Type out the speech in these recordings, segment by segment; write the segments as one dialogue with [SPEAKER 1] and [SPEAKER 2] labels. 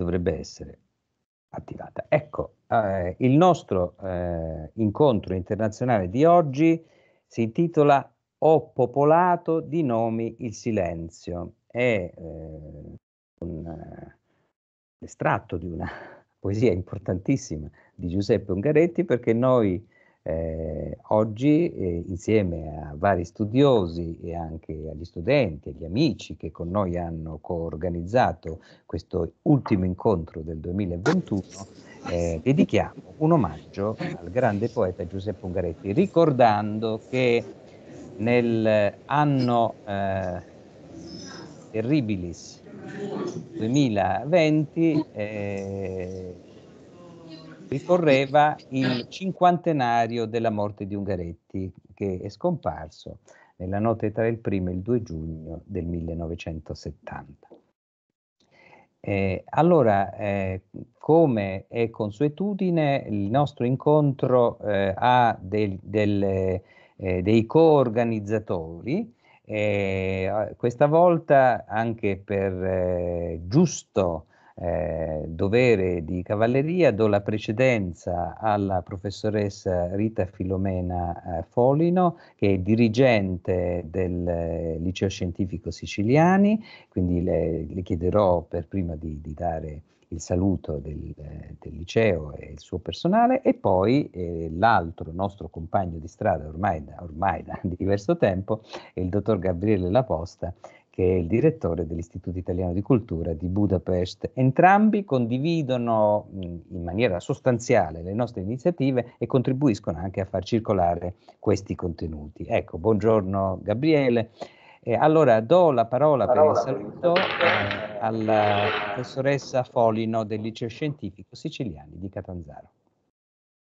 [SPEAKER 1] dovrebbe essere
[SPEAKER 2] attivata. Ecco, eh, il nostro eh, incontro internazionale di oggi si intitola Ho popolato di nomi il silenzio. È eh, un eh, estratto di una poesia importantissima di Giuseppe Ungaretti perché noi eh, oggi, eh, insieme a vari studiosi e anche agli studenti, e agli amici che con noi hanno coorganizzato questo ultimo incontro del 2021, eh, dedichiamo un omaggio al grande poeta Giuseppe Ungaretti, ricordando che nell'anno eh, terribilis 2020 ricorreva il eh. cinquantenario della morte di Ungaretti, che è scomparso nella notte tra il primo e il 2 giugno del 1970. Eh, allora, eh, come è consuetudine, il nostro incontro eh, ha del, del, eh, dei coorganizzatori. organizzatori eh, questa volta anche per giusto eh, dovere di cavalleria do la precedenza alla professoressa Rita Filomena eh, Folino, che è dirigente del eh, liceo scientifico siciliani, quindi le, le chiederò per prima di, di dare il saluto del, eh, del, liceo e il suo personale e poi eh, l'altro nostro compagno di strada ormai da, ormai da diverso tempo, il dottor Gabriele Laposta, che è il direttore dell'Istituto Italiano di Cultura di Budapest. Entrambi condividono in maniera sostanziale le nostre iniziative e contribuiscono anche a far circolare questi contenuti. Ecco, buongiorno Gabriele. Eh, allora do la parola, parola per il saluto eh, alla professoressa Folino del Liceo Scientifico Siciliani di Catanzaro.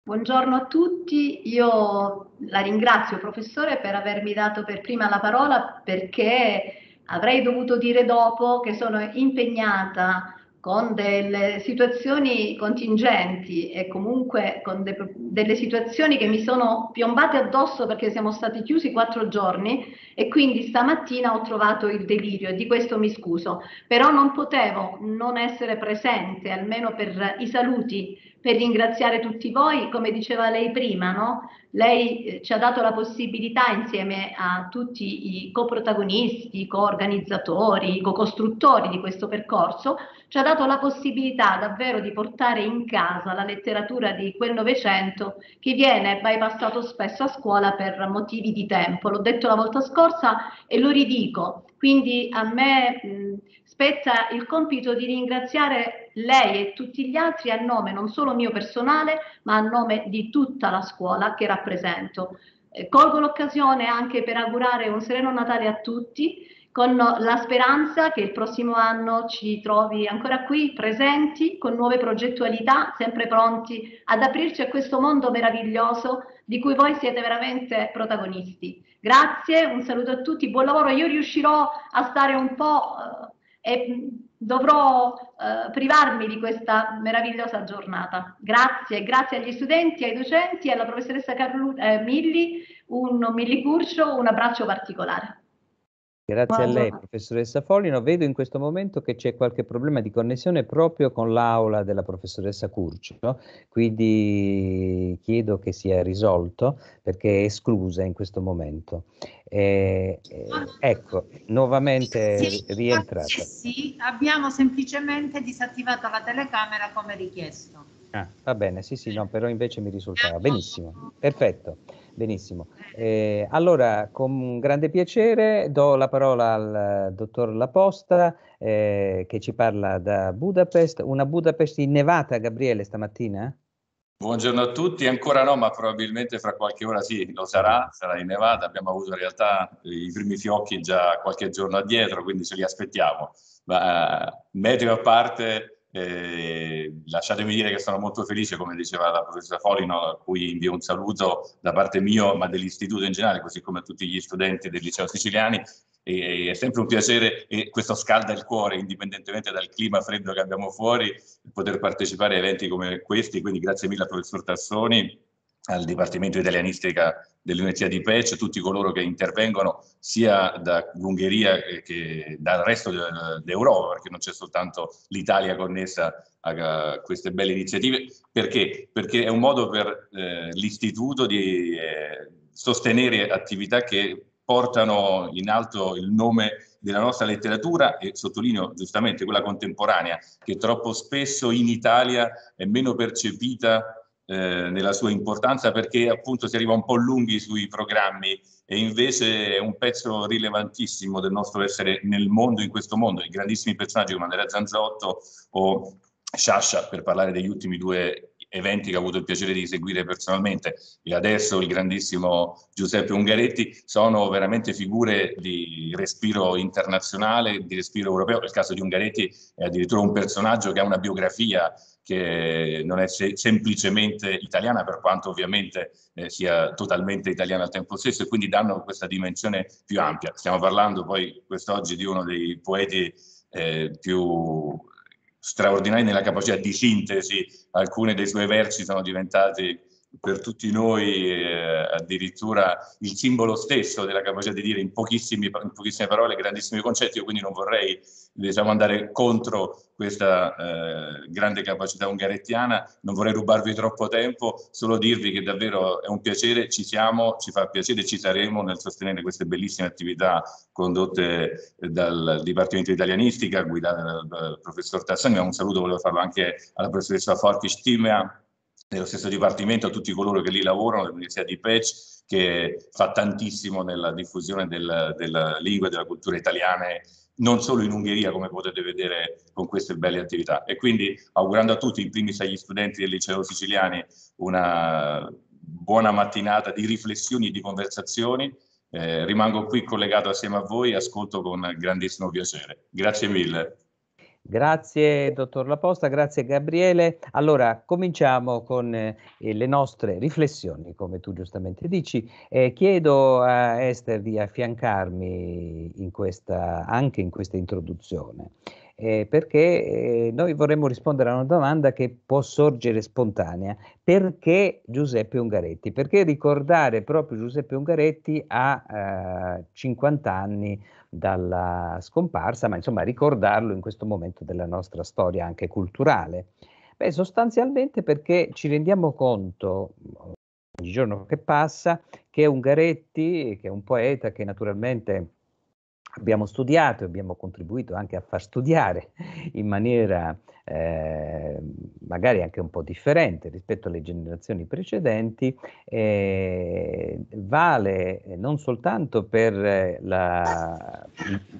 [SPEAKER 3] Buongiorno a tutti, io la ringrazio professore per avermi dato per prima la parola perché avrei dovuto dire dopo che sono impegnata con delle situazioni contingenti e comunque con de, delle situazioni che mi sono piombate addosso perché siamo stati chiusi quattro giorni e quindi stamattina ho trovato il delirio e di questo mi scuso, però non potevo non essere presente almeno per i saluti per ringraziare tutti voi, come diceva lei prima, no? lei eh, ci ha dato la possibilità insieme a tutti i coprotagonisti, i co i co-costruttori di questo percorso, ci ha dato la possibilità davvero di portare in casa la letteratura di quel Novecento che viene bypassato spesso a scuola per motivi di tempo. L'ho detto la volta scorsa e lo ridico, quindi a me... Mh, spetta il compito di ringraziare lei e tutti gli altri a nome non solo mio personale, ma a nome di tutta la scuola che rappresento. Eh, colgo l'occasione anche per augurare un sereno Natale a tutti, con la speranza che il prossimo anno ci trovi ancora qui presenti, con nuove progettualità, sempre pronti ad aprirci a questo mondo meraviglioso di cui voi siete veramente protagonisti. Grazie, un saluto a tutti, buon lavoro. Io riuscirò a stare un po' eh, e mm, dovrò eh, privarmi di questa meravigliosa giornata. Grazie, grazie agli studenti, ai docenti e alla professoressa Carlu- eh, Milli, un Milli Curcio, un abbraccio particolare.
[SPEAKER 2] Grazie Buongiorno. a lei, professoressa Folino. Vedo in questo momento che c'è qualche problema di connessione proprio con l'aula della professoressa Curcio, quindi chiedo che sia risolto perché è esclusa in questo momento. eh, eh ecco, nuovamente sì, rientrata.
[SPEAKER 4] Sì, abbiamo semplicemente disattivato la telecamera come richiesto.
[SPEAKER 2] Ah, va bene, sì, sì, no, però invece mi risultava. Benissimo, perfetto, benissimo. Eh, allora, con grande piacere do la parola al dottor Laposta eh, che ci parla da Budapest. Una Budapest innevata, Gabriele, stamattina?
[SPEAKER 5] Buongiorno a tutti, ancora no, ma probabilmente fra qualche ora sì, lo sarà, sarà innevata. Abbiamo avuto in realtà i primi fiocchi già qualche giorno addietro, quindi ce li aspettiamo. Ma eh, meteo a parte lasciatemi dire che sono molto felice, come diceva la professoressa Folino, a cui invio un saluto da parte mio, ma dell'istituto in generale, così come a tutti gli studenti del liceo siciliani. E, è sempre un piacere e questo scalda il cuore, indipendentemente dal clima freddo che abbiamo fuori, poter partecipare a eventi come questi. Quindi grazie mille professor Tassoni al Dipartimento Italianistica dell'Università di Pec, tutti coloro che intervengono sia dall'Ungheria che dal resto d'Europa, perché non c'è soltanto l'Italia connessa a queste belle iniziative. Perché? Perché è un modo per eh, l'Istituto di eh, sostenere attività che portano in alto il nome della nostra letteratura e sottolineo giustamente quella contemporanea, che troppo spesso in Italia è meno percepita eh, nella sua importanza perché appunto si arriva un po' lunghi sui programmi e invece è un pezzo rilevantissimo del nostro essere nel mondo, in questo mondo, i grandissimi personaggi come Andrea Zanzotto o Sciascia per parlare degli ultimi due eventi che ho avuto il piacere di seguire personalmente e adesso il grandissimo Giuseppe Ungaretti sono veramente figure di respiro internazionale, di respiro europeo. Il caso di Ungaretti è addirittura un personaggio che ha una biografia che non è semplicemente italiana, per quanto ovviamente eh, sia totalmente italiana al tempo stesso, e quindi danno questa dimensione più ampia. Stiamo parlando poi quest'oggi di uno dei poeti eh, più straordinari nella capacità di sintesi, alcuni dei suoi versi sono diventati per tutti noi eh, addirittura il simbolo stesso della capacità di dire in, in, pochissime parole grandissimi concetti, io quindi non vorrei diciamo, andare contro questa eh, grande capacità ungarettiana, non vorrei rubarvi troppo tempo, solo dirvi che davvero è un piacere, ci siamo, ci fa piacere, ci saremo nel sostenere queste bellissime attività condotte dal Dipartimento di Italianistica, guidate dal, dal professor Tassani, un saluto volevo farlo anche alla professoressa Forchi Stimea, nello stesso dipartimento a tutti coloro che lì lavorano, l'Università di Pech, che fa tantissimo nella diffusione del, della lingua e della cultura italiana, non solo in Ungheria, come potete vedere con queste belle attività. E quindi augurando a tutti, in primis agli studenti del liceo siciliani, una buona mattinata di riflessioni e di conversazioni. Eh, rimango qui collegato assieme a voi e ascolto con grandissimo piacere. Grazie mille.
[SPEAKER 2] Grazie dottor Laposta, grazie Gabriele. Allora cominciamo con eh, le nostre riflessioni, come tu giustamente dici. Eh, chiedo a Esther di affiancarmi in questa, anche in questa introduzione eh, perché eh, noi vorremmo rispondere a una domanda che può sorgere spontanea. Perché Giuseppe Ungaretti? Perché ricordare proprio Giuseppe Ungaretti a 50 eh, anni dalla scomparsa, ma insomma ricordarlo in questo momento della nostra storia anche culturale? Beh, sostanzialmente perché ci rendiamo conto ogni giorno che passa che Ungaretti, che è un poeta che naturalmente abbiamo studiato e abbiamo contribuito anche a far studiare in maniera eh, magari anche un po' differente rispetto alle generazioni precedenti, eh, vale non soltanto per la,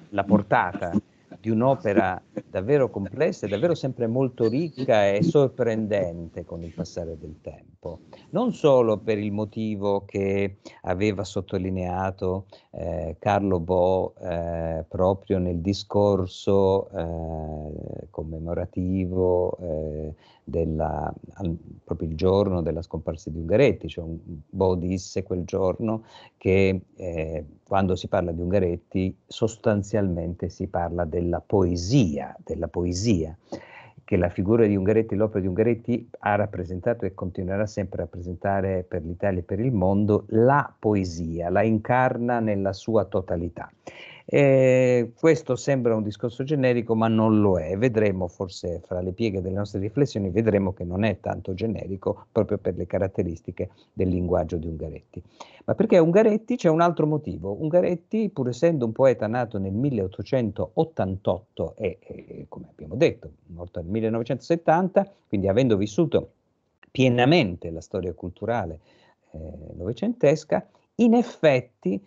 [SPEAKER 2] la portata di un'opera davvero complessa e davvero sempre molto ricca e sorprendente con il passare del tempo, non solo per il motivo che aveva sottolineato eh, Carlo Bo eh, proprio nel discorso eh, commemorativo eh, della, al, proprio il giorno della scomparsa di Ungaretti, cioè un, Bo disse quel giorno che eh, quando si parla di Ungaretti sostanzialmente si parla della poesia, della poesia che la figura di Ungaretti, l'opera di Ungaretti ha rappresentato e continuerà sempre a rappresentare per l'Italia e per il mondo la poesia, la incarna nella sua totalità. Eh, questo sembra un discorso generico, ma non lo è. Vedremo, forse fra le pieghe delle nostre riflessioni, vedremo che non è tanto generico proprio per le caratteristiche del linguaggio di Ungaretti. Ma perché Ungaretti c'è un altro motivo. Ungaretti, pur essendo un poeta nato nel 1888 e, e come abbiamo detto, morto nel 1970, quindi avendo vissuto pienamente la storia culturale eh, novecentesca, in effetti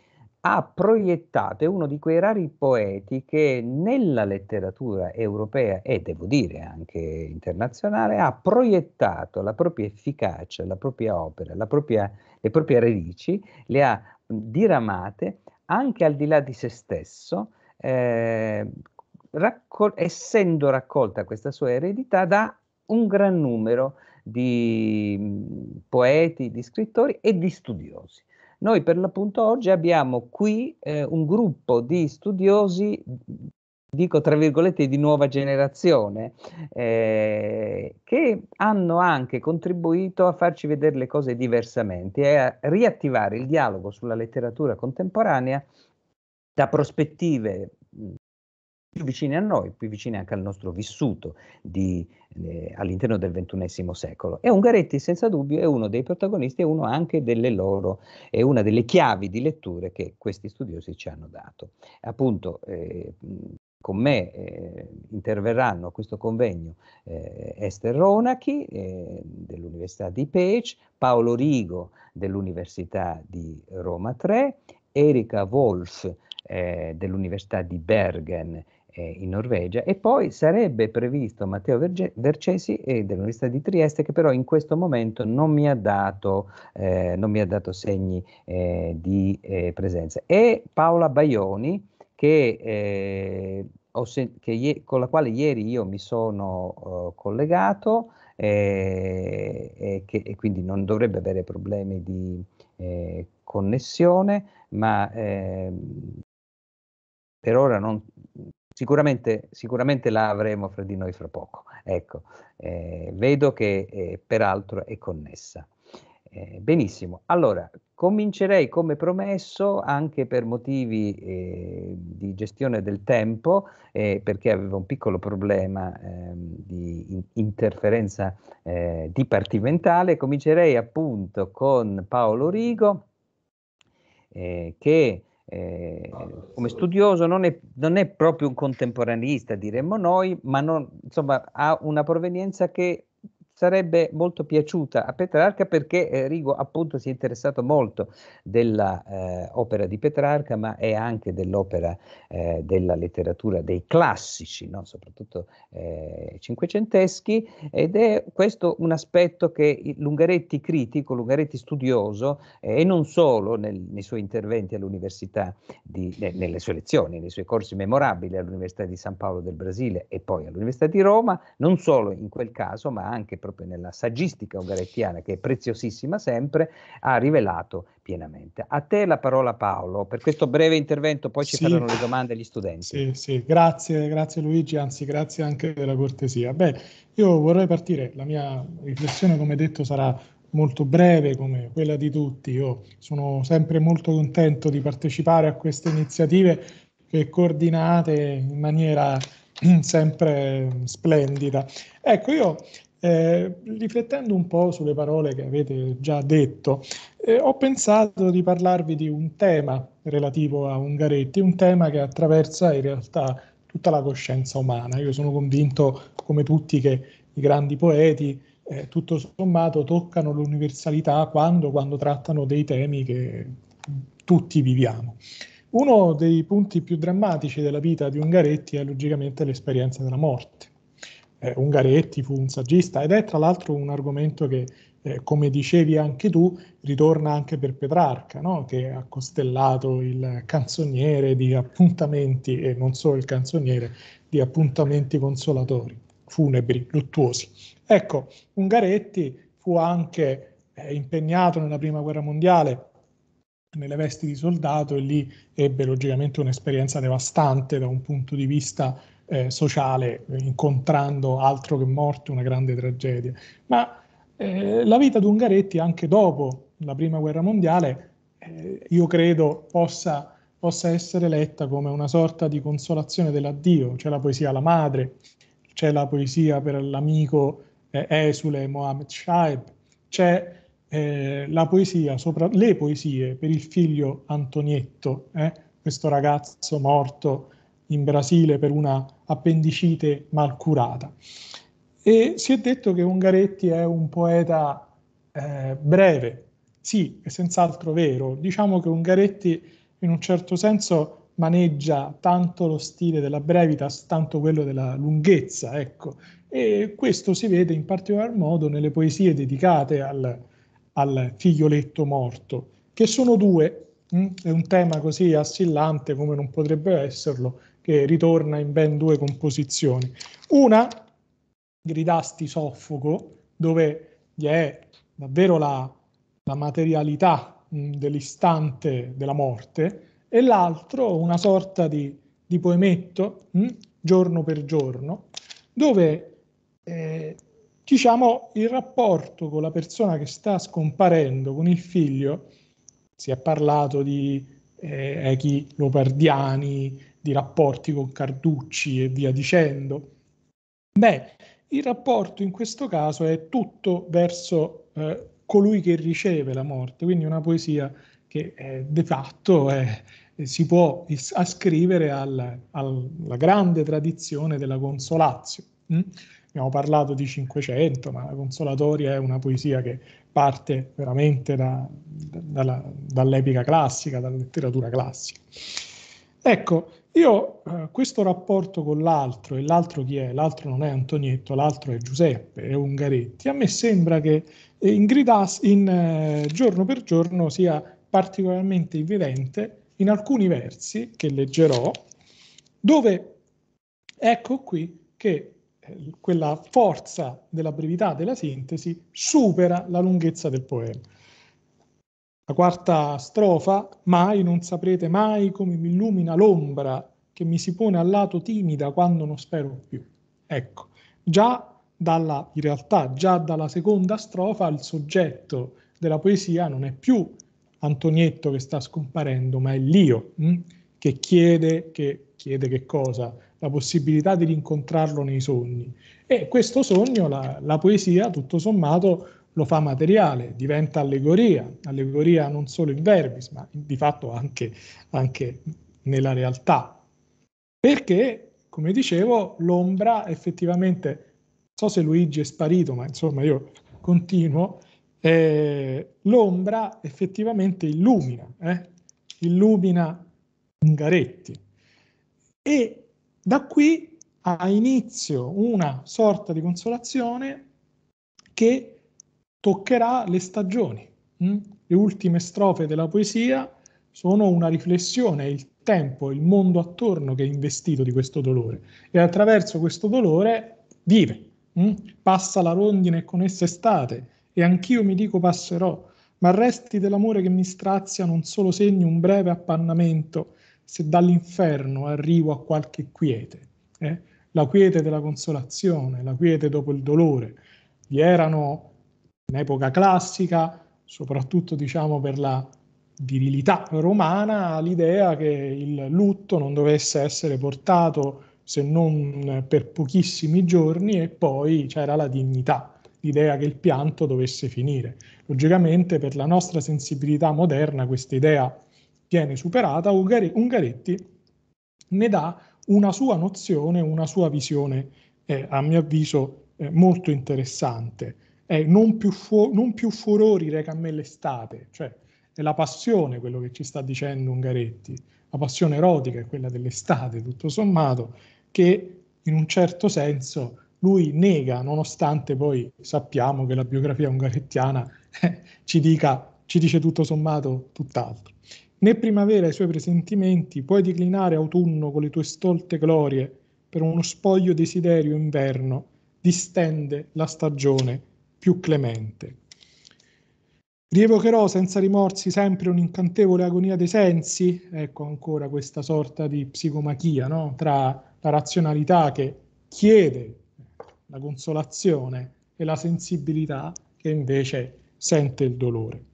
[SPEAKER 2] ha proiettato, è uno di quei rari poeti che nella letteratura europea e devo dire anche internazionale ha proiettato la propria efficacia, la propria opera, la propria, le proprie radici, le ha diramate anche al di là di se stesso, eh, raccol- essendo raccolta questa sua eredità da un gran numero di poeti, di scrittori e di studiosi. Noi per l'appunto oggi abbiamo qui eh, un gruppo di studiosi dico tra virgolette di nuova generazione, eh, che hanno anche contribuito a farci vedere le cose diversamente e a riattivare il dialogo sulla letteratura contemporanea da prospettive più vicini a noi, più vicini anche al nostro vissuto di, eh, all'interno del XXI secolo. E Ungaretti senza dubbio è uno dei protagonisti e uno anche delle loro, è una delle chiavi di letture che questi studiosi ci hanno dato. Appunto, eh, con me eh, interverranno a questo convegno eh, Esther Ronachi eh, dell'Università di Page, Paolo Rigo dell'Università di Roma 3, Erika Wolf eh, dell'Università di Bergen eh, in Norvegia e poi sarebbe previsto Matteo Verge- Vercesi eh, dell'Università di Trieste che però in questo momento non mi ha dato, eh, mi ha dato segni eh, di eh, presenza. E Paola Baioni che, eh, sen- che i- con la quale ieri io mi sono collegato e, che, e quindi non dovrebbe avere problemi di connessione, ma ehm, per ora non, Sicuramente, sicuramente la avremo fra di noi fra poco. Ecco, eh, vedo che eh, peraltro è connessa. Eh, benissimo, allora comincerei come promesso anche per motivi eh, di gestione del tempo, eh, perché avevo un piccolo problema ehm, di in interferenza eh, dipartimentale, comincerei appunto con Paolo Rigo eh, che eh, ah, come studioso non è, non è, proprio un contemporaneista, diremmo noi, ma non, insomma, ha una provenienza che sarebbe molto piaciuta a Petrarca perché eh, Rigo appunto si è interessato molto dell'opera eh, di Petrarca ma è anche dell'opera eh, della letteratura dei classici, no? soprattutto eh, cinquecenteschi ed è questo un aspetto che Lungaretti critico, Lungaretti studioso eh, e non solo nel, nei suoi interventi all'università, di, nelle sue lezioni, nei suoi corsi memorabili all'Università di San Paolo del Brasile e poi all'Università di Roma, non solo in quel caso ma anche proprio nella saggistica ungarettiana, che è preziosissima sempre, ha rivelato pienamente. A te la parola Paolo, per questo breve intervento poi ci sì. saranno le domande gli studenti.
[SPEAKER 6] Sì, sì, grazie, grazie Luigi, anzi grazie anche della cortesia. Beh, io vorrei partire, la mia riflessione come detto sarà molto breve come quella di tutti, io sono sempre molto contento di partecipare a queste iniziative che coordinate in maniera sempre splendida. Ecco, io eh, riflettendo un po' sulle parole che avete già detto, eh, ho pensato di parlarvi di un tema relativo a Ungaretti, un tema che attraversa in realtà tutta la coscienza umana. Io sono convinto, come tutti, che i grandi poeti, eh, tutto sommato, toccano l'universalità quando, quando trattano dei temi che tutti viviamo. Uno dei punti più drammatici della vita di Ungaretti è logicamente l'esperienza della morte eh, Ungaretti fu un saggista ed è tra l'altro un argomento che, eh, come dicevi anche tu, ritorna anche per Petrarca, no? che ha costellato il canzoniere di appuntamenti, e non solo il canzoniere, di appuntamenti consolatori, funebri, luttuosi. Ecco, Ungaretti fu anche eh, impegnato nella Prima Guerra Mondiale nelle vesti di soldato e lì ebbe logicamente un'esperienza devastante da un punto di vista eh, sociale, incontrando altro che morte, una grande tragedia. Ma eh, la vita di Ungaretti, anche dopo la Prima Guerra Mondiale, eh, io credo possa, possa essere letta come una sorta di consolazione dell'addio. C'è la poesia alla madre, c'è la poesia per l'amico eh, esule Mohamed Shaib, c'è eh, la poesia, sopra, le poesie per il figlio Antonietto, eh, questo ragazzo morto in Brasile per una appendicite mal curata. E si è detto che Ungaretti è un poeta eh, breve. Sì, è senz'altro vero. Diciamo che Ungaretti in un certo senso maneggia tanto lo stile della brevitas, tanto quello della lunghezza, ecco. E questo si vede in particolar modo nelle poesie dedicate al, al figlioletto morto, che sono due, hm? è un tema così assillante come non potrebbe esserlo, che ritorna in ben due composizioni. Una, Gridasti Soffoco, dove vi è davvero la, la materialità dell'istante della morte, e l'altro una sorta di, di poemetto, mh, giorno per giorno, dove eh, diciamo il rapporto con la persona che sta scomparendo, con il figlio, si è parlato di eh, echi lopardiani, di rapporti con Carducci e via dicendo. Beh, il rapporto in questo caso è tutto verso eh, colui che riceve la morte, quindi una poesia che eh, de fatto è, eh, si può ascrivere al, alla grande tradizione della Consolazio. Mm? Abbiamo parlato di Cinquecento, ma la Consolatoria è una poesia che parte veramente da, da, dalla, dall'epica classica, dalla letteratura classica. Ecco, io eh, questo rapporto con l'altro, e l'altro chi è? L'altro non è Antonietto, l'altro è Giuseppe, è Ungaretti. A me sembra che eh, in, gridas, in eh, giorno per giorno sia particolarmente evidente in alcuni versi che leggerò, dove ecco qui che eh, quella forza della brevità della sintesi supera la lunghezza del poema. La quarta strofa, mai non saprete mai come mi illumina l'ombra che mi si pone al lato timida quando non spero più. Ecco, già dalla, in realtà già dalla seconda strofa il soggetto della poesia non è più Antonietto che sta scomparendo, ma è l'io mh? Hm, che chiede che, chiede che cosa? La possibilità di rincontrarlo nei sogni. E questo sogno, la, la poesia, tutto sommato, lo fa materiale, diventa allegoria, allegoria non solo in verbis, ma di fatto anche, anche nella realtà. Perché, come dicevo, l'ombra effettivamente, non so se Luigi è sparito, ma insomma io continuo, eh, l'ombra effettivamente illumina, eh? illumina Ungaretti. E da qui ha inizio una sorta di consolazione che toccherà le stagioni. Mh? Mm? Le ultime strofe della poesia sono una riflessione, il tempo, il mondo attorno che è investito di questo dolore e attraverso questo dolore vive, mh? Mm? passa la rondine e con essa estate e anch'io mi dico passerò, ma resti dell'amore che mi strazia non solo segni un breve appannamento se dall'inferno arrivo a qualche quiete. Eh? La quiete della consolazione, la quiete dopo il dolore. Vi erano in epoca classica, soprattutto diciamo per la virilità romana, l'idea che il lutto non dovesse essere portato se non per pochissimi giorni e poi c'era la dignità, l'idea che il pianto dovesse finire. Logicamente per la nostra sensibilità moderna questa idea viene superata, Ungaretti ne dà una sua nozione, una sua visione, eh, a mio avviso, eh, molto interessante è eh, non più, fu- non più furori reca a me l'estate, cioè è la passione quello che ci sta dicendo Ungaretti, la passione erotica è quella dell'estate, tutto sommato, che in un certo senso lui nega, nonostante poi sappiamo che la biografia ungarettiana eh, ci, dica, ci dice tutto sommato tutt'altro. Né primavera i suoi presentimenti, puoi declinare autunno con le tue stolte glorie, per uno spoglio desiderio inverno, distende la stagione più clemente. Rievocherò senza rimorsi sempre un'incantevole agonia dei sensi, ecco ancora questa sorta di psicomachia no? tra la razionalità che chiede la consolazione e la sensibilità che invece sente il dolore.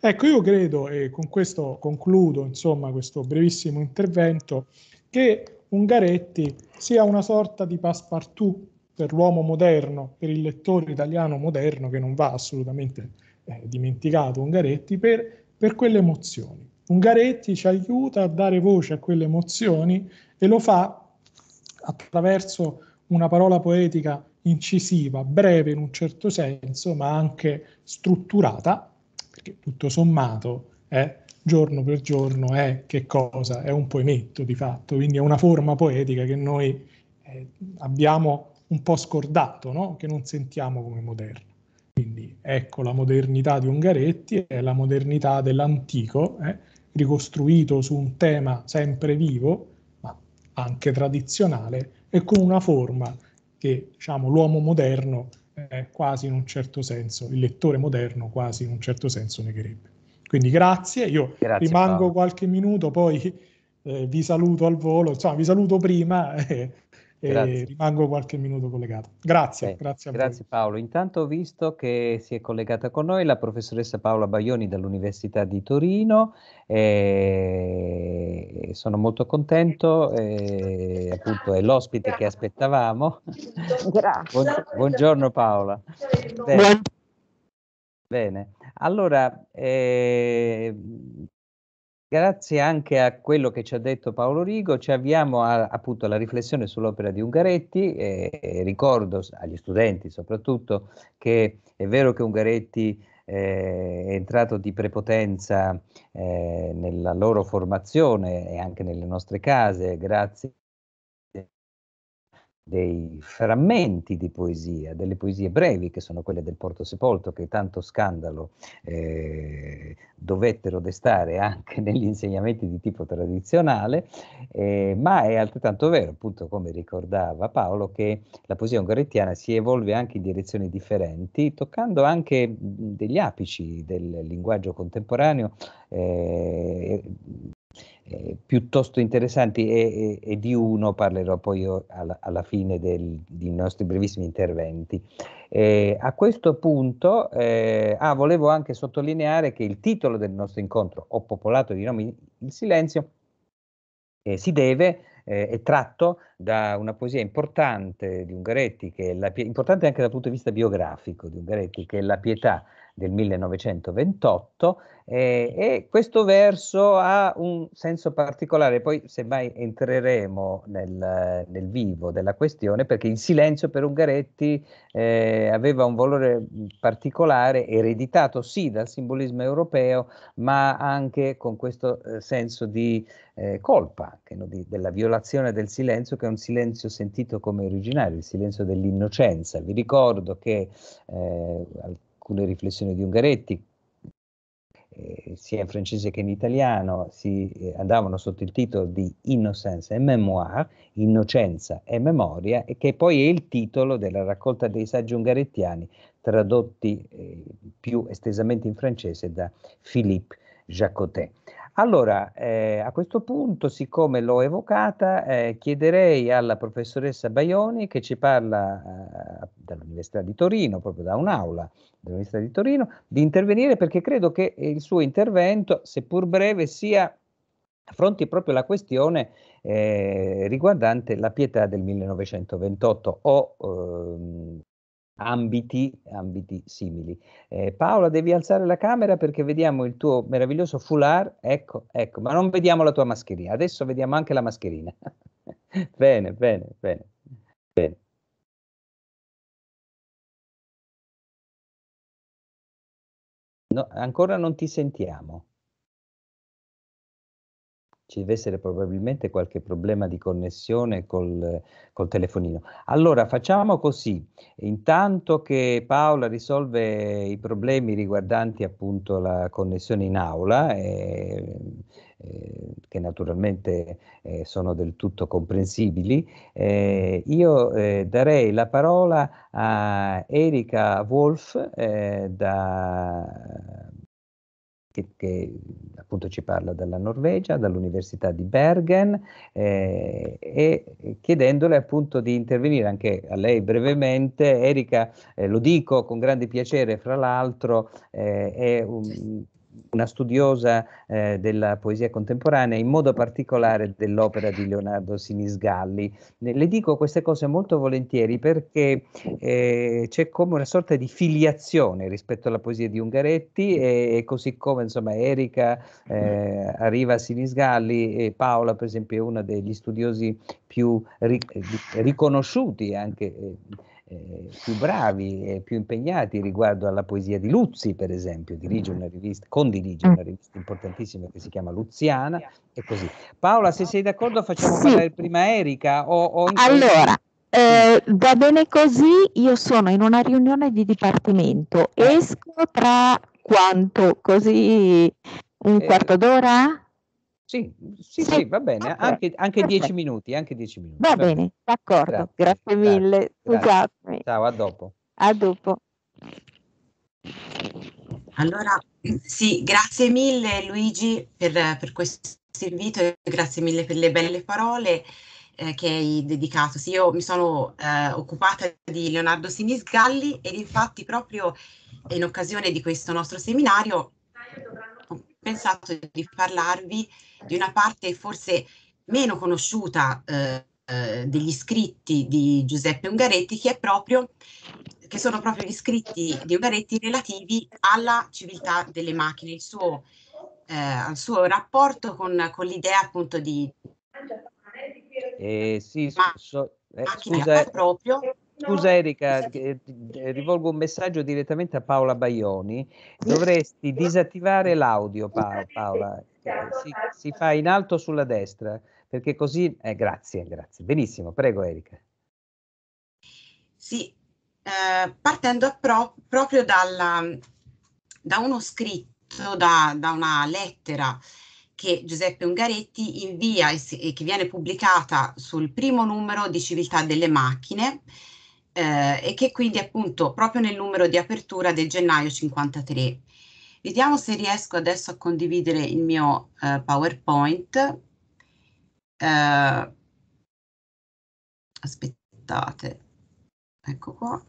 [SPEAKER 6] Ecco, io credo, e con questo concludo insomma questo brevissimo intervento, che Ungaretti sia una sorta di passepartout per l'uomo moderno, per il lettore italiano moderno che non va assolutamente eh, dimenticato Ungaretti, per, per quelle emozioni. Ungaretti ci aiuta a dare voce a quelle emozioni e lo fa attraverso una parola poetica incisiva, breve in un certo senso, ma anche strutturata, perché tutto sommato eh, giorno per giorno è che cosa? È un poemetto di fatto, quindi è una forma poetica che noi eh, abbiamo un po' scordato, no? che non sentiamo come moderno. Quindi ecco la modernità di Ungaretti è la modernità dell'antico, eh? ricostruito su un tema sempre vivo, ma anche tradizionale, e con una forma che diciamo, l'uomo moderno eh, quasi in un certo senso, il lettore moderno quasi in un certo senso negherebbe. Quindi grazie, io grazie, rimango Paolo. qualche minuto, poi eh, vi saluto al volo, insomma vi saluto prima. Eh, Grazie. rimango qualche minuto collegato.
[SPEAKER 2] Grazie, okay. grazie, grazie Paolo. Intanto ho visto che si è collegata con noi la professoressa Paola Baglioni dall'Università di Torino. E eh, sono molto contento, e eh, appunto è l'ospite che aspettavamo.
[SPEAKER 7] Grazie. Buongiorno
[SPEAKER 2] Paola. Bene. Bene. allora eh, Grazie anche a quello che ci ha detto Paolo Rigo, ci avviamo a, appunto alla riflessione sull'opera di Ungaretti e, e ricordo agli studenti soprattutto che è vero che Ungaretti eh, è entrato di prepotenza eh, nella loro formazione e anche nelle nostre case grazie dei frammenti di poesia, delle poesie brevi che sono quelle del Porto Sepolto che tanto scandalo eh, dovettero destare anche negli insegnamenti di tipo tradizionale, eh, ma è altrettanto vero, appunto come ricordava Paolo, che la poesia ungarettiana si evolve anche in direzioni differenti, toccando anche degli apici del linguaggio contemporaneo eh, eh, piuttosto interessanti e, e, e, di uno parlerò poi alla, alla, fine del, dei nostri brevissimi interventi. Eh, a questo punto eh, ah, volevo anche sottolineare che il titolo del nostro incontro, Ho popolato di nomi il silenzio, eh, si deve eh, è tratto da una poesia importante di Ungaretti, che è la, importante anche dal punto di vista biografico di Ungaretti, che è La pietà del 1928 eh, e questo verso ha un senso particolare, poi semmai entreremo nel, nel vivo della questione perché il silenzio per Ungaretti eh, aveva un valore particolare ereditato sì dal simbolismo europeo ma anche con questo eh, senso di eh, colpa anche, no, di, della violazione del silenzio che è un silenzio sentito come originario, il silenzio dell'innocenza. Vi ricordo che eh, al alcune riflessioni di Ungaretti, eh, sia in francese che in italiano, si eh, andavano sotto il titolo di Innocence et Memoire, Innocenza e Memoria, e che poi è il titolo della raccolta dei saggi ungarettiani tradotti eh, più estesamente in francese da Philippe Jacotet. Allora, eh, a questo punto, siccome l'ho evocata, eh, chiederei alla professoressa Baioni che ci parla eh, dall'Università di Torino, proprio da un'aula dell'Università di Torino, di intervenire perché credo che eh, il suo intervento, seppur breve, sia affronti proprio la questione eh, riguardante la pietà del 1928 o ehm, ambiti, ambiti simili. Eh, Paola, devi alzare la camera perché vediamo il tuo meraviglioso foulard. Ecco, ecco, ma non vediamo la tua mascherina. Adesso vediamo anche la mascherina. bene, bene, bene,
[SPEAKER 1] bene. No, ancora non ti sentiamo
[SPEAKER 2] ci deve essere probabilmente qualche problema di connessione col, col, telefonino. Allora facciamo così, intanto che Paola risolve i problemi riguardanti appunto la connessione in aula, eh, eh, che naturalmente eh, sono del tutto comprensibili, eh, io eh, darei la parola a Erika Wolf eh, da che, che, appunto ci parla dalla Norvegia, dall'Università di Bergen, eh, e chiedendole appunto di intervenire anche a lei brevemente. Erika, eh, lo dico con grande piacere, fra l'altro, eh, è un, una studiosa eh, della poesia contemporanea, in modo particolare dell'opera di Leonardo Sinisgalli. Le dico queste cose molto volentieri perché eh, c'è come una sorta di filiazione rispetto alla poesia di Ungaretti e, e così come insomma Erika eh, arriva a Sinisgalli e Paola per esempio è uno degli studiosi più ric- eh, riconosciuti anche eh, eh, più bravi e più impegnati riguardo alla poesia di Luzzi, per esempio, dirige mm. una rivista, condirige una mm. rivista importantissima che si chiama Luziana e così. Paola, se sei d'accordo facciamo sì. parlare prima Erika. O, o allora, mm.
[SPEAKER 8] eh, va bene così, io sono in una riunione di dipartimento, eh. esco tra quanto? Così un eh, quarto d'ora?
[SPEAKER 2] Sì, sì, sì, eh, va bene, okay. anche, anche dieci minuti, anche dieci minuti. Va, va bene, bene, d'accordo,
[SPEAKER 8] grazie,
[SPEAKER 7] grazie mille. Grazie.
[SPEAKER 2] Ciao, a dopo.
[SPEAKER 7] A dopo. Allora, sì, grazie mille Luigi per, per questo invito e grazie mille per le belle parole eh, che hai dedicato. Sì, io mi sono eh, occupata di Leonardo Sinisgalli ed infatti proprio in occasione di questo nostro seminario pensato di parlarvi di una parte forse meno conosciuta eh, eh degli scritti di Giuseppe Ungaretti, che, proprio, che, sono proprio gli scritti di Ungaretti relativi alla civiltà delle macchine, il suo, eh, al suo rapporto con, con l'idea appunto di...
[SPEAKER 2] Eh, sì, so, eh, macchina scusa, proprio Scusa Erika, eh, eh, rivolgo un messaggio direttamente a Paola Baioni. Dovresti disattivare l'audio pa- Paola. Si, si, fa in alto sulla destra perché così... Eh, grazie, grazie. Benissimo, prego Erika.
[SPEAKER 7] Sì, eh, partendo pro- proprio dalla, da uno scritto, da, da una lettera che Giuseppe Ungaretti invia e, che viene pubblicata sul primo numero di Civiltà delle Macchine eh, e che quindi appunto proprio nel numero di apertura del gennaio 53. Vediamo se riesco adesso a condividere il mio eh, PowerPoint.
[SPEAKER 1] Eh, aspettate, ecco qua.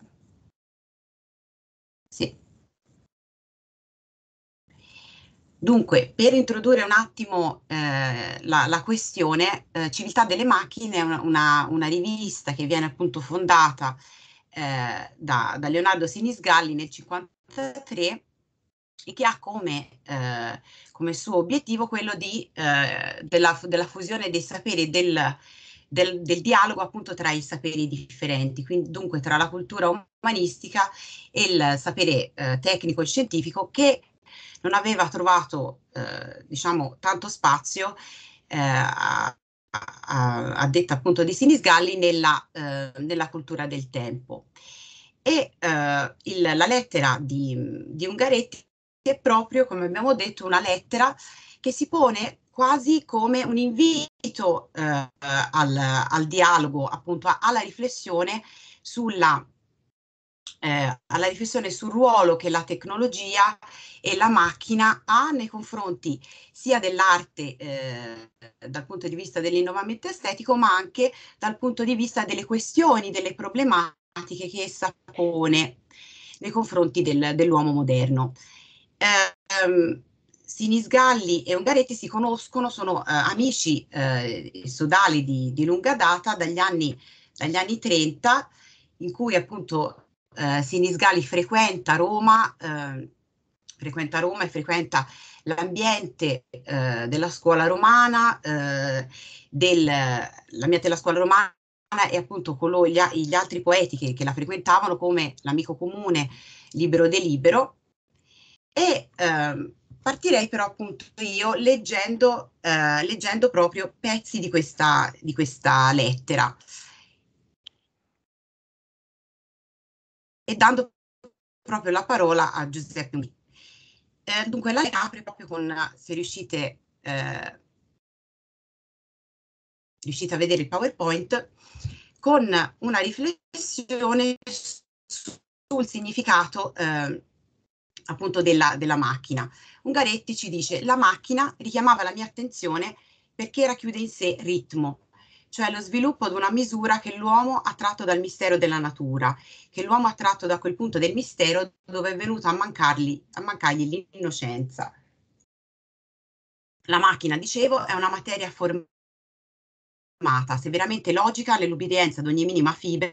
[SPEAKER 1] Dunque, per introdurre un attimo eh,
[SPEAKER 7] la, la, questione, eh, Civiltà delle Macchine è una, una, una rivista che viene appunto fondata eh, da, da, Leonardo Sinisgalli nel 1953 e che ha come, eh, come suo obiettivo quello di, eh, della, della, fusione dei saperi del, del, del, dialogo appunto tra i saperi differenti, quindi dunque tra la cultura umanistica e il sapere eh, tecnico e scientifico che non aveva trovato eh, diciamo, tanto spazio eh, a, a, a, detta appunto di Sinisgalli nella, eh, nella cultura del tempo. E eh, il, la lettera di, di Ungaretti è proprio, come abbiamo detto, una lettera che si pone quasi come un invito eh, al, al, dialogo, appunto alla riflessione sulla eh, alla riflessione sul ruolo che la tecnologia e la macchina ha nei confronti sia dell'arte eh, dal punto di vista dell'innovamento estetico, ma anche dal punto di vista delle questioni, delle problematiche che essa pone nei confronti del, dell'uomo moderno. Eh, um, Sinisgalli e Ungaretti si conoscono, sono eh, amici eh, sodali di, di, lunga data dagli anni, dagli anni 30, in cui appunto eh, Sinisgali frequenta Roma, eh, frequenta Roma e frequenta l'ambiente eh, della scuola romana, eh, del, l'ambiente della scuola romana e appunto con gli, gli, altri poeti che, che, la frequentavano come l'amico comune Libero De Libero e ehm, partirei però appunto io leggendo, eh, leggendo proprio pezzi di questa, di questa lettera. e dando proprio la parola a Giuseppe Mì. Eh, dunque lei apre proprio con, se riuscite, eh, riuscite a vedere il PowerPoint, con una riflessione sul significato eh, appunto della, della, macchina. Ungaretti ci dice la macchina richiamava la mia attenzione perché racchiude in sé ritmo, cioè lo sviluppo di una misura che l'uomo ha tratto dal mistero della natura, che l'uomo ha tratto da quel punto del mistero dove è venuta a, mancargli, a mancargli l'innocenza. La macchina, dicevo, è una materia formata, se veramente logica, l'ellubirienza di ogni minima fibra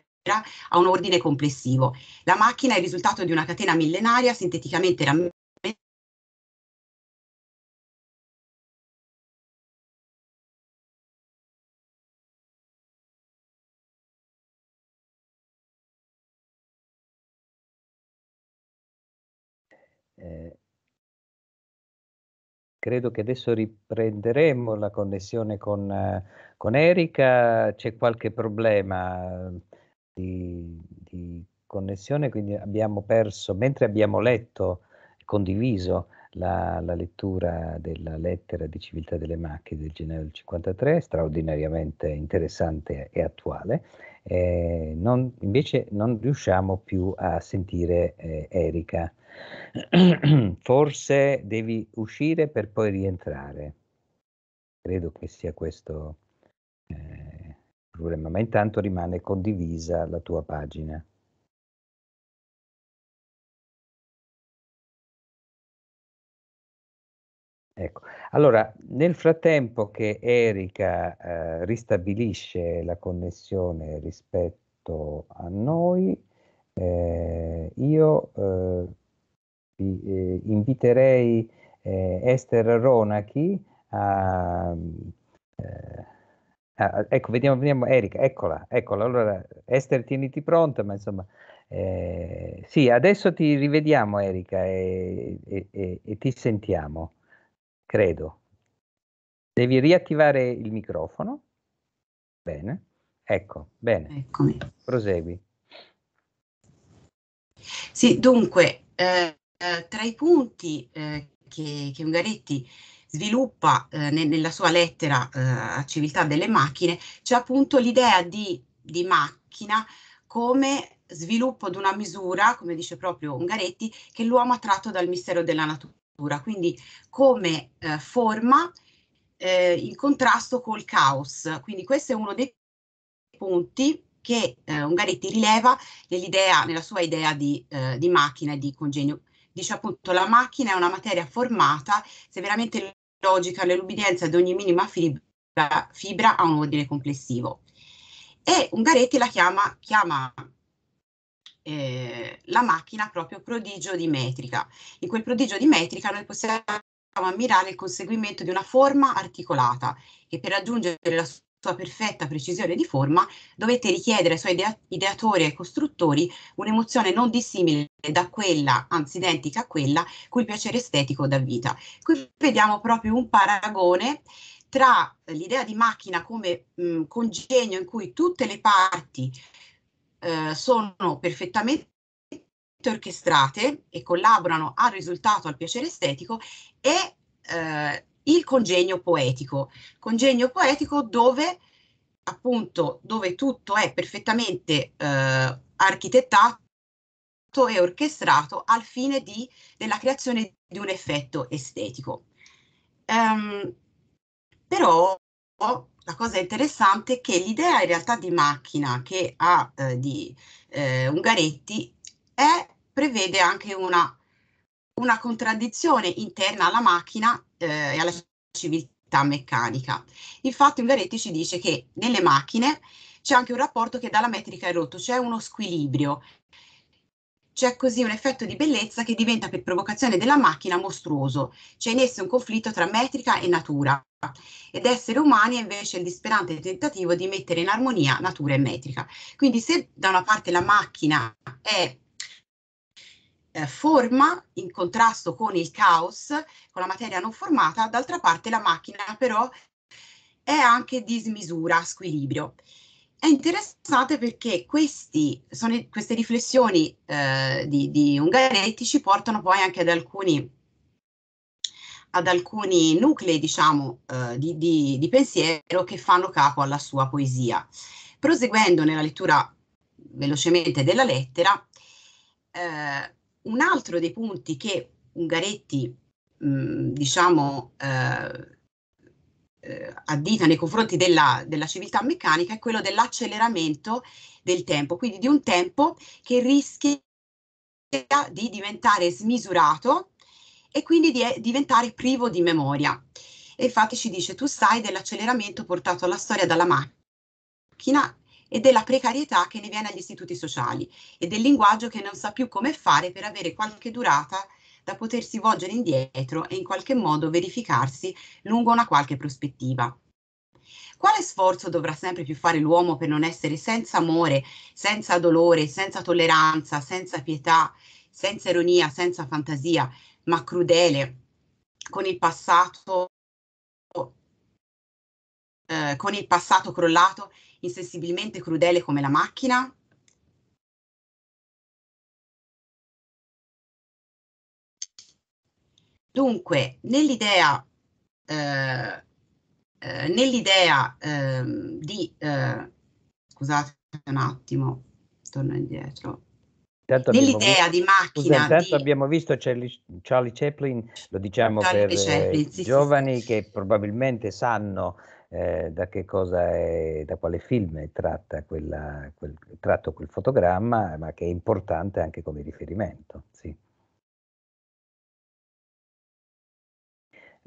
[SPEAKER 1] a un ordine complessivo. La macchina è il risultato di una catena millenaria sinteticamente rammentata Eh, credo che adesso riprenderemo la
[SPEAKER 2] connessione con, eh, con Erika, c'è qualche problema ehm, di, di, connessione, quindi abbiamo perso, mentre abbiamo letto e condiviso la, la, lettura della lettera di Civiltà delle Macchie del gennaio del 53, straordinariamente interessante e attuale, eh, non, invece non riusciamo più a sentire eh, Erika. Forse devi uscire per poi rientrare. Credo che sia questo eh, il problema, ma intanto rimane condivisa
[SPEAKER 1] la tua pagina. Ecco. Allora, nel frattempo
[SPEAKER 2] che Erika eh, ristabilisce la connessione rispetto a noi, eh, io eh, vi, eh, inviterei eh, Esther Ronachi a, eh, a... ecco, vediamo, vediamo, Erika, eccola, eccola. Allora, Esther, tieniti pronta, ma insomma... sì, adesso ti rivediamo Erika e, e, e, e ti sentiamo credo. Devi riattivare il microfono. Bene, ecco, bene. Eccomi. Prosegui.
[SPEAKER 7] Sì, dunque, eh, eh, tra i punti eh, che, che Ungaretti sviluppa eh, ne, nella sua lettera eh, a Civiltà delle macchine c'è appunto l'idea di, di macchina come sviluppo di una misura, come dice proprio Ungaretti, che l'uomo ha tratto dal mistero della natura quindi come eh, forma eh, in contrasto col caos. Quindi questo è uno dei punti che eh, Ungaretti rileva nella sua idea di, eh, di macchina e di congegno. Dice appunto la macchina è una materia formata, se veramente logica, l'elubidenza di ogni minima fibra, fibra, ha un ordine complessivo. E Ungaretti la chiama, chiama eh, la macchina proprio prodigio di metrica. In quel prodigio di metrica noi possiamo ammirare il conseguimento di una forma articolata che per raggiungere la sua perfetta precisione di forma dovette richiedere ai suoi idea ideatori e ai costruttori un'emozione non dissimile da quella, anzi identica a quella, cui piacere estetico dà vita. Qui vediamo proprio un paragone tra l'idea di macchina come mh, congegno in cui tutte le parti eh, sono perfettamente orchestrate e collaborano al risultato, al piacere estetico e eh, il congegno poetico. Congegno poetico dove appunto dove tutto è perfettamente eh, architettato e orchestrato al fine di, della creazione di un effetto estetico. Um, però Oh, la cosa interessante è che l'idea in realtà di macchina che ha eh, di eh, Ungaretti è, prevede anche una, una, contraddizione interna alla macchina eh, e alla civiltà meccanica. Infatti Ungaretti ci dice che nelle macchine c'è anche un rapporto che dalla metrica è rotto, c'è cioè uno squilibrio, c'è così un effetto di bellezza che diventa per provocazione della macchina mostruoso. C'è in esso un conflitto tra metrica e natura ed essere umani è invece il disperante tentativo di mettere in armonia natura e metrica. Quindi se da una parte la macchina è eh, forma in contrasto con il caos, con la materia non formata, d'altra parte la macchina però è anche dismisura, squilibrio è interessante perché questi, sono, queste riflessioni eh, di, di Ungaretti ci portano poi anche ad alcuni, ad alcuni nuclei, diciamo, eh, di, di, di pensiero che fanno capo alla sua poesia. Proseguendo nella lettura velocemente della lettera, eh, un altro dei punti che Ungaretti, mh, mm, diciamo, eh, eh, addita nei confronti della, della civiltà meccanica è quello dell'acceleramento del tempo, quindi di un tempo che rischia di diventare smisurato e quindi di eh, diventare privo di memoria. E infatti ci dice, tu sai dell'acceleramento portato alla storia dalla macchina e della precarietà che ne viene agli istituti sociali e del linguaggio che non sa più come fare per avere qualche durata da potersi volgere indietro e in qualche modo verificarsi lungo una qualche prospettiva. Quale sforzo dovrà sempre più fare l'uomo per non essere senza amore, senza dolore, senza tolleranza, senza pietà, senza ironia, senza fantasia, ma crudele con il passato
[SPEAKER 1] eh, con il passato crollato, insensibilmente crudele come la macchina? Dunque, nell'idea eh,
[SPEAKER 7] eh, nell'idea ehm, eh, di scusate un attimo, torno indietro.
[SPEAKER 2] Nell'idea di macchina. Scusa, intanto di... abbiamo visto Charlie, Charlie, Chaplin, lo diciamo Charlie per eh, Chaplin, sì, giovani sì. che probabilmente sanno eh, da che cosa è, da quale film è tratta quella, quel, tratto quel fotogramma, ma che è importante anche come riferimento. Sì.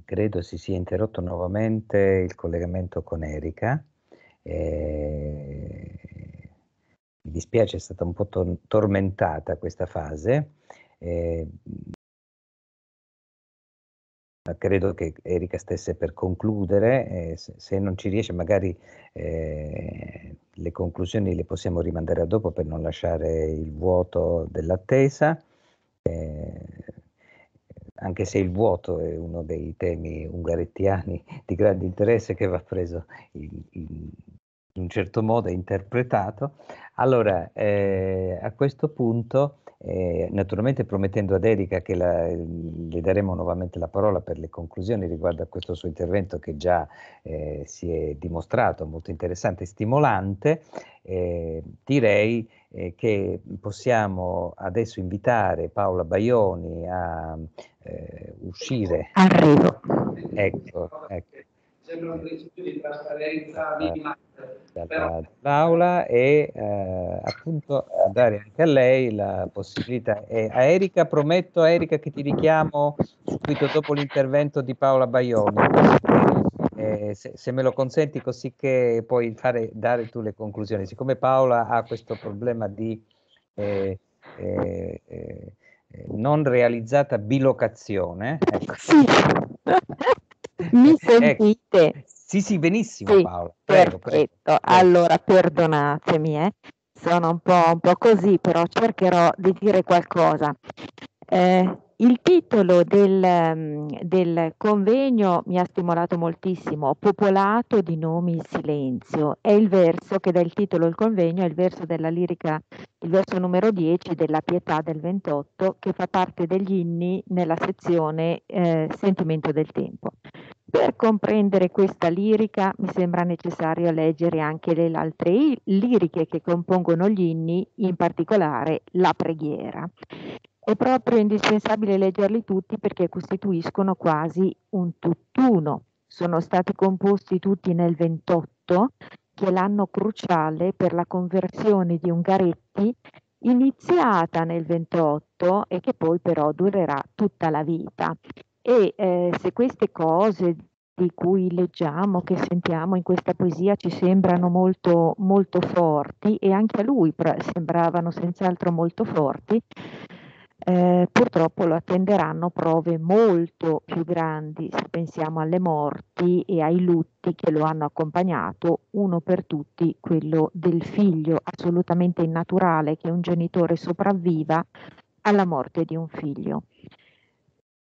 [SPEAKER 2] credo si sia interrotto nuovamente il collegamento con Erika. Eh, mi dispiace, è stata un po' tor- tormentata questa fase. Eh, credo che Erika stesse per concludere, eh, se, non ci riesce magari eh, le conclusioni le possiamo rimandare a dopo per non lasciare il vuoto dell'attesa. Eh, anche se il vuoto è uno dei temi ungarettiani di grande interesse che va preso in, in un certo modo, interpretato. Allora, eh, a questo punto, eh, naturalmente promettendo ad Erika che la, le daremo nuovamente la parola per le conclusioni riguardo a questo suo intervento che già eh, si è dimostrato molto interessante e stimolante, eh, direi eh, che possiamo adesso invitare Paola Baioni a eh, uscire. Arrivo. Ecco, ecco. Sembra un principio di trasparenza minima. Eh, Paola e eh, appunto a dare anche a lei la possibilità. E eh, a Erika, prometto a Erika che ti richiamo subito dopo l'intervento di Paola Baioni. Eh, se, se, me lo consenti, così che puoi fare, dare tu le conclusioni. Siccome Paola ha questo problema di eh, eh, eh non realizzata bilocazione, ecco. sì. mi ecco. sentite? Ecco. Sì, sì, benissimo sì, Paola. Prego, prego, prego. Allora, perdonatemi, eh. sono un
[SPEAKER 8] po', un po', così, però cercherò di dire qualcosa. Eh, il titolo del, mm, del, convegno mi ha stimolato moltissimo, popolato di nomi il silenzio, è il verso che dà il titolo al convegno, è il verso della lirica, il verso numero 10 della Pietà del 28 che fa parte degli inni nella sezione eh, Sentimento del tempo. Per comprendere questa lirica mi sembra necessario leggere anche le altre liriche che compongono gli inni, in particolare la preghiera. È proprio indispensabile leggerli tutti perché costituiscono quasi un tutt'uno. Sono stati composti tutti nel 28, che è l'anno cruciale per la conversione di Ungaretti, iniziata nel 28 e che poi però durerà tutta la vita. E eh, se queste cose di cui leggiamo, che sentiamo in questa poesia ci sembrano molto, molto forti e anche a lui sembravano senz'altro molto forti, eh, purtroppo lo attenderanno prove molto più grandi, se pensiamo alle morti e ai lutti che lo hanno accompagnato, uno per tutti quello del figlio, assolutamente innaturale che un genitore sopravviva alla morte di un figlio.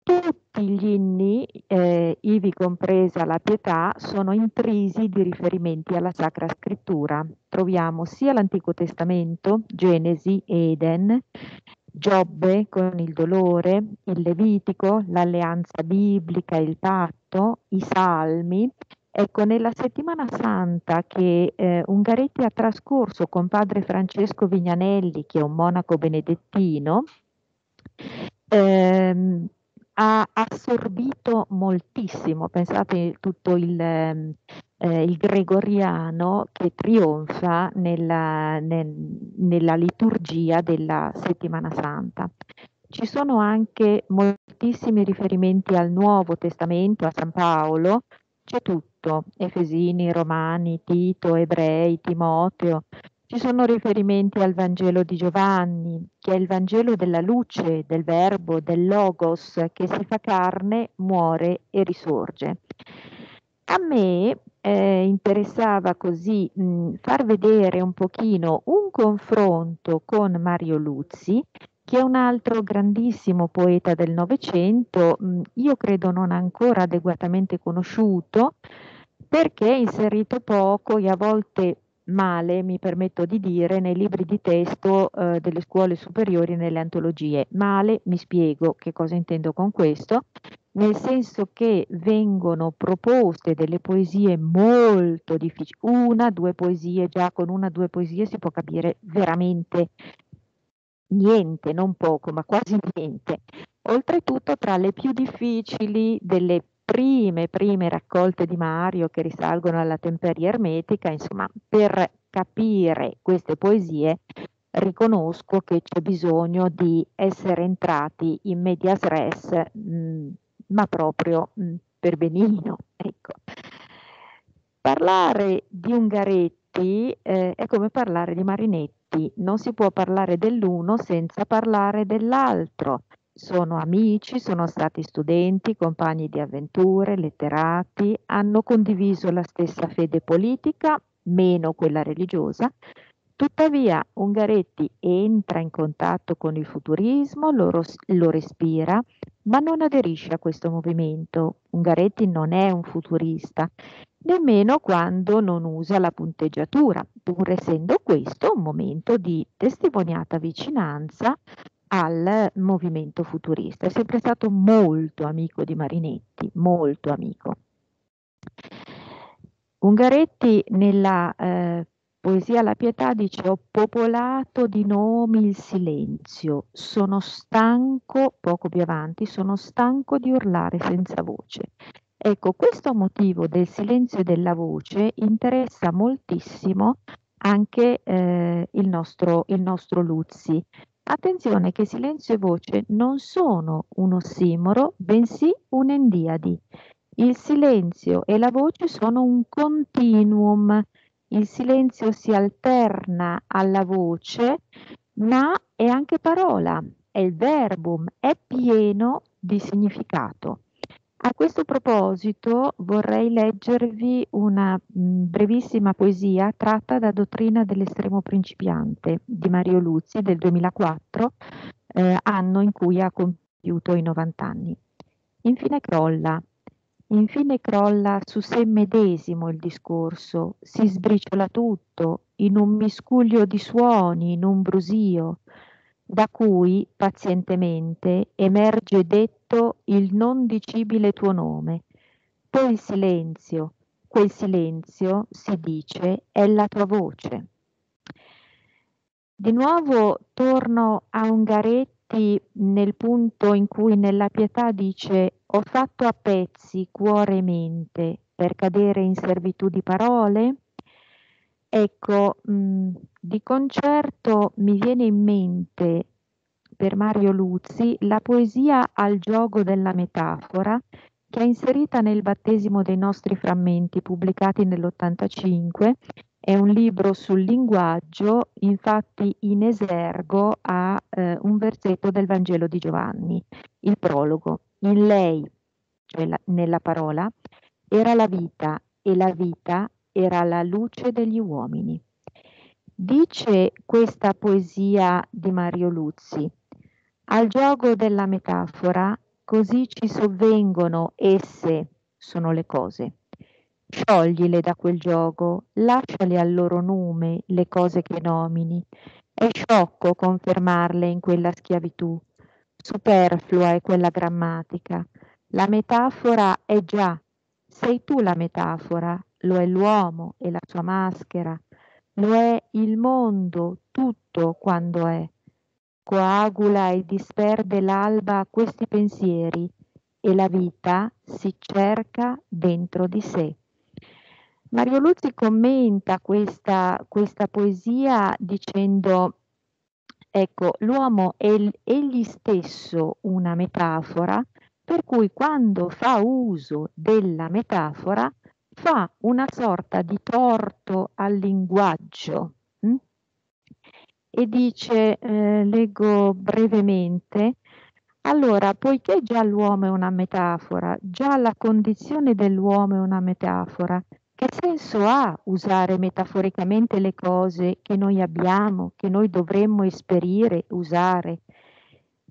[SPEAKER 8] Tutti gli inni, eh, ivi compresa la pietà, sono intrisi di riferimenti alla Sacra Scrittura. Troviamo sia l'Antico Testamento, Genesi, Eden, Giobbe con il dolore, il Levitico, l'alleanza biblica, il patto, i salmi. Ecco, nella settimana santa che eh, Ungaretti ha trascorso con padre Francesco Vignanelli, che è un monaco benedettino, ehm, ha assorbito moltissimo, pensate tutto il, ehm, eh, il gregoriano che trionfa nella, nel, nella liturgia della settimana santa. Ci sono anche moltissimi riferimenti al Nuovo Testamento, a San Paolo, c'è tutto, Efesini, Romani, Tito, Ebrei, Timoteo, ci sono riferimenti al Vangelo di Giovanni, che è il Vangelo della luce, del verbo, del logos, che si fa carne, muore e risorge. A me eh, interessava così mh, far vedere un pochino un confronto con Mario Luzzi, che è un altro grandissimo poeta del Novecento, io credo non ancora adeguatamente conosciuto, perché è inserito poco e a volte male, mi permetto di dire, nei libri di testo eh, delle scuole superiori e nelle antologie. Male, mi spiego che cosa intendo con questo, nel senso che vengono proposte delle poesie molto difficili, una, due poesie, già con una, due poesie si può capire veramente niente, non poco, ma quasi niente. Oltretutto tra le più difficili delle prime, prime raccolte di Mario che risalgono alla temperia ermetica, insomma, per capire queste poesie riconosco che c'è bisogno di essere entrati in medias res mh, ma proprio mh, mm, per benino. Ecco. Parlare di Ungaretti eh, è come parlare di Marinetti, non si può parlare dell'uno senza parlare dell'altro. Sono amici, sono stati studenti, compagni di avventure, letterati, hanno condiviso la stessa fede politica, meno quella religiosa, Tuttavia Ungaretti entra in contatto con il futurismo, lo, lo respira, ma non aderisce a questo movimento. Ungaretti non è un futurista, nemmeno quando non usa la punteggiatura, pur essendo questo un momento di testimoniata vicinanza al movimento futurista. È sempre stato molto amico di Marinetti, molto amico. Ungaretti nella eh, Poesia alla pietà dice ho popolato di nomi il silenzio, sono stanco, poco più avanti, sono stanco di urlare senza voce. Ecco, questo motivo del silenzio e della voce interessa moltissimo anche eh, il, nostro, il nostro Luzzi. Attenzione che silenzio e voce non sono un ossimoro, bensì un endiadi. Il silenzio e la voce sono un continuum il silenzio si alterna alla voce, ma è anche parola, è il verbum, è pieno di significato. A questo proposito vorrei leggervi una mm, brevissima poesia tratta da Dottrina dell'estremo principiante di Mario Luzzi del 2004, eh, anno in cui ha compiuto i 90 anni. Infine crolla, Infine crolla su sé medesimo il discorso, si sbriciola tutto in un miscuglio di suoni, in un brusio, da cui pazientemente emerge detto il non dicibile tuo nome. Poi il silenzio, quel silenzio, si dice, è la tua voce. Di nuovo torno a Ungaretti infatti nel punto in cui nella pietà dice ho fatto a pezzi cuore e mente per cadere in servitù di parole, ecco, mh, mm, di concerto mi viene in mente per Mario Luzzi la poesia al gioco della metafora che è inserita nel battesimo dei nostri frammenti pubblicati nell'85 è un libro sul linguaggio, infatti in esergo ha eh, un versetto del Vangelo di Giovanni, il prologo. In lei, cioè la, nella parola, era la vita e la vita era la luce degli uomini. Dice questa poesia di Mario Luzzi, al gioco della metafora così ci sovvengono esse, sono le cose scioglile da quel giogo, lasciale al loro nume le cose che nomini. È sciocco confermarle in quella schiavitù. Superflua è quella grammatica. La metafora è già, sei tu la metafora, lo è l'uomo e la sua maschera, lo è il mondo tutto quando è. Coagula e disperde l'alba questi pensieri e la vita si cerca dentro di sé. Mario Luzzi commenta questa, questa poesia dicendo Ecco, l'uomo è egli stesso una metafora, per cui quando fa uso della metafora fa una sorta di torto al linguaggio. Hm? E dice, eh, leggo brevemente, allora, poiché già l'uomo è una metafora, già la condizione dell'uomo è una metafora, che senso ha usare metaforicamente le cose che noi abbiamo, che noi dovremmo esperire, usare?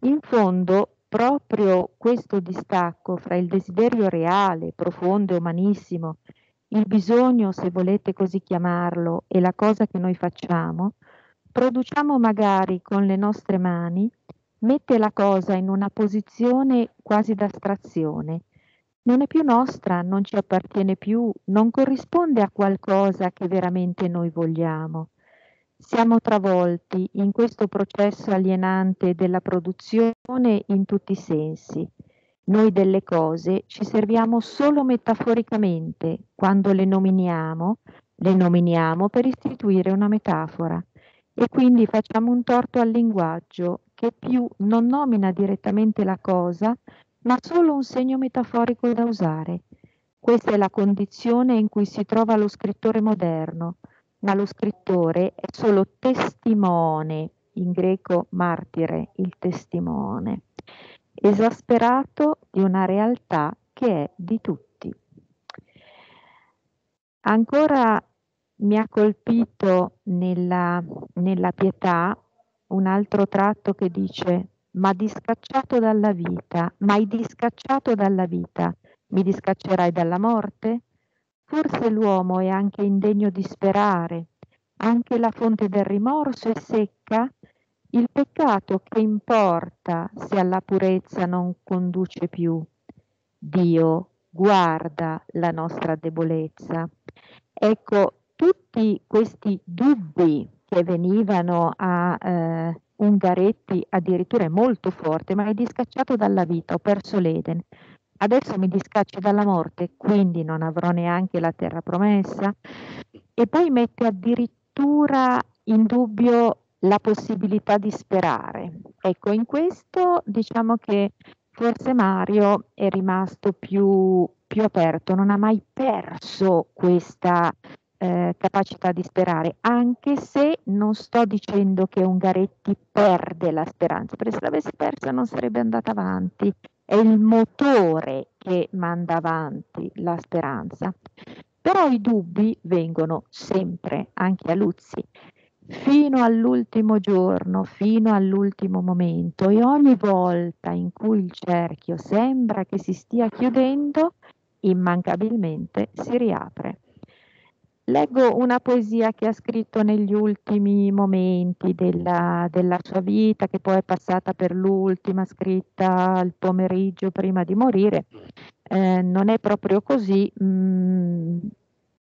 [SPEAKER 8] In fondo, proprio questo distacco fra il desiderio reale, profondo e umanissimo, il bisogno, se volete così chiamarlo, e la cosa che noi facciamo, produciamo magari con le nostre mani, mette la cosa in una posizione quasi d'astrazione non è più nostra, non ci appartiene più, non corrisponde a qualcosa che veramente noi vogliamo. Siamo travolti in questo processo alienante della produzione in tutti i sensi. Noi delle cose ci serviamo solo metaforicamente quando le nominiamo, le nominiamo per istituire una metafora e quindi facciamo un torto al linguaggio che più non nomina direttamente la cosa, ma solo un segno metaforico da usare. Questa è la condizione in cui si trova lo scrittore moderno, ma lo scrittore è solo testimone, in greco martire, il testimone, esasperato di una realtà che è di tutti. Ancora mi ha colpito nella, nella pietà un altro tratto che dice ma discacciato dalla vita, mai discacciato dalla vita, mi discaccerai dalla morte? Forse l'uomo è anche indegno di sperare, anche la fonte del rimorso è secca? Il peccato che importa se alla purezza non conduce più? Dio guarda la nostra debolezza. Ecco, tutti questi dubbi che venivano a eh, Ungaretti addirittura è molto forte, ma è discacciato dalla vita, ho perso l'Eden. Adesso mi discaccio dalla morte, quindi non avrò neanche la terra promessa. E poi mette addirittura in dubbio la possibilità di sperare. Ecco, in questo diciamo che forse Mario è rimasto più, più aperto, non ha mai perso questa eh, capacità di sperare, anche se non sto dicendo che Ungaretti perde la speranza, perché se l'avesse persa non sarebbe andata avanti, è il motore che manda avanti la speranza. Però i dubbi vengono sempre, anche a Luzzi, fino all'ultimo giorno, fino all'ultimo momento e ogni volta in cui il cerchio sembra che si stia chiudendo, immancabilmente si riapre. Leggo una poesia che ha scritto negli ultimi momenti della, della, sua vita, che poi è passata per l'ultima scritta il pomeriggio prima di morire. Eh, non è proprio così, mh, mm,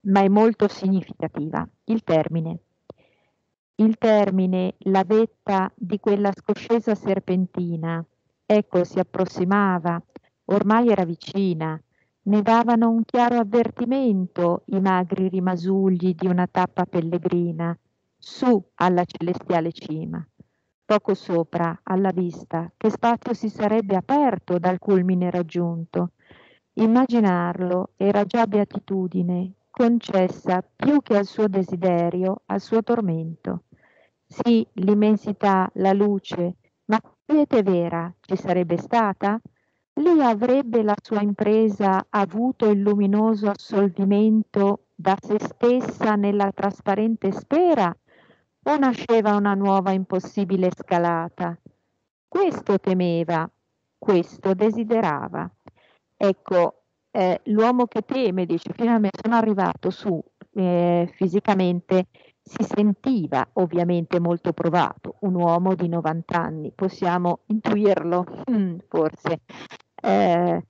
[SPEAKER 8] ma è molto significativa. Il termine. Il termine, la vetta di quella scoscesa serpentina, ecco, si approssimava, ormai era vicina ne davano un chiaro avvertimento i magri rimasugli di una tappa pellegrina, su alla celestiale cima. Poco sopra, alla vista, che spazio si sarebbe aperto dal culmine raggiunto. Immaginarlo era già beatitudine, concessa più che al suo desiderio, al suo tormento. Sì, l'immensità, la luce, ma quiete vera ci sarebbe stata? lui avrebbe la sua impresa avuto il luminoso assolvimento da se stessa nella trasparente sfera o nasceva una nuova impossibile scalata? Questo temeva, questo desiderava. Ecco, eh, l'uomo che teme dice finalmente sono arrivato su eh, fisicamente si sentiva ovviamente molto provato, un uomo di 90 anni, possiamo intuirlo forse, eh,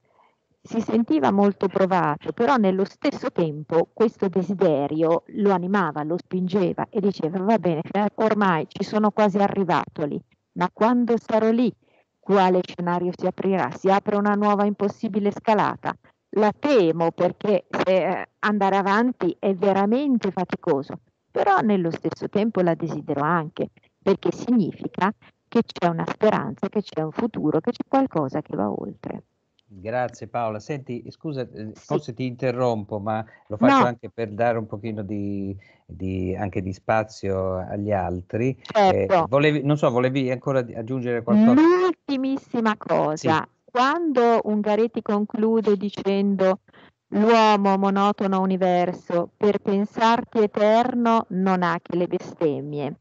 [SPEAKER 8] si sentiva molto provato, però nello stesso tempo questo desiderio lo animava, lo spingeva e diceva va bene, cioè, ormai ci sono quasi arrivato lì, ma quando sarò lì, quale scenario si aprirà? Si apre una nuova impossibile scalata? La temo perché eh, andare avanti è veramente faticoso, però nello stesso tempo la desidero anche, perché significa che c'è una speranza, che c'è un futuro, che c'è qualcosa che va oltre.
[SPEAKER 2] Grazie Paola. Senti, scusa, eh, forse sì. ti interrompo, ma lo faccio no. anche per dare un pochino di, di, di spazio agli altri. Certo. Eh, volevi, non so, volevi ancora aggiungere qualcosa?
[SPEAKER 8] L'ultimissima cosa. Sì. Quando Ungaretti conclude dicendo l'uomo monotono universo per pensarti eterno non ha che le bestemmie.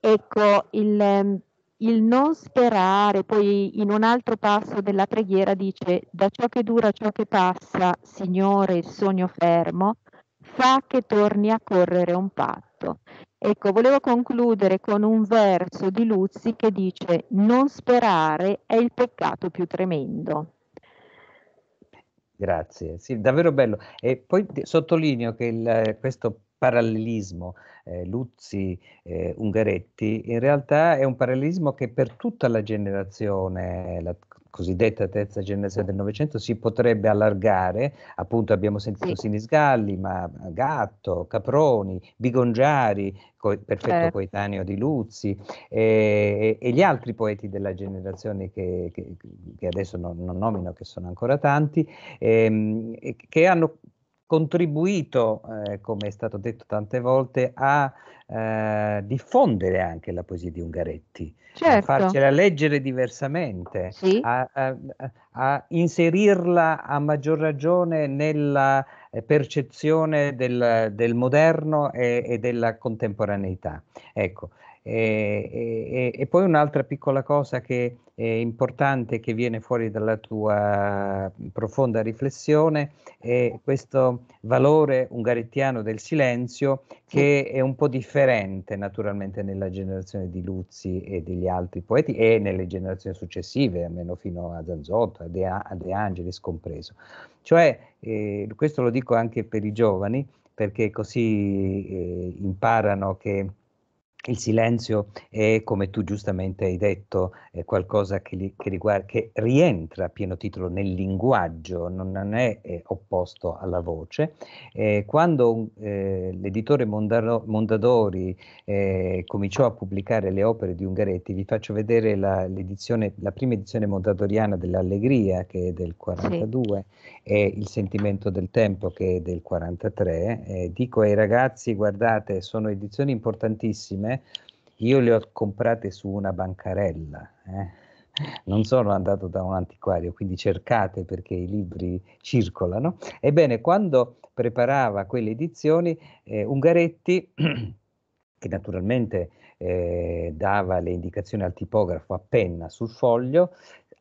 [SPEAKER 8] Ecco, il, ehm, il non sperare, poi in un altro passo della preghiera dice da ciò che dura ciò che passa, Signore, il sogno fermo, fa che torni a correre un patto. Ecco, volevo concludere con un verso di Luzzi che dice non sperare è il peccato più tremendo.
[SPEAKER 2] Grazie, sì, davvero bello. E poi sottolineo che il, eh, questo parallelismo eh, Luzzi eh, Ungaretti in realtà è un parallelismo che per tutta la generazione la cosiddetta terza generazione del Novecento si potrebbe allargare, appunto abbiamo sentito sì. Sinisgalli, ma Gatto, Caproni, Bigongiari, co- perfetto eh. coetaneo di Luzzi e, e, gli altri poeti della generazione che, che, che adesso non, non, nomino, che sono ancora tanti, ehm, e, che hanno contribuito, eh, come è stato detto tante volte, a eh, diffondere anche la poesia di Ungaretti, certo. a farcela leggere diversamente, sì. a, a, a, inserirla a maggior ragione nella eh, percezione del, del moderno e, e, della contemporaneità. Ecco. E, e, e poi un'altra piccola cosa che eh, importante che viene fuori dalla tua profonda riflessione è questo valore ungarettiano del silenzio che è un po' differente naturalmente nella generazione di Luzzi e degli altri poeti e nelle generazioni successive, almeno fino a Zanzotto, a De, a De Angelis compreso. Cioè, eh, questo lo dico anche per i giovani, perché così eh, imparano che il silenzio è, come tu giustamente hai detto, qualcosa che, li, che, riguarda, che, rientra a pieno titolo nel linguaggio, non è, è opposto alla voce. Eh, quando eh, l'editore Mondaro, Mondadori eh, cominciò a pubblicare le opere di Ungaretti, vi faccio vedere la, la prima edizione mondadoriana dell'Allegria, che è del 42, sì. e Il sentimento del tempo, che è del 43. Eh, dico ai ragazzi, guardate, sono edizioni importantissime io le ho comprate su una bancarella. Eh. Non sono andato da un antiquario, quindi cercate perché i libri circolano. Ebbene, quando preparava quelle edizioni, eh, Ungaretti, che naturalmente eh, dava le indicazioni al tipografo a penna sul foglio,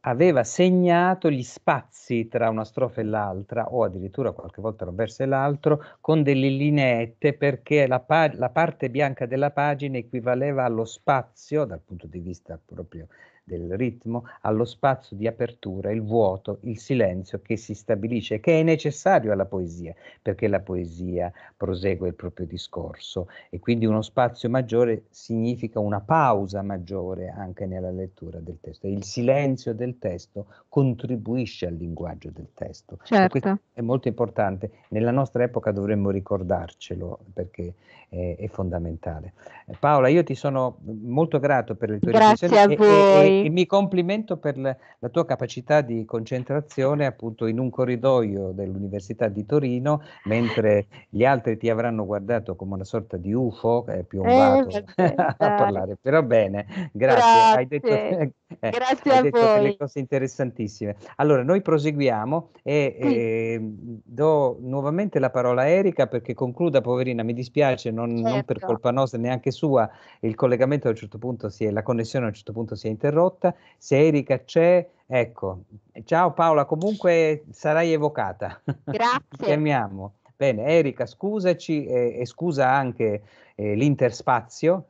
[SPEAKER 2] aveva segnato gli spazi tra una strofa e l'altra, o addirittura qualche volta un verso e l'altro, con delle lineette perché la, pa- la, parte bianca della pagina equivaleva allo spazio, dal punto di vista proprio del ritmo allo spazio di apertura, il vuoto, il silenzio che si stabilisce, che è necessario alla poesia, perché la poesia prosegue il proprio discorso e quindi uno spazio maggiore significa una pausa maggiore anche nella lettura del testo. Il silenzio del testo contribuisce al linguaggio del testo. Certo. È molto importante, nella nostra epoca dovremmo ricordarcelo perché è, è fondamentale. Paola, io ti sono molto grato per le tue Grazie riflessioni. Grazie a voi. E, e, e mi complimento per la, la, tua capacità di concentrazione appunto in un corridoio dell'Università di Torino, mentre gli altri ti avranno guardato come una sorta di UFO, che è piombato eh, a parlare. Però bene, grazie. grazie. Hai detto eh, Grazie a detto voi. Delle cose interessantissime. Allora, noi proseguiamo e, sì. e, ehm, do nuovamente la parola a Erika perché concluda, poverina, mi dispiace, non, certo. non, per certo. colpa nostra neanche sua, il collegamento a un certo punto si è, la connessione a un certo punto si è interrotta. Se Erika c'è, ecco. Ciao Paola, comunque sarai evocata. Grazie. Chiamiamo. Bene, Erika, scusaci e, eh, e scusa anche eh, l'interspazio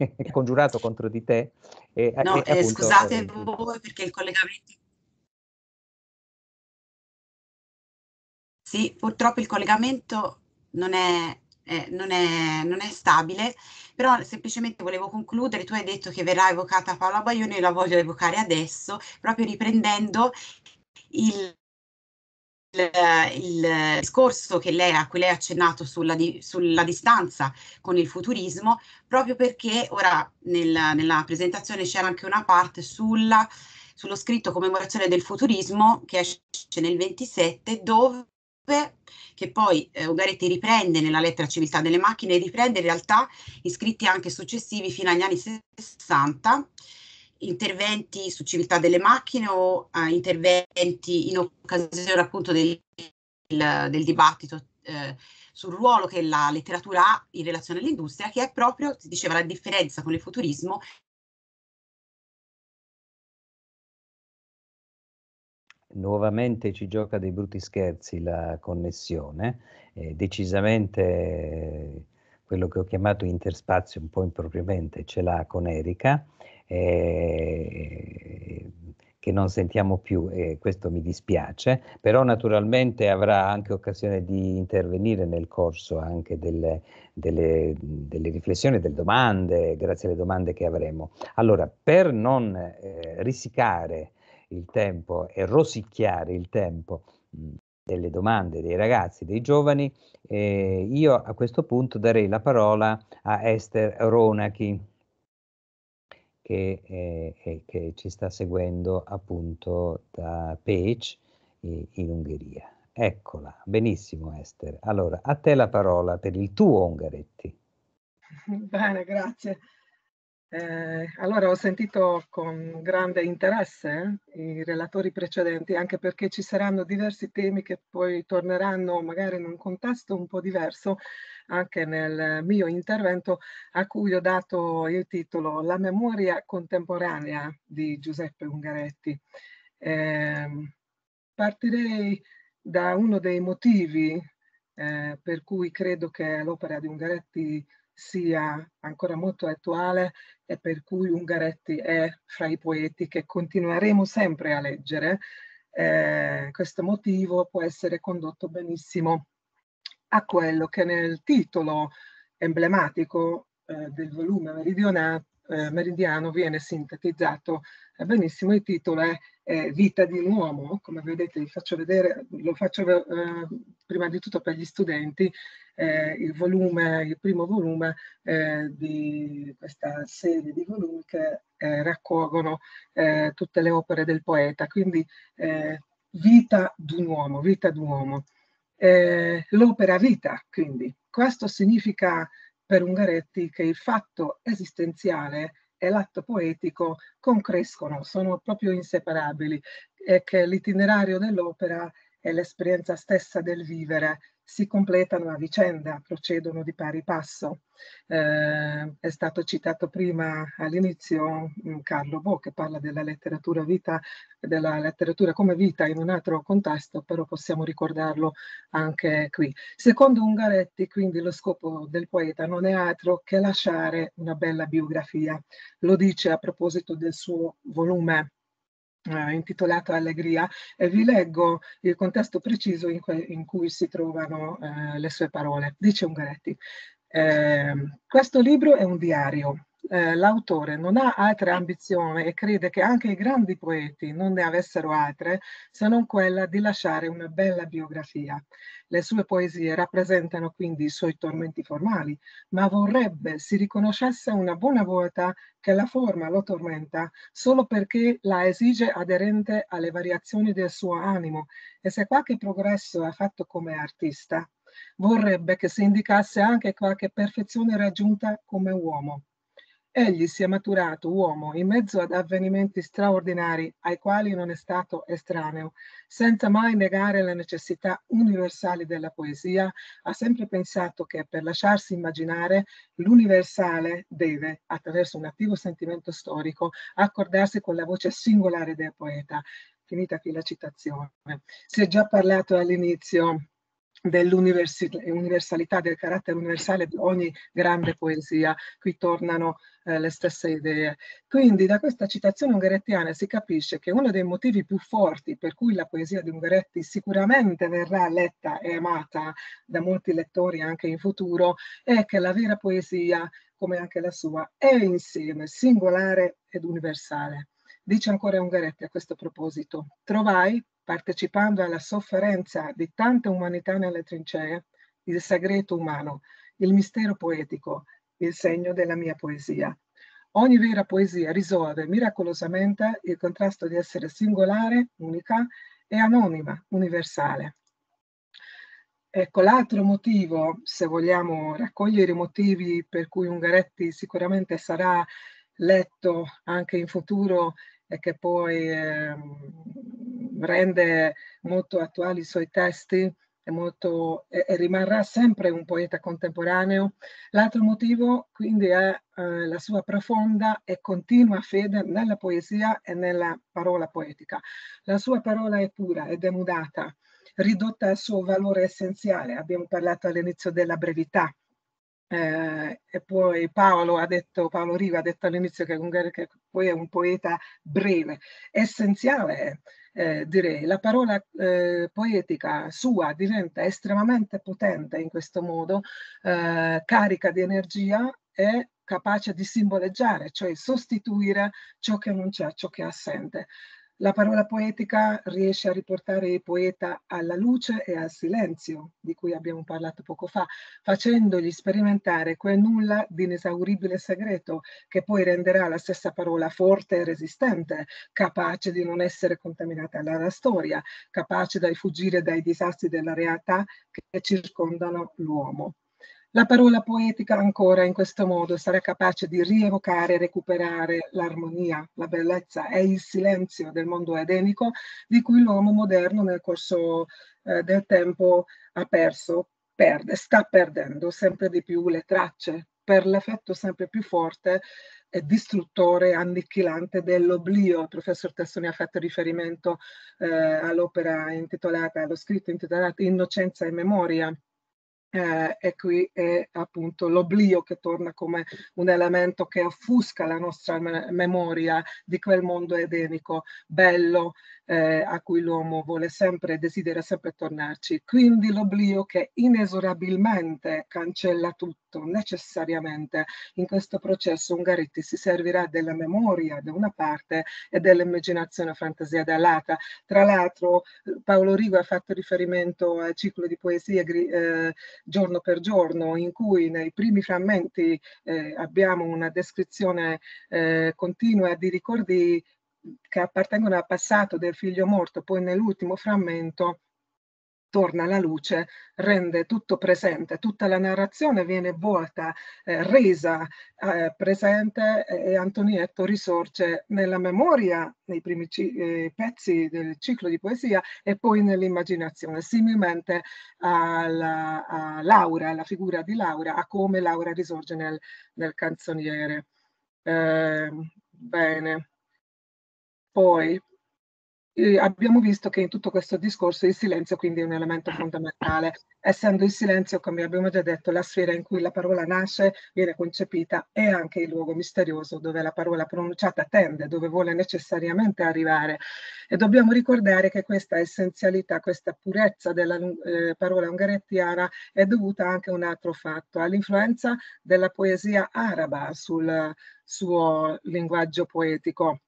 [SPEAKER 2] congiurato contro di te. E, no, e, eh, appunto, scusate eh,
[SPEAKER 1] perché il collegamento... Sì, purtroppo
[SPEAKER 7] il collegamento non è, eh, non è, non è stabile, però semplicemente volevo concludere, tu hai detto che verrà evocata Paola Baioni, io la voglio evocare adesso, proprio riprendendo il, il discorso lei, a cui lei ha accennato sulla, di, sulla, distanza con il futurismo, proprio perché ora nel, nella presentazione c'era anche una parte sulla, sullo scritto commemorazione del futurismo che esce nel 27 dove che poi eh, Ugaretti riprende nella lettera civiltà delle macchine, riprende in realtà i scritti anche successivi fino agli anni 60 interventi su civiltà delle macchine o eh, interventi in occasione appunto del, del, del dibattito eh, sul ruolo che la letteratura ha in relazione all'industria, che è proprio, si diceva,
[SPEAKER 1] la differenza con il futurismo.
[SPEAKER 2] Nuovamente ci gioca dei brutti scherzi la connessione, eh, decisamente quello che ho chiamato interspazio un po' impropriamente ce l'ha con Erika. Eh, che non sentiamo più e questo mi dispiace, però naturalmente avrà anche occasione di intervenire nel corso anche delle, delle, delle riflessioni, delle domande, grazie alle domande che avremo. Allora, per non eh, risicare il tempo e rosicchiare il tempo delle domande dei ragazzi, dei giovani, eh, io a questo punto darei la parola a Esther Ronachi che, eh, eh, che ci sta seguendo appunto da Page in Ungheria. Eccola, benissimo Esther. Allora, a te la parola per il tuo Ungaretti.
[SPEAKER 9] Bene, grazie. Eh, allora ho sentito con grande interesse eh, i relatori precedenti, anche perché ci saranno diversi temi che poi torneranno magari in un contesto un po' diverso anche nel mio intervento a cui ho dato il titolo La memoria contemporanea di Giuseppe Ungaretti. Eh, partirei da uno dei motivi eh, per cui credo che l'opera di Ungaretti sia ancora molto attuale e per cui Ungaretti è fra i poeti che continueremo sempre a leggere. Eh, questo motivo può essere condotto benissimo a quello che nel titolo emblematico eh, del volume meridionale, eh, meridiano viene sintetizzato eh, benissimo, il titolo è eh, Vita di un uomo, come vedete vi faccio vedere, lo faccio eh, prima di tutto per gli studenti, eh, il volume, il primo volume eh, di questa serie di volumi che raccolgono tutte le opere del poeta, quindi Vita d'un uomo, vita d'uomo. l'opera vita, quindi. Questo significa per Ungaretti che il fatto esistenziale e l'atto poetico concrescono, sono proprio inseparabili e che l'itinerario dell'opera è l'esperienza stessa del vivere si completano a vicenda, procedono di pari passo. Eh, è stato citato prima all'inizio mm, Carlo Bo che parla della letteratura, vita, della letteratura come vita in un altro contesto, però possiamo ricordarlo anche qui. Secondo Ungaretti, quindi, lo scopo del poeta non è altro che lasciare una bella biografia. Lo dice a proposito del suo volume eh, intitolato Allegria e vi leggo il contesto preciso in, que- in cui si trovano eh, le sue parole. Dice Ungaretti, eh, questo libro è un diario, eh, l'autore non ha altre ambizioni e crede che anche i grandi poeti non ne avessero altre se non quella di lasciare una bella biografia. Le sue poesie rappresentano quindi i suoi tormenti formali, ma vorrebbe si riconoscesse una buona volta che la forma lo tormenta solo perché la esige aderente alle variazioni del suo animo e se qualche progresso ha fatto come artista, vorrebbe che si indicasse anche qualche perfezione raggiunta come uomo egli si è maturato uomo in mezzo ad avvenimenti straordinari ai quali non è stato estraneo, senza mai negare le necessità universali della poesia, ha sempre pensato che per lasciarsi immaginare l'universale deve, attraverso un attivo sentimento storico, accordarsi con la voce singolare del poeta. Finita qui la citazione. Si è già parlato all'inizio dell'universalità, del carattere universale di ogni grande poesia. Qui tornano eh, le stesse idee. Quindi da questa citazione ungherettiana si capisce che uno dei motivi più forti per cui la poesia di Ungaretti sicuramente verrà letta e amata da molti lettori anche in futuro è che la vera poesia, come anche la sua, è insieme singolare ed universale. Dice ancora Ungaretti a questo proposito, trovai, partecipando alla sofferenza di tanta umanità nelle trincee, il segreto umano, il mistero poetico, il segno della mia poesia. Ogni vera poesia risolve miracolosamente il contrasto di essere singolare, unica e anonima, universale. Ecco, l'altro motivo, se vogliamo raccogliere i motivi per cui Ungaretti sicuramente sarà letto anche in futuro e che poi eh, rende molto attuali i suoi testi e, molto, e, e rimarrà sempre un poeta contemporaneo. L'altro motivo quindi è eh, la sua profonda e continua fede nella poesia e nella parola poetica. La sua parola è pura ed è mudata, ridotta al suo valore essenziale. Abbiamo parlato all'inizio della brevità eh, e poi Paolo, ha detto, Paolo Riva ha detto all'inizio che Gungerker poi è un poeta breve, essenziale eh, direi. La parola eh, poetica sua diventa estremamente potente in questo modo, eh, carica di energia e capace di simboleggiare, cioè sostituire ciò che non c'è, ciò che è assente. La parola poetica riesce a riportare il poeta alla luce e al silenzio, di cui abbiamo parlato poco fa, facendogli sperimentare quel nulla di inesauribile segreto che poi renderà la stessa parola forte e resistente, capace di non essere contaminata dalla storia, capace di fuggire dai disastri della realtà che circondano l'uomo. La parola poetica ancora in questo modo sarà capace di rievocare e recuperare l'armonia, la bellezza e il silenzio del mondo edenico di cui l'uomo moderno nel corso eh, del tempo ha perso, perde, sta perdendo sempre di più le tracce per l'effetto sempre più forte e distruttore, annichilante dell'oblio. Il professor Tassoni ha fatto riferimento eh, all'opera intitolata, allo scritto intitolato Innocenza e Memoria eh, e qui è appunto l'oblio che torna come un elemento che offusca la nostra me memoria di quel mondo edenico bello eh, a cui l'uomo vuole sempre, e desidera sempre tornarci. Quindi l'oblio che inesorabilmente cancella tutto, necessariamente. In questo processo Ungaretti si servirà della memoria da una parte e dell'immaginazione fantasia dall'altra. Tra l'altro eh, Paolo Rigo ha fatto riferimento al ciclo di poesie eh, giorno per giorno, in cui nei primi frammenti eh, abbiamo una descrizione eh, continua di ricordi mm, che appartengono al passato del figlio morto, poi nell'ultimo frammento torna alla luce, rende tutto presente, tutta la narrazione viene volta, eh, resa eh, presente eh, e Antonietto risorge nella memoria, nei primi eh, pezzi del ciclo di poesia e poi nell'immaginazione, similmente alla, a Laura, alla figura di Laura, a come Laura risorge nel, nel canzoniere. Ehm, bene. Poi, eh, abbiamo visto che in tutto questo discorso il silenzio quindi è un elemento fondamentale, essendo il silenzio, come abbiamo già detto, la sfera in cui la parola nasce, viene concepita e anche il luogo misterioso dove la parola pronunciata tende, dove vuole necessariamente arrivare. E dobbiamo ricordare che questa essenzialità, questa purezza della eh, parola ungherettiana è dovuta anche a un altro fatto, all'influenza della poesia araba sul suo linguaggio poetico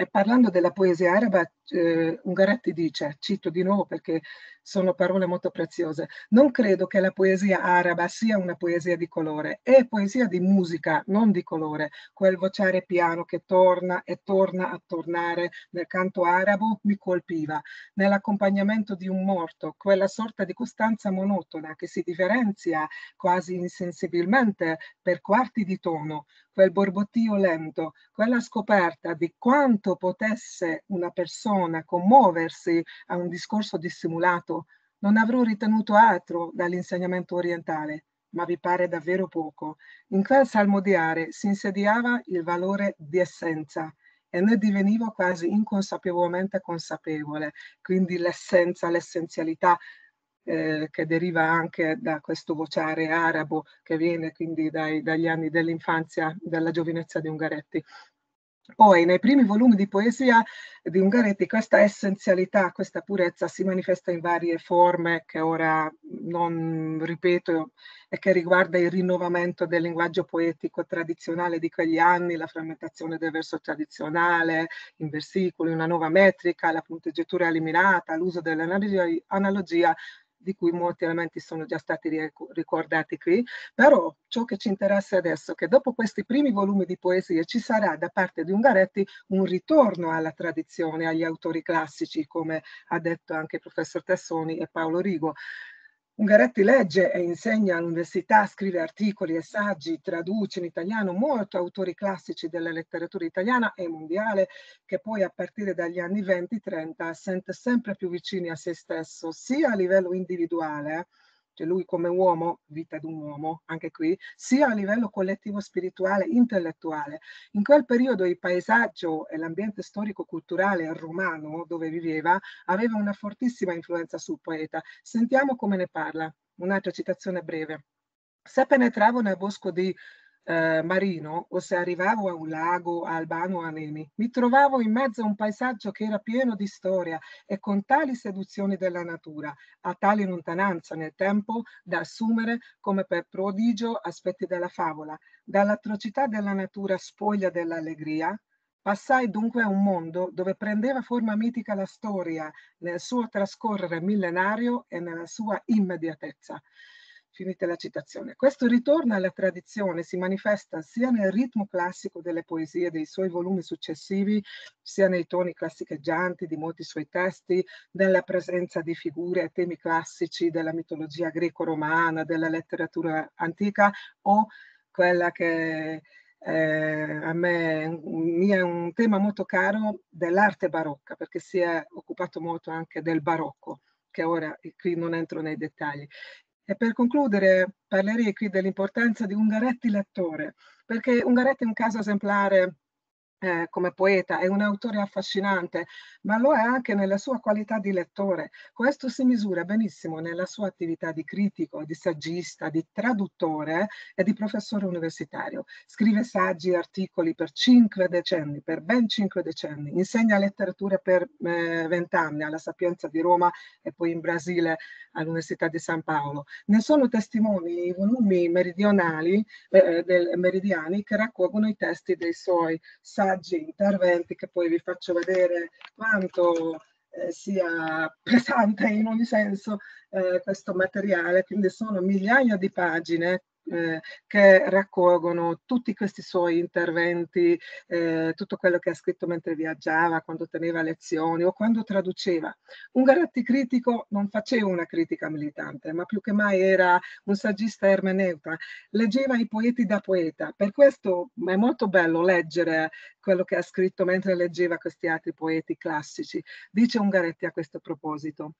[SPEAKER 9] e parlando della poesia araba, eh, Ungaretti dice, cito di nuovo perché sono parole molto preziose, non credo che la poesia araba sia una poesia di colore, è poesia di musica, non di colore, quel vociare piano che torna e torna a tornare nel canto arabo mi colpiva, nell'accompagnamento di un morto, quella sorta di costanza monotona che si differenzia quasi insensibilmente per quarti di tono, quel borbottio lento, quella scoperta di quanto potesse una persona commuoversi a un discorso dissimulato, non avrò ritenuto altro dall'insegnamento orientale, ma vi pare davvero poco. In quel salmodiare si insediava il valore di essenza e ne divenivo quasi inconsapevolmente consapevole, quindi l'essenza, l'essenzialità eh, che deriva anche da questo vociare arabo che viene quindi dai, dagli anni dell'infanzia, della giovinezza di Ungaretti. Poi nei primi volumi di poesia di Ungaretti questa essenzialità, questa purezza si manifesta in varie forme che ora non ripeto e che riguarda il rinnovamento del linguaggio poetico tradizionale di quegli anni, la frammentazione del verso tradizionale in versicoli, una nuova metrica, la punteggiatura eliminata, l'uso dell'analogia, di cui molti elementi sono già stati ricordati qui, però ciò che ci interessa adesso è che dopo questi primi volumi di poesie ci sarà da parte di Ungaretti un ritorno alla tradizione, agli autori classici, come ha detto anche il professor Tassoni e Paolo Rigo. Ungaretti legge e insegna all'università, scrive articoli e saggi, traduce in italiano molti autori classici della letteratura italiana e mondiale che poi a partire dagli anni 20-30 sente sempre più vicini a se stesso, sia a livello individuale cioè lui come uomo, vita di un uomo, anche qui, sia a livello collettivo spirituale, intellettuale. In quel periodo il paesaggio e l'ambiente storico-culturale romano dove viveva aveva una fortissima influenza sul poeta. Sentiamo come ne parla, un'altra citazione breve. Se penetravo nel bosco di eh, marino o se arrivavo a un lago a Albano o a Nemi, mi trovavo in mezzo a un paesaggio che era pieno di storia e con tali seduzioni della natura, a tale lontananza nel tempo da assumere come per prodigio aspetti della favola, dall'atrocità della natura spoglia dell'allegria, Passai dunque a un mondo dove prendeva forma mitica la storia nel suo trascorrere millenario e nella sua immediatezza. Finita la citazione. Questo ritorno alla tradizione si manifesta sia nel ritmo classico delle poesie dei suoi volumi successivi, sia nei toni classicheggianti di molti suoi testi, nella presenza di figure e temi classici della mitologia greco-romana, della letteratura antica o quella che eh, a me mi è un tema molto caro dell'arte barocca, perché si è occupato molto anche del barocco che ora qui non entro nei dettagli. E per concludere parlerei qui dell'importanza di Ungaretti lettore, perché Ungaretti è un caso esemplare eh, come poeta, è un autore affascinante, ma lo è anche nella sua qualità di lettore. Questo si misura benissimo nella sua attività di critico, di saggista, di traduttore e di professore universitario. Scrive saggi e articoli per cinque decenni, per ben cinque decenni, insegna letteratura per eh, vent'anni eh, alla Sapienza di Roma e poi in Brasile all'Università di San Paolo. Ne sono testimoni i volumi meridionali, eh, del, meridiani che raccolgono i testi dei suoi saggi messaggi, interventi che poi vi faccio vedere quanto eh, sia pesante in ogni senso eh, questo materiale, quindi sono migliaia di pagine eh, che raccolgono tutti questi suoi interventi, eh, tutto quello che ha scritto mentre viaggiava, quando teneva lezioni o quando traduceva. Un Garatti critico non faceva una critica militante, ma più che mai era un saggista ermeneuta, leggeva i poeti da poeta. Per questo è molto bello leggere quello che ha scritto mentre leggeva questi altri poeti classici. Dice Ungaretti a questo proposito.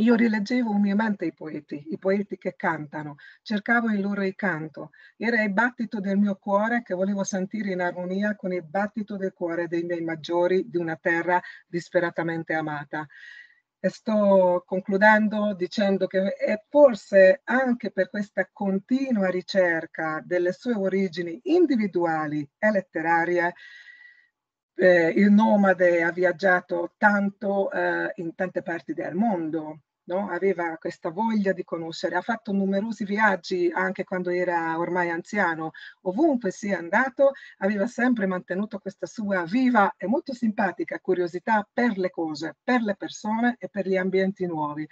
[SPEAKER 9] Io rileggevo umilmente i poeti, i poeti che cantano, cercavo in loro il canto, era il battito del mio cuore che volevo sentire in armonia con il battito del cuore dei miei maggiori di una terra disperatamente amata. E sto concludendo dicendo che è forse anche per questa continua ricerca delle sue origini individuali e letterarie eh, il nomade ha viaggiato tanto eh, in tante parti del mondo no? aveva questa voglia di conoscere, ha fatto numerosi viaggi anche quando era ormai anziano, ovunque sia andato aveva sempre mantenuto questa sua viva e molto simpatica curiosità per le cose, per le persone e per gli ambienti nuovi.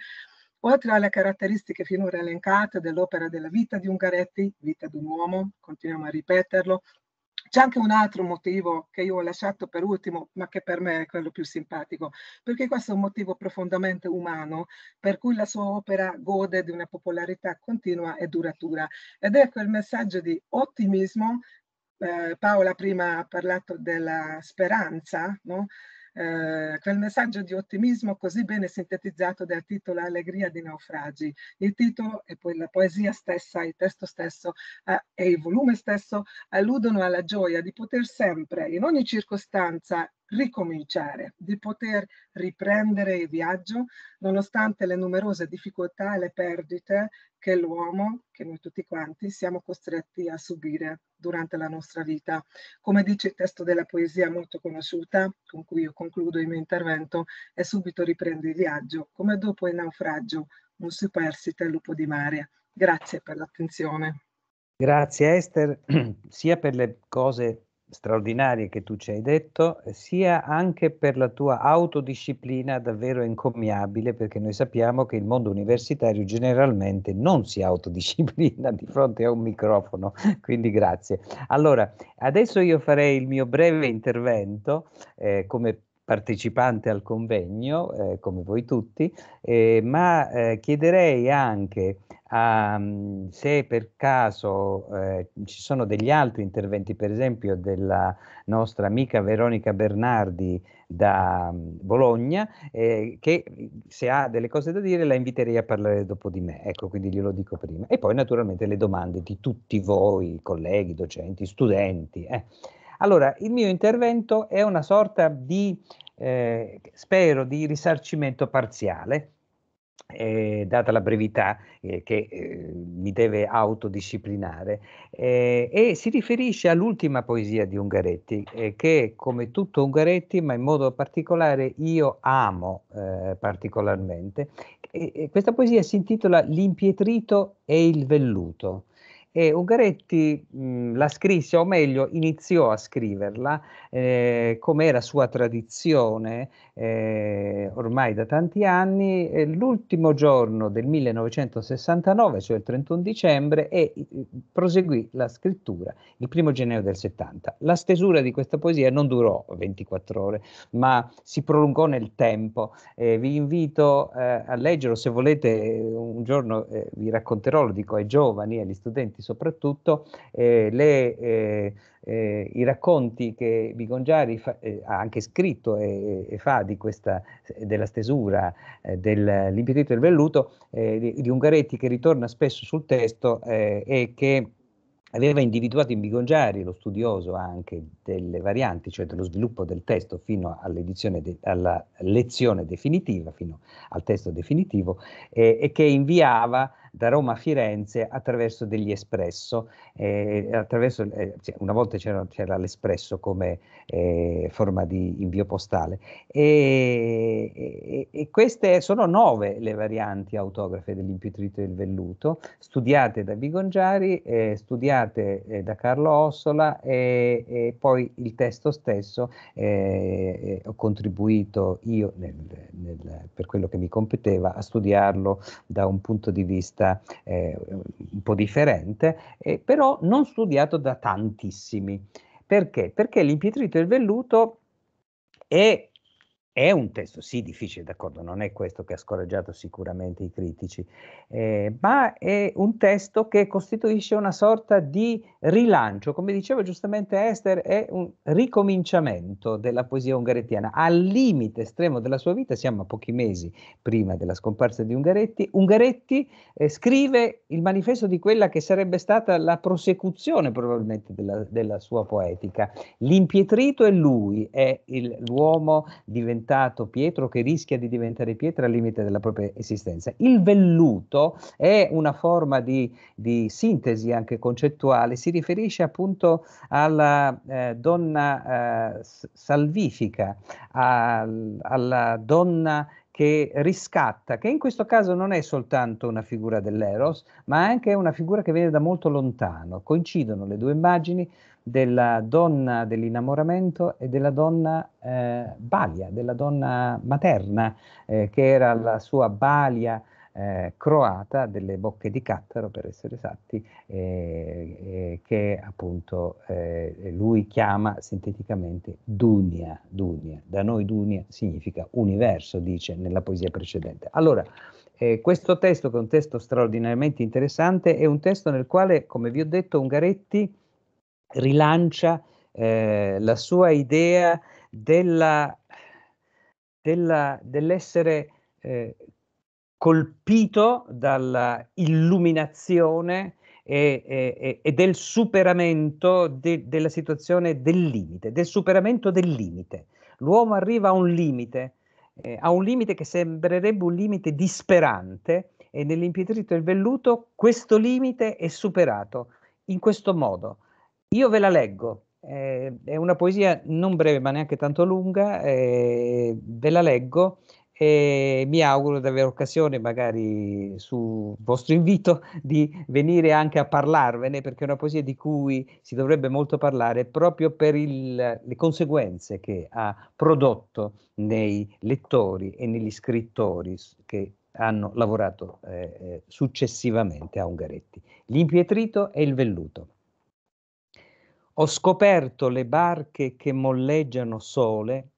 [SPEAKER 9] Oltre alle caratteristiche finora elencate dell'opera della vita di Ungaretti, vita di un uomo, continuiamo a ripeterlo, c'è anche un altro motivo che io ho lasciato per ultimo, ma che per me è quello più simpatico, perché questo è un motivo profondamente umano per cui la sua opera gode di una popolarità continua e duratura. Ed è ecco quel messaggio di ottimismo. Eh, Paola prima ha parlato della speranza, no? Eh, quel messaggio di ottimismo così bene sintetizzato dal titolo Allegria di naufragi. Il titolo e poi la poesia stessa, il testo stesso eh, e il volume stesso alludono alla gioia di poter sempre, in ogni circostanza ricominciare, di poter riprendere il viaggio nonostante le numerose difficoltà e le perdite che l'uomo, che noi tutti quanti, siamo costretti a subire durante la nostra vita. Come dice il testo della poesia molto conosciuta, con cui io concludo il mio intervento, è subito riprendi il viaggio, come dopo il naufragio, un superstite lupo di mare. Grazie per l'attenzione.
[SPEAKER 2] Grazie Esther, sia per le cose straordinarie che tu ci hai detto, eh, sia anche per la tua autodisciplina davvero encomiabile, perché noi sappiamo che il mondo universitario generalmente non si autodisciplina di fronte a un microfono, quindi grazie. Allora, adesso io farei il mio breve intervento eh, come partecipante al convegno, eh, come voi tutti, eh, ma eh, chiederei anche Um, se per caso eh, ci sono degli altri interventi, per esempio della nostra amica Veronica Bernardi da um, Bologna, eh, che mhmm, se ha delle cose da dire la inviterei a parlare dopo di me, ecco quindi glielo dico prima. E poi naturalmente le domande di tutti voi, colleghi, docenti, studenti. Eh. Allora, il mio intervento è una sorta di, ehm, spero, di risarcimento parziale eh, data la brevità eh, che eh, mi deve autodisciplinare, eh, e si riferisce all'ultima poesia di Ungaretti, eh, che come tutto Ungaretti, ma in modo particolare io amo eh, particolarmente. E, e questa poesia si intitola L'impietrito e il velluto e Ungaretti mh, la scrisse, o meglio iniziò a scriverla, eh, come era sua tradizione eh, ormai da tanti anni, eh, l'ultimo giorno del 1969, cioè il 31 dicembre, e eh, proseguì la scrittura il primo gennaio del 70. La stesura di questa poesia non durò 24 ore, ma si prolungò nel tempo. Eh, vi invito eh, a leggerlo, se volete un giorno vi racconterò, lo dico ai giovani, e agli studenti soprattutto eh, le, eh, eh i racconti che Bigongiari fa, eh, ha anche scritto e, e fa questa, della stesura dell'impedito eh, del velluto di, di, Ungaretti che ritorna spesso sul testo e che aveva individuato in Bigongiari, lo studioso anche delle varianti, cioè dello sviluppo del testo fino de, alla lezione definitiva, fino al testo definitivo, eh, e che inviava da Roma a Firenze attraverso degli espresso. Eh, attraverso, eh, cioè, una volta c'era, c'era l'espresso come eh, forma di invio postale. E, e, e, queste sono nove le varianti autografe dell'impiutrito del velluto, studiate da Bigongiari, eh, studiate eh, da Carlo Ossola e, e, poi il testo stesso eh, ho contribuito io nel, nel, per quello che mi competeva a studiarlo da un punto di vista vista eh, un po' differente, eh, però non studiato da tantissimi. Perché? Perché l'impietrito e il velluto è è un testo, sì, difficile, d'accordo, non è questo che ha scoraggiato sicuramente i critici, eh, ma è un testo che costituisce una sorta di rilancio, come diceva giustamente Esther, è un ricominciamento della poesia ungarettiana. Al limite estremo della sua vita, siamo a pochi mesi prima della scomparsa di Ungaretti, Ungaretti eh, scrive il manifesto di quella che sarebbe stata la prosecuzione probabilmente della, della sua poetica. L'impietrito è lui, è il, l'uomo diventato diventato Pietro, che rischia di diventare Pietro al limite della propria esistenza. Il velluto è una forma di, di sintesi anche concettuale, si riferisce appunto alla eh, donna eh, salvifica, al, alla donna che riscatta, che in questo caso non è soltanto una figura dell'Eros, ma anche una figura che viene da molto lontano. Coincidono le due immagini della donna dell'innamoramento e della donna eh, balia, della donna materna, eh, che era la sua balia eh, croata delle bocche di Cattaro, per essere esatti, eh, eh, che appunto eh, lui chiama sinteticamente Dunia, Dunia. Da noi Dunia significa universo, dice nella poesia precedente. Allora, eh, questo testo, che è un testo straordinariamente interessante, è un testo nel quale, come vi ho detto, Ungaretti rilancia eh, la sua idea della, della, dell'essere eh, colpito dalla illuminazione e, e, e del superamento de, della situazione del limite, del superamento del limite. L'uomo arriva a un limite, eh, a un limite che sembrerebbe un limite disperante e nell'impietrito del velluto questo limite è superato in questo modo io ve la leggo, eh, è una poesia non breve ma neanche tanto lunga, eh, ve la leggo e mi auguro di avere occasione, magari su vostro invito, di venire anche a parlarvene, perché è una poesia di cui si dovrebbe molto parlare proprio per il, le conseguenze che ha prodotto nei lettori e negli scrittori che hanno lavorato eh, eh successivamente a Ungaretti. L'impietrito e il velluto. Ho scoperto le barche che molleggiano sole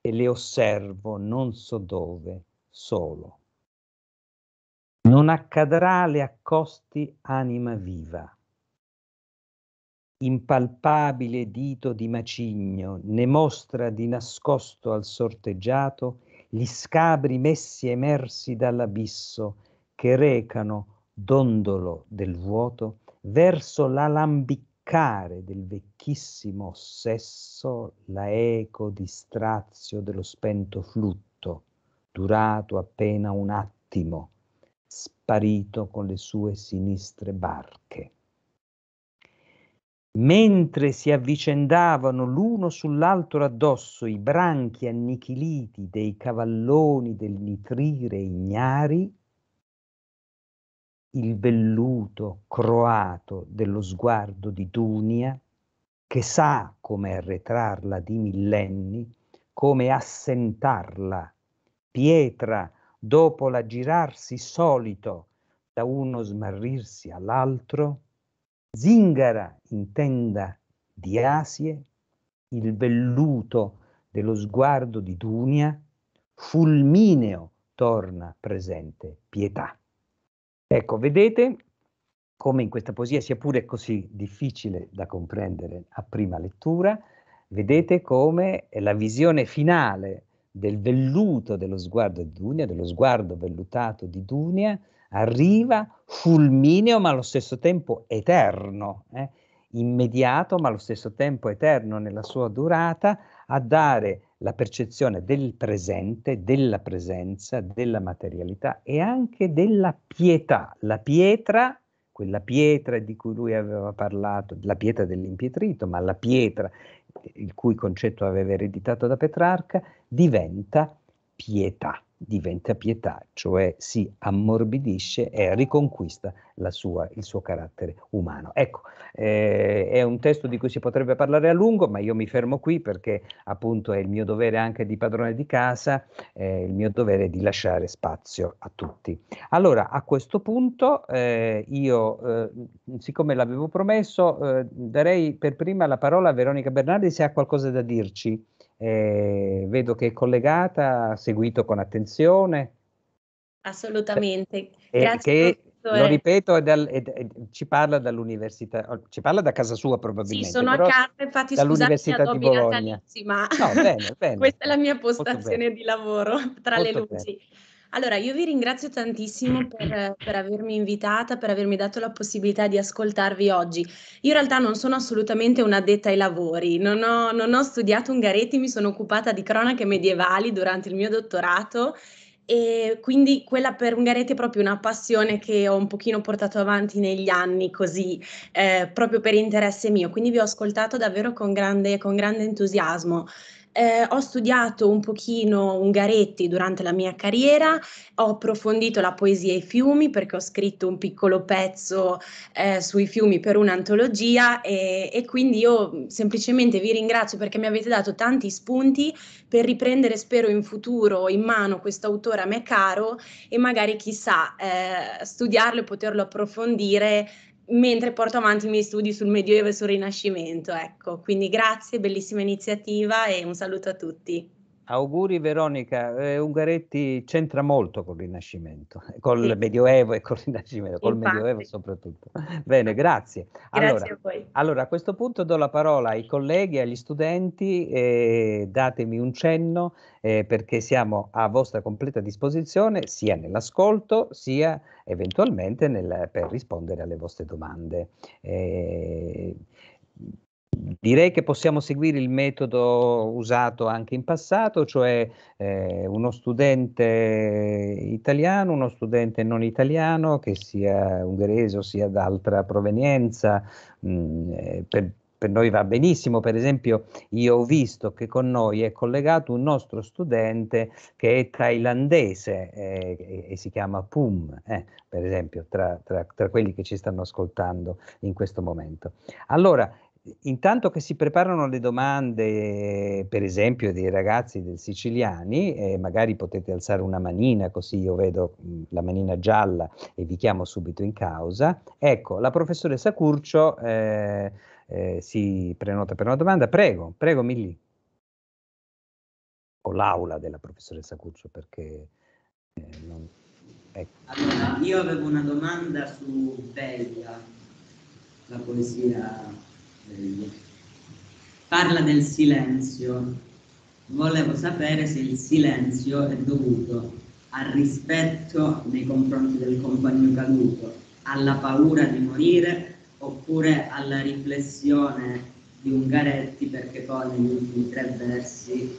[SPEAKER 2] e le osservo non so dove, solo. Non accadrà le accosti anima viva. Impalpabile dito di macigno ne mostra di nascosto al sorteggiato gli scabri messi emersi dall'abisso che recano, dondolo del vuoto, verso l'alambiccato toccare del vecchissimo ossesso la eco di strazio dello spento flutto, durato appena un attimo, sparito con le sue sinistre barche. Mentre si avvicendavano l'uno sull'altro addosso i branchi annichiliti dei cavalloni del nitrire ignari, il velluto croato dello sguardo di Dunia, che sa come arretrarla di millenni, come assentarla, pietra dopo la girarsi solito da uno smarrirsi all'altro, zingara in tenda di asie, il velluto dello sguardo di Dunia, fulmineo torna presente pietà. Ecco, vedete come in questa poesia, sia pure così difficile da comprendere a prima lettura, vedete come la visione finale del velluto dello sguardo di Dunia, dello sguardo vellutato di Dunia, arriva fulmineo ma allo stesso tempo eterno, eh? immediato ma allo stesso tempo eterno nella sua durata, a dare la percezione del presente, della presenza, della materialità e anche della pietà. La pietra, quella pietra di cui lui aveva parlato, la pietra dell'impietrito, ma la pietra il cui concetto aveva ereditato da Petrarca, diventa pietà diventa pietà, cioè si ammorbidisce e riconquista sua, il suo carattere umano. Ecco, eh, è un testo di cui si potrebbe parlare a lungo, ma io mi fermo qui perché appunto è il mio dovere anche di padrone di casa, eh, il mio dovere di lasciare spazio a tutti. Allora, a questo punto eh, io, eh, siccome l'avevo promesso, eh, darei per prima la parola a Veronica Bernardi se ha qualcosa da dirci. Eh, vedo che è collegata, ha seguito con attenzione.
[SPEAKER 10] Assolutamente, eh, grazie. Che, lo
[SPEAKER 2] ripeto, è dal, è, è, ci parla dall'università, oh, ci parla da casa sua probabilmente. Sì, sono a casa, infatti
[SPEAKER 10] dall'università di Bologna. No, bene, bene. Questa è la mia postazione di lavoro tra Molto le luci. Bene. Allora, io vi ringrazio tantissimo per, per, avermi invitata, per avermi dato la possibilità di ascoltarvi oggi. Io in realtà non sono assolutamente un'addetta ai lavori, non ho, non ho studiato Ungaretti, mi sono occupata di cronache medievali durante il mio dottorato e quindi quella per Ungaretti è proprio una passione che ho un pochino portato avanti negli anni così, eh, proprio per interesse mio, quindi vi ho ascoltato davvero con grande, con grande entusiasmo eh, ho studiato un pochino Ungaretti durante la mia carriera, ho approfondito la poesia e i fiumi perché ho scritto un piccolo pezzo eh, sui fiumi per un'antologia e, e quindi io mm, semplicemente vi ringrazio perché mi avete dato tanti spunti per riprendere, spero in futuro, in mano questo autore a me caro e magari chissà eh, studiarlo e poterlo approfondire mentre porto avanti i miei studi sul Medioevo e sul Rinascimento. Ecco, quindi grazie, bellissima iniziativa e un saluto a tutti.
[SPEAKER 2] Auguri Veronica, eh, Ungaretti c'entra molto col Rinascimento, eh, col sì. Medioevo e col Rinascimento, col Infatti. Medioevo soprattutto. Bene, grazie. Grazie allora, a voi. Allora, a questo punto do la parola ai colleghi, agli studenti, eh, datemi un cenno eh, perché siamo a vostra completa disposizione sia nell'ascolto sia eventualmente nel, per rispondere alle vostre domande. Eh, Direi che possiamo seguire il metodo usato anche in passato, cioè eh, uno studente italiano, uno studente non italiano, che sia ungherese o sia d'altra provenienza, mh, mm, eh, per, per noi va benissimo, per esempio io ho visto che con noi è collegato un nostro studente che è thailandese eh, e si chiama Pum, eh, per esempio, tra, tra, tra quelli che ci stanno ascoltando in questo momento. Allora, intanto che si preparano le domande, per esempio, dei ragazzi del siciliani, eh, magari potete alzare una manina, così io vedo mh, mm, la manina gialla e vi chiamo subito in causa. Ecco, la professoressa Curcio eh, eh, si prenota per una domanda. Prego, prego Milli. O l'aula della professoressa Curcio, perché eh, non...
[SPEAKER 1] ecco. Allora, io avevo una domanda su
[SPEAKER 2] Bella, la poesia Parla del silenzio. Volevo sapere se il silenzio è dovuto
[SPEAKER 7] al rispetto nei confronti del compagno caduto, alla paura di morire oppure alla riflessione di Ungaretti
[SPEAKER 10] perché
[SPEAKER 4] poi negli ultimi tre versi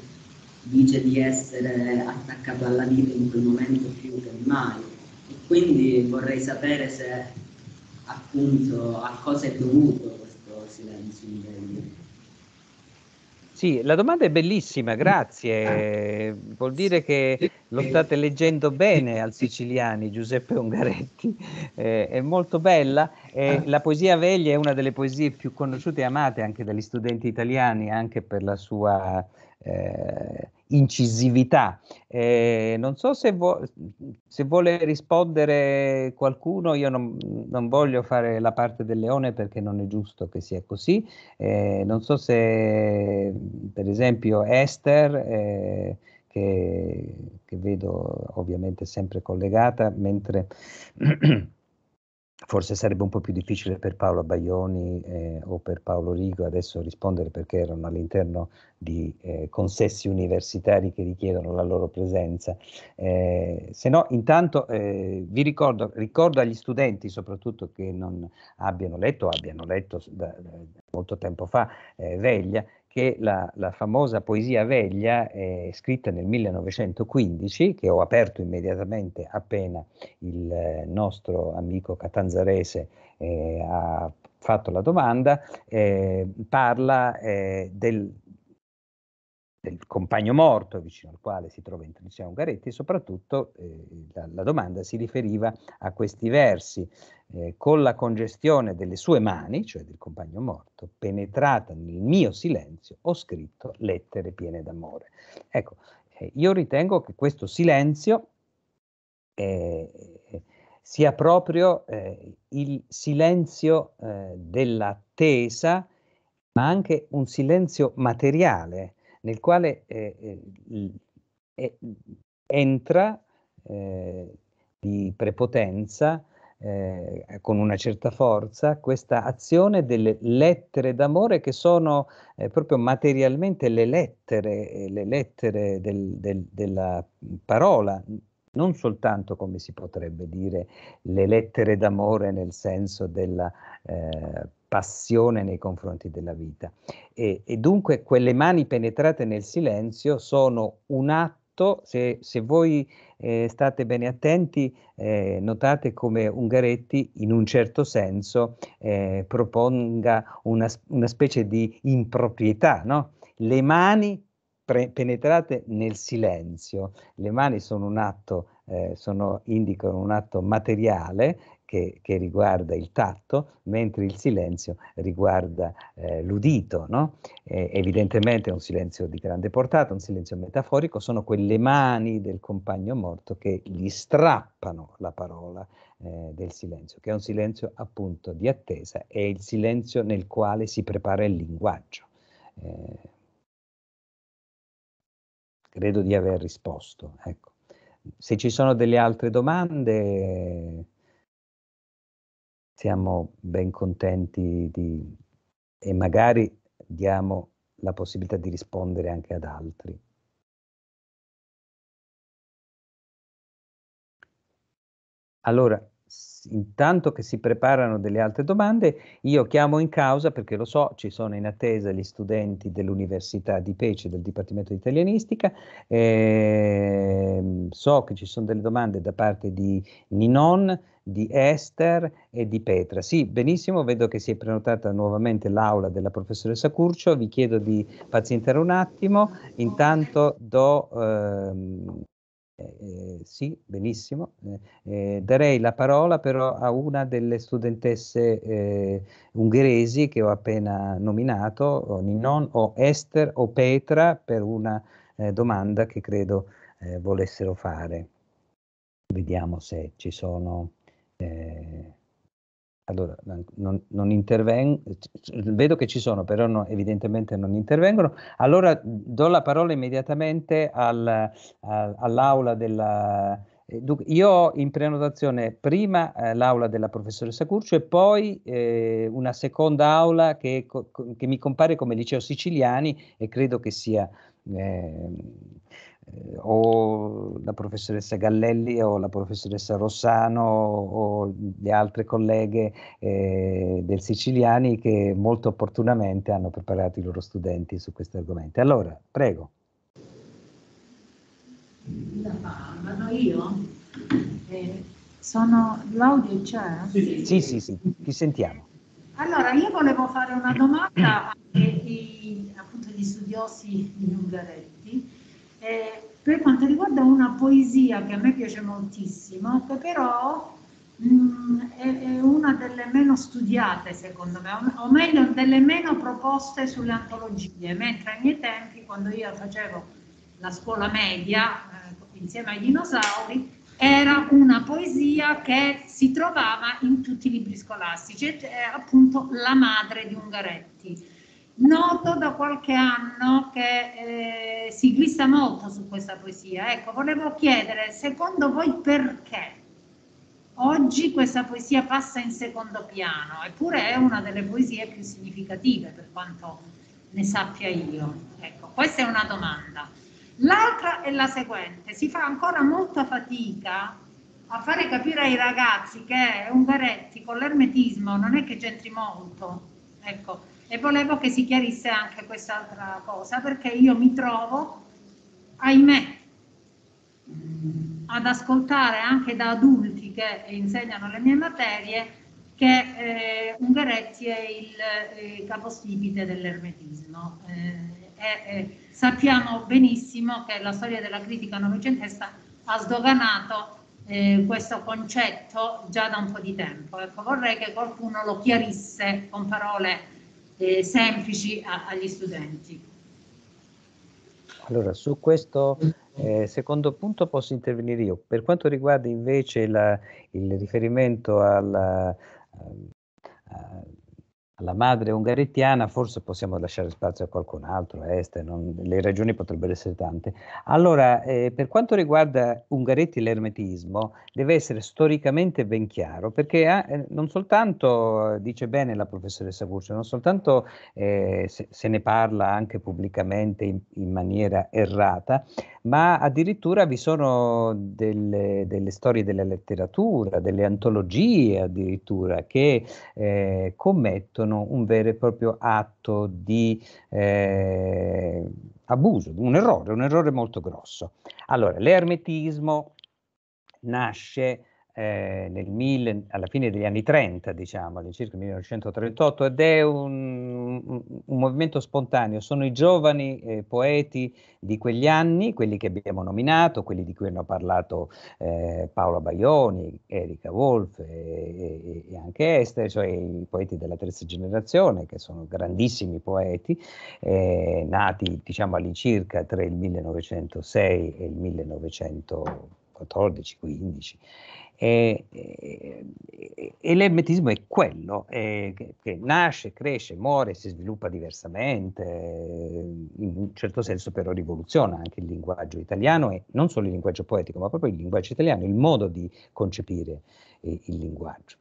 [SPEAKER 4] dice di essere attaccato alla vita in quel momento più che mai. E quindi vorrei sapere se appunto a cosa è dovuto silenzio in meglio.
[SPEAKER 2] Sì, la domanda è bellissima, grazie. Ah. Vuol dire che lo state leggendo bene al siciliani, Giuseppe Ungaretti. Eh, è molto bella. Eh, ah. la poesia Veglia è una delle poesie più conosciute e amate anche dagli studenti italiani, anche per la sua eh, incisività. Eh, non so se, vo- se, vuole rispondere qualcuno, io non, non, voglio fare la parte del leone perché non è giusto che sia così. Eh, non so se per esempio Esther, eh, che, che vedo ovviamente sempre collegata, mentre forse sarebbe un po' più difficile per Paolo Baglioni eh, o per Paolo Rigo adesso rispondere perché erano all'interno di eh, consessi universitari che richiedono la loro presenza. Eh, se no, intanto eh, vi ricordo, ricordo, agli studenti soprattutto che non abbiano letto, o abbiano letto da, da molto tempo fa, eh, Veglia, che la, la famosa poesia Veglia, eh, scritta nel 1915, che ho aperto immediatamente appena il eh, nostro amico catanzarese eh, ha fatto la domanda, eh, parla eh, del, del compagno morto vicino al quale si trova Intrinsiano Ungaretti e soprattutto eh, la, la, domanda si riferiva a questi versi eh, con la congestione delle sue mani, cioè del compagno morto, penetrata nel mio silenzio, ho scritto lettere piene d'amore. Ecco, eh, io ritengo che questo silenzio eh, sia proprio eh, il silenzio eh, dell'attesa, ma anche un silenzio materiale, nel quale eh, eh, eh entra eh, di prepotenza, eh, con una certa forza, questa azione delle lettere d'amore che sono proprio materialmente le lettere, le lettere del, del, della parola, non soltanto come si potrebbe dire le lettere d'amore nel senso della eh, passione nei confronti della vita. E, e, dunque quelle mani penetrate nel silenzio sono un atto, se, se voi eh, state bene attenti, eh, notate come Ungaretti in un certo senso eh, proponga una, una, specie di improprietà, no? le mani pre- penetrate nel silenzio, le mani sono un atto eh, sono, indicano un atto materiale che, che riguarda il tatto, mentre il silenzio riguarda eh, l'udito. No? Eh, evidentemente è un silenzio di grande portata, un silenzio metaforico, sono quelle mani del compagno morto che gli strappano la parola eh, del silenzio, che è un silenzio appunto di attesa, è il silenzio nel quale si prepara il linguaggio. Eh, credo di aver risposto. Ecco. Se ci sono delle altre domande siamo ben contenti di, e magari diamo la
[SPEAKER 1] possibilità di rispondere anche ad altri. Allora, intanto che si preparano
[SPEAKER 2] delle altre domande, io chiamo in causa, perché lo so, ci sono in attesa gli studenti dell'Università di Pece, del Dipartimento di Italianistica, eh, so che ci sono delle domande da parte di Ninon, di Esther e di Petra. Sì, benissimo, vedo che si è prenotata nuovamente l'aula della professoressa Curcio, vi chiedo di pazientare un attimo, intanto do... Ehm, eh, eh sì, benissimo. Eh, eh, darei la parola però a una delle studentesse eh, ungheresi che ho appena nominato, o Ninon o Esther o Petra, per una eh, domanda che credo volessero fare. Vediamo se ci sono... Eh, allora, non, non intervengo, vedo che ci sono, però no, evidentemente non intervengono. Allora do la parola immediatamente al, a, all'aula della... Eh, io ho in prenotazione prima eh, l'aula della professoressa Curcio e poi eh, una seconda aula che, che, mi compare come liceo siciliani e credo che sia eh, eh, o la professoressa Gallelli o la professoressa Rossano o le altre colleghe eh, del Siciliani che molto opportunamente hanno preparato i loro studenti su questo argomento. Allora, prego. Vado
[SPEAKER 4] io? Eh, sono... L'audio c'è?
[SPEAKER 2] Sì. sì, sì, ti sentiamo.
[SPEAKER 4] Allora, io volevo fare una domanda ai, appunto agli studiosi di Ungaretti eh, per quanto riguarda una poesia che a me piace moltissimo, che però mh, mm, è, è, una delle meno studiate secondo me, o meglio delle meno proposte sulle antologie, mentre ai miei tempi, quando io facevo la scuola media eh, insieme ai dinosauri, era una poesia che si trovava in tutti i libri scolastici, era eh, appunto la madre di Ungaretti noto da qualche anno che eh, si glissa molto su questa poesia. Ecco, volevo chiedere, secondo voi perché oggi questa poesia passa in secondo piano? Eppure è una delle poesie più significative per quanto ne sappia io. Ecco, questa è una domanda. L'altra è la seguente, si fa ancora molta fatica a fare capire ai ragazzi che Ungaretti con l'ermetismo non è che c'entri molto, ecco, e volevo che si chiarisse anche quest'altra cosa perché io mi trovo, ahimè, ad ascoltare anche da adulti che insegnano le mie materie che eh, Ungaretti è il eh, capostipite dell'ermetismo. Eh, eh sappiamo benissimo che la storia della critica novecentesca ha sdoganato eh, questo concetto già da un po' di tempo. Ecco, vorrei che qualcuno lo chiarisse con parole eh, semplici a, agli studenti.
[SPEAKER 2] Allora, su questo eh, secondo punto posso intervenire io. Per quanto riguarda invece la, il riferimento alla, alla madre ungarittiana, forse possiamo lasciare spazio a qualcun altro, a Este, non, le ragioni potrebbero essere tante. Allora, eh, per quanto riguarda Ungaretti l'ermetismo, deve essere storicamente ben chiaro, perché eh, eh non soltanto, eh, dice bene la professoressa Gurcio, non soltanto eh, se, se, ne parla anche pubblicamente in, in, maniera errata, ma addirittura vi sono delle, delle, storie della letteratura, delle antologie addirittura, che eh, commettono commettono un vero e proprio atto di eh, abuso, un errore, un errore molto grosso. Allora, l'ermetismo nasce eh, nel mille, alla fine degli anni 30, diciamo, all'incirca 1938, ed è un, un, movimento spontaneo. Sono i giovani eh, poeti di quegli anni, quelli che abbiamo nominato, quelli di cui hanno parlato eh, Paola Baioni, Erika Wolf e, e, anche Esther, cioè i poeti della terza generazione, che sono grandissimi poeti, eh, nati diciamo, all'incirca tra il 1906 e il 1914-15 e, e l'ermetismo è quello eh, che, nasce, cresce, muore, si sviluppa diversamente, in un certo senso però rivoluziona anche il linguaggio italiano e non solo il linguaggio poetico, ma proprio il linguaggio italiano, il modo di concepire eh, il linguaggio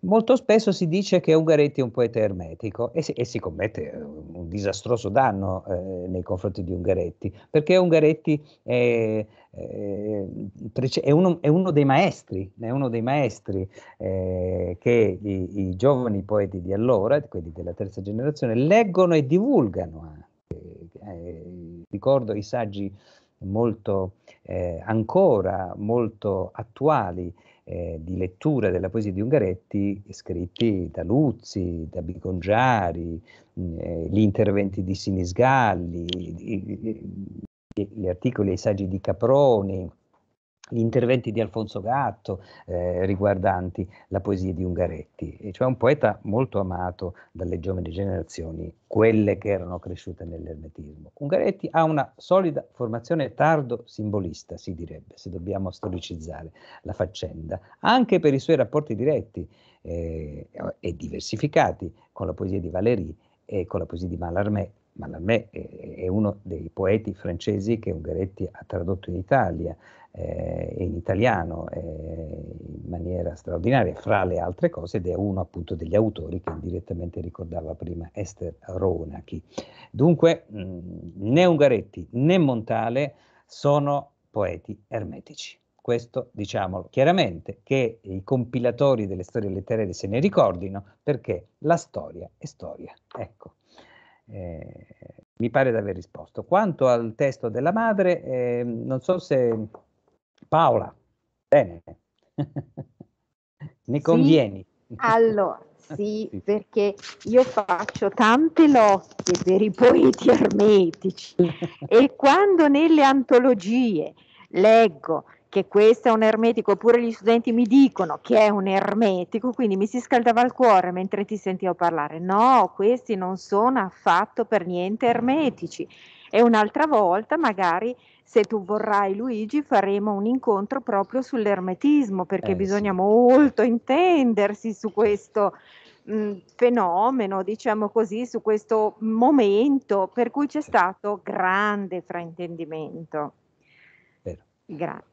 [SPEAKER 2] molto spesso si dice che Ungaretti è un poeta ermetico e si, e si commette eh, un disastroso danno eh, nei confronti di Ungaretti, perché Ungaretti è, eh, è, uno, è uno, dei maestri, uno dei maestri eh, che i, i, giovani poeti di allora, quelli della terza generazione, leggono e divulgano anche. Eh, ricordo i saggi molto ancora molto attuali eh, di lettura della poesia di Ungaretti scritti da Luzzi, da Bigongiari, mm, eh, gli interventi di Sinisgalli, gli articoli e i saggi di Caproni, gli interventi di Alfonso Gatto eh, riguardanti la poesia di Ungaretti, e cioè un poeta molto amato dalle giovani generazioni, quelle che erano cresciute nell'ermetismo. Ungaretti ha una solida formazione tardo simbolista, si direbbe, se dobbiamo storicizzare la faccenda, anche per i suoi rapporti diretti eh, e diversificati con la poesia di Valéry e con la poesia di Mallarmé Mallarmé è uno dei poeti francesi che Ungaretti ha tradotto in Italia, eh, in italiano eh, in maniera straordinaria, fra le altre cose, ed è uno appunto degli autori che direttamente ricordava prima Esther Ronachi. Dunque mh, mm, né Ungaretti né Montale sono poeti ermetici. Questo diciamolo chiaramente, che i compilatori delle storie letterarie se ne ricordino perché la storia è storia. Ecco. Eh, mi pare di aver risposto. Quanto al testo della madre, eh, non so se Paola, bene, ne convieni.
[SPEAKER 8] Sì, allora, sì, sì, perché io faccio tante lotte per i poeti ermetici e quando nelle antologie leggo che questo è un ermetico, oppure gli studenti mi dicono che è un ermetico, quindi mi si scaldava il cuore mentre ti sentivo parlare. No, questi non sono affatto per niente ermetici. E un'altra volta magari se tu vorrai Luigi faremo un incontro proprio sull'ermetismo perché eh, bisogna sì. molto intendersi su questo mh, mm, fenomeno, diciamo così, su questo momento per cui c'è stato grande fraintendimento.
[SPEAKER 7] Grazie.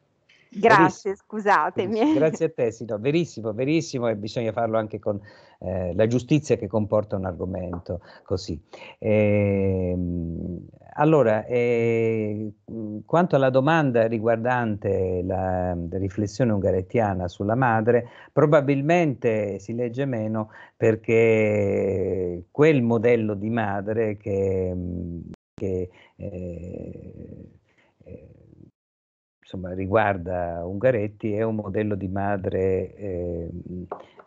[SPEAKER 7] Grazie, verissimo. scusatemi. Grazie
[SPEAKER 2] a te, sì, no, verissimo, verissimo e bisogna farlo anche con eh, la giustizia che comporta un argomento così. E, ehm, allora, e, eh, quanto alla domanda riguardante la, la riflessione ungarettiana sulla madre, probabilmente si legge meno perché quel modello di madre che... che eh, insomma, riguarda Ungaretti è un modello di madre eh,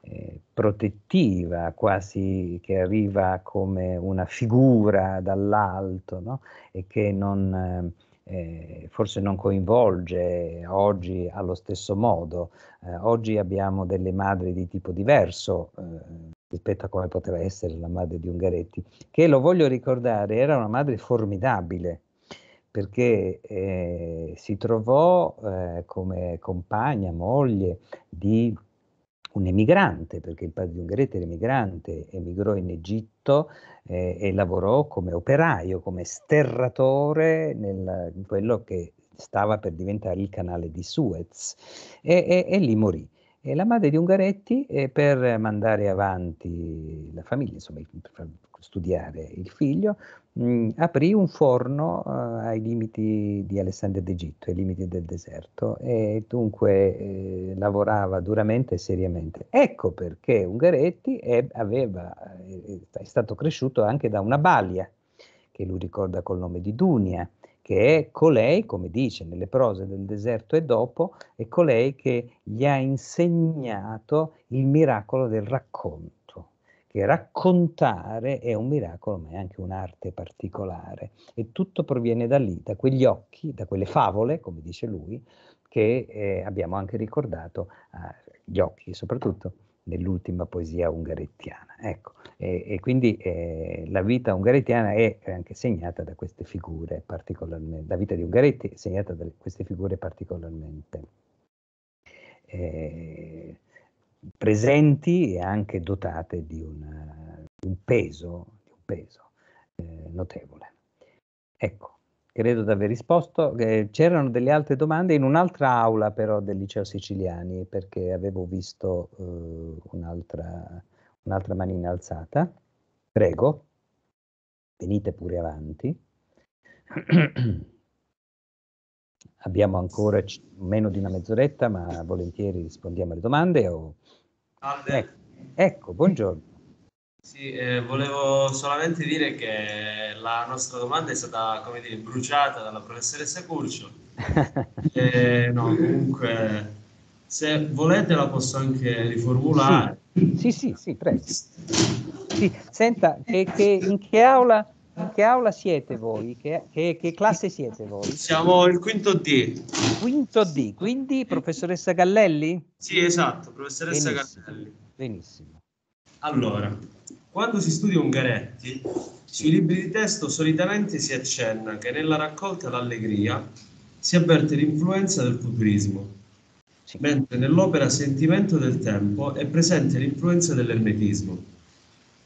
[SPEAKER 2] eh, protettiva, quasi che arriva come una figura dall'alto no? e che non, eh, forse non coinvolge oggi allo stesso modo. Eh, oggi abbiamo delle madri di tipo diverso eh, rispetto a come poteva essere la madre di Ungaretti, che lo voglio ricordare era una madre formidabile perché eh, si trovò eh, come compagna, moglie di un emigrante, perché il padre di Ungaretti era emigrante, emigrò in Egitto eh, e lavorò come operaio, come sterratore nel, in quello che stava per diventare il canale di Suez e, e, e lì morì. E la madre di Ungaretti, eh, per mandare avanti la famiglia, insomma, per studiare il figlio, mh, mm, aprì un forno eh, ai limiti di Alessandria d'Egitto, ai limiti del deserto, e dunque eh, lavorava duramente e seriamente. Ecco perché Ungaretti è, aveva, eh, eh, è stato cresciuto anche da una balia, che lui ricorda col nome di Dunia, che è colei, come dice nelle prose del deserto e dopo, è colei che gli ha insegnato il miracolo del racconto che raccontare è un miracolo, ma è anche un'arte particolare. E tutto proviene da lì, da quegli occhi, da quelle favole, come dice lui, che eh, abbiamo anche ricordato, eh, gli occhi soprattutto, nell'ultima poesia ungarettiana. Ecco, e, e quindi eh, la vita ungarettiana è anche segnata da queste figure particolarmente, la vita di Ungaretti è segnata da queste figure particolarmente. Eh, presenti e anche dotate di un, di un peso, di un peso eh, notevole. Ecco, credo di aver risposto. Eh, c'erano delle altre domande in un'altra aula però del liceo siciliani perché avevo visto eh, un'altra, un'altra manina alzata. Prego, venite pure avanti. Abbiamo ancora meno di una mezz'oretta, ma volentieri rispondiamo alle domande o Salve. Ecco, ecco buongiorno.
[SPEAKER 11] Sì, eh, volevo solamente dire che la nostra domanda è stata, come dire, bruciata dalla professoressa Curcio. eh, no, comunque, se volete la posso anche riformulare.
[SPEAKER 2] Sì, sì, sì, sì prego. Sì. Senta, che, che in che aula in che aula siete voi? Che, che, che classe siete voi?
[SPEAKER 11] Siamo il quinto D.
[SPEAKER 2] Quinto D, quindi professoressa Gallelli?
[SPEAKER 11] Sì, esatto, professoressa Benissimo. Gallelli. Benissimo. Allora, quando si studia Ungaretti, sui libri di testo solitamente si accenna che nella raccolta L'Allegria si avverte l'influenza del futurismo, mentre nell'opera Sentimento del tempo è presente l'influenza dell'ermetismo.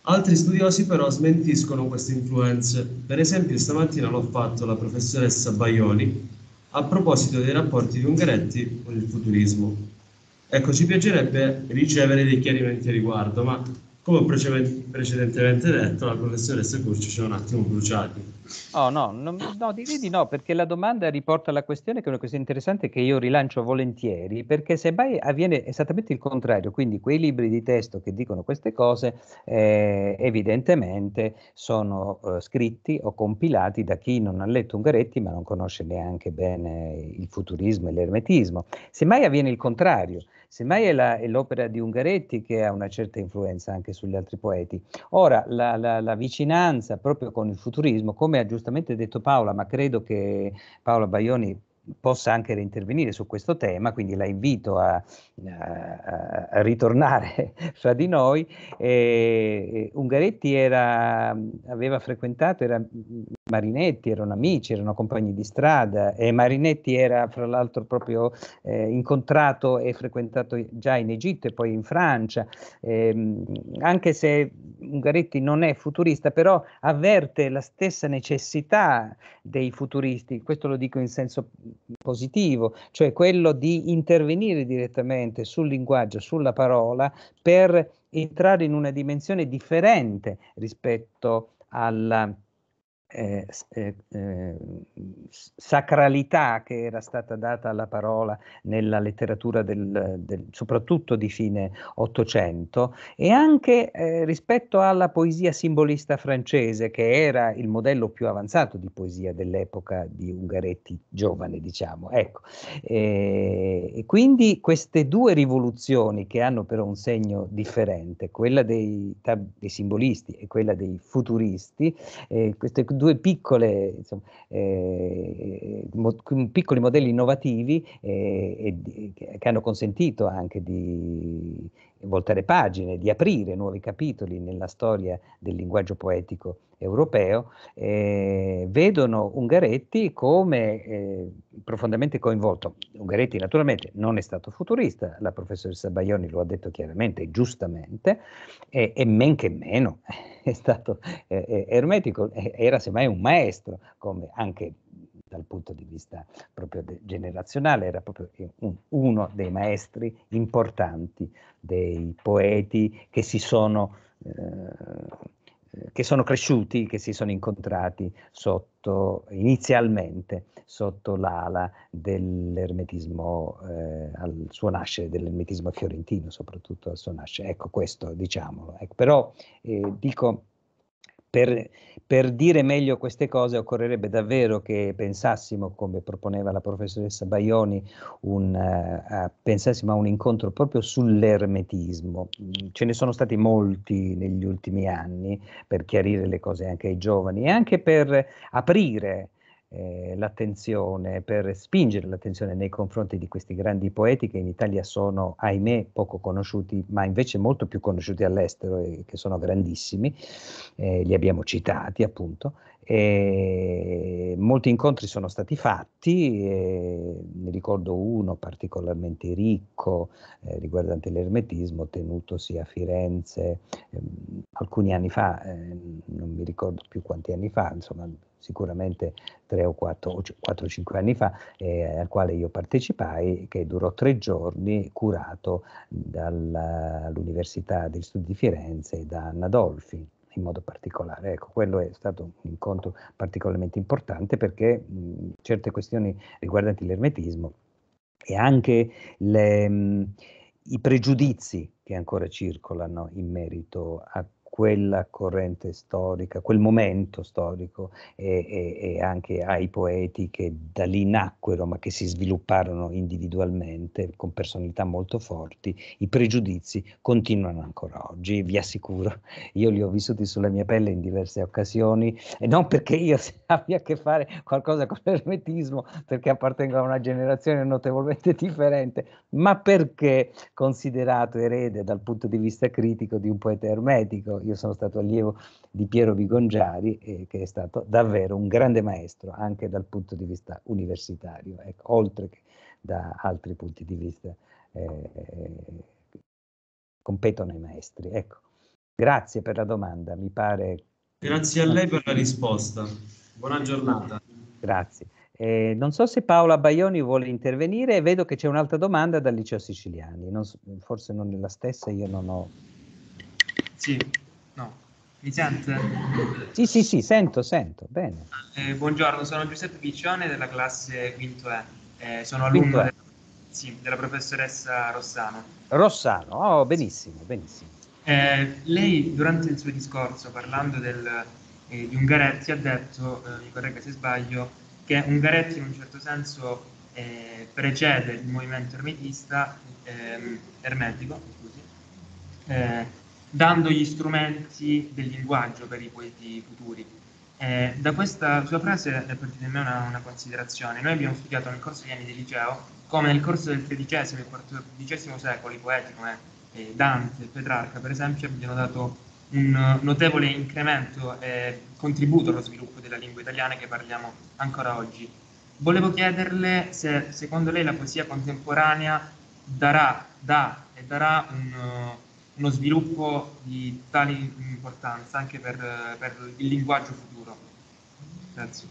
[SPEAKER 11] Altri studiosi però smentiscono queste influenze, per esempio stamattina l'ho fatto la professoressa Baioni a proposito dei rapporti di Ungaretti con il futurismo. Ecco, ci piacerebbe ricevere dei chiarimenti a riguardo, ma come precedentemente detto, la professoressa Curcio ci ha un attimo bruciati.
[SPEAKER 2] Oh no, no, no, direi di no, perché la domanda riporta la questione che è una questione interessante che io rilancio volentieri, perché semmai avviene esattamente il contrario, quindi quei libri di testo che dicono queste cose eh, evidentemente sono eh, scritti o compilati da chi non ha letto Ungaretti ma non conosce neanche bene il futurismo e l'ermetismo. Semmai avviene il contrario, semmai è, la, è l'opera di Ungaretti che ha una certa influenza anche sugli altri poeti. Ora, la, la, la vicinanza proprio con il futurismo, come ha giustamente detto Paola, ma credo che Paola Baioni possa anche reintervenire su questo tema, quindi la invito a, a, a ritornare fra di noi. E, Ungaretti era, aveva frequentato, era Marinetti, erano amici, erano compagni di strada e Marinetti era fra l'altro proprio eh, incontrato e frequentato già in Egitto e poi in Francia, e, ehm, anche se Ungaretti non è futurista, però avverte la stessa necessità dei futuristi, questo lo dico in senso positivo, cioè quello di intervenire direttamente sul linguaggio, sulla parola, per entrare in una dimensione differente rispetto alla eh, eh, ehm, sacralità che era stata data alla parola nella letteratura del, del, soprattutto di fine Ottocento e anche eh, rispetto alla poesia simbolista francese che era il modello più avanzato di poesia dell'epoca di Ungaretti giovane diciamo ecco eh, e quindi queste due rivoluzioni che hanno però un segno differente quella dei, dei simbolisti e quella dei futuristi eh, queste due due piccole, insomma, eh, mo, piccoli modelli innovativi eh, e, che hanno consentito anche di, voltare pagine, di aprire nuovi capitoli nella storia del linguaggio poetico europeo, eh, vedono Ungaretti come eh, profondamente coinvolto. Ungaretti naturalmente non è stato futurista, la professoressa Baioni lo ha detto chiaramente e giustamente, eh, e men che meno è stato eh, eh, ermetico, eh, era semmai un maestro, come anche dal punto di vista proprio de- generazionale, era proprio un, uno dei maestri importanti, dei poeti che si sono... Eh, che sono cresciuti, che si sono incontrati sotto, inizialmente sotto l'ala dell'ermetismo, eh, al suo nascere, dell'ermetismo fiorentino, soprattutto al suo nascere. Ecco questo, diciamolo. Ecco, però eh, dico per, per, dire meglio queste cose occorrerebbe davvero che pensassimo, come proponeva la professoressa Baioni, un, uh, uh, pensassimo a un incontro proprio sull'ermetismo. Mm, ce ne sono stati molti negli ultimi anni per chiarire le cose anche ai giovani e anche per aprire eh, l'attenzione, per spingere l'attenzione nei confronti di questi grandi poeti che in Italia sono, ahimè, poco conosciuti, ma invece molto più conosciuti all'estero e che sono grandissimi, eh, li abbiamo citati appunto, e molti incontri sono stati fatti, ne ricordo uno particolarmente ricco eh, riguardante l'ermetismo tenutosi a Firenze eh, alcuni anni fa, eh, non mi ricordo più quanti anni fa, insomma sicuramente 3 o 4 o 4, 5 anni fa, eh, al quale io partecipai, che durò tre giorni, curato dall'Università degli Studi di Firenze e da Anna Dolfi in modo particolare. Ecco, quello è stato un incontro particolarmente importante perché mh, certe questioni riguardanti l'ermetismo e anche le, mh, i pregiudizi che ancora circolano in merito a quella corrente storica, quel momento storico e, e, e anche ai poeti che da lì nacquero ma che si svilupparono individualmente con personalità molto forti, i pregiudizi continuano ancora oggi, vi assicuro, io li ho vissuti sulla mia pelle in diverse occasioni e non perché io abbia a che fare qualcosa con l'ermetismo, perché appartengo a una generazione notevolmente differente, ma perché considerato erede dal punto di vista critico di un poeta ermetico, io sono stato allievo di Piero Vigongiari, eh, che è stato davvero un grande maestro anche dal punto di vista universitario, ecco, oltre che da altri punti di vista. Eh, eh competono i maestri. Ecco. Grazie per la domanda, mi pare.
[SPEAKER 1] Grazie a lei per la
[SPEAKER 11] risposta. Buona giornata.
[SPEAKER 2] Grazie. Eh, non so se Paola Baioni vuole intervenire, vedo che c'è un'altra domanda dal liceo siciliani, non so, forse non è la stessa, io non ho...
[SPEAKER 12] Sì, No. Mi sente?
[SPEAKER 2] Sì, sì, sì, sento, sento, bene.
[SPEAKER 12] Eh, buongiorno, sono Giuseppe Piccione della classe Quinto E. Eh, sono alunno della, sì, della, professoressa Rossano.
[SPEAKER 2] Rossano, oh, benissimo,
[SPEAKER 12] benissimo. Eh, lei durante il suo discorso, parlando del, eh, di Ungaretti, ha detto, eh, mi corregga se sbaglio, che Ungaretti in un certo senso eh, precede il movimento ermetista, ehm, ermetico, scusi, dando gli strumenti del linguaggio per i poeti futuri. Eh, da questa sua frase è partita in me una, una, considerazione. Noi abbiamo studiato nel corso degli anni di liceo come nel corso del XIII e XIV secolo i poeti come eh, Dante e Petrarca, per esempio, abbiano dato un notevole incremento e contributo allo sviluppo della lingua italiana che parliamo ancora oggi. Volevo chiederle se secondo lei la poesia contemporanea darà, dà e darà un uno sviluppo di tale importanza anche per, per il linguaggio futuro. Grazie.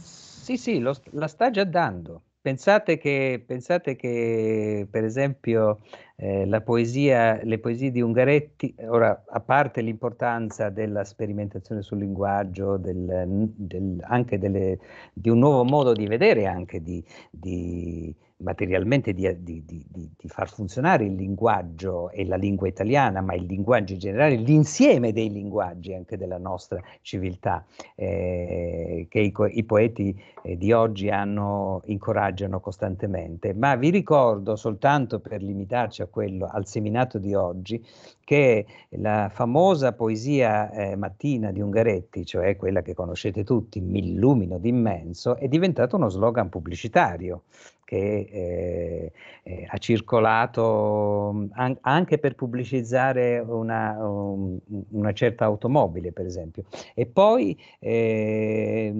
[SPEAKER 2] Sì, sì, lo, la sta già dando. Pensate che, pensate che, per esempio, eh, poesia, le poesie di Ungaretti, ora a parte l'importanza della sperimentazione sul linguaggio, del, del, anche delle, di un nuovo modo di vedere anche di, di, materialmente di, di, di, di, far funzionare il linguaggio e la lingua italiana, ma il linguaggio in generale, l'insieme dei linguaggi anche della nostra civiltà, eh, che i, i poeti eh, di oggi hanno, incoraggiano costantemente. Ma vi ricordo, soltanto per limitarci a quello, al seminato di oggi, che la famosa poesia eh, mattina di Ungaretti, cioè quella che conoscete tutti, Mi illumino d'immenso, è diventato uno slogan pubblicitario che eh, eh, ha circolato mm, an- anche per pubblicizzare una, um, una, certa automobile, per esempio. E poi eh,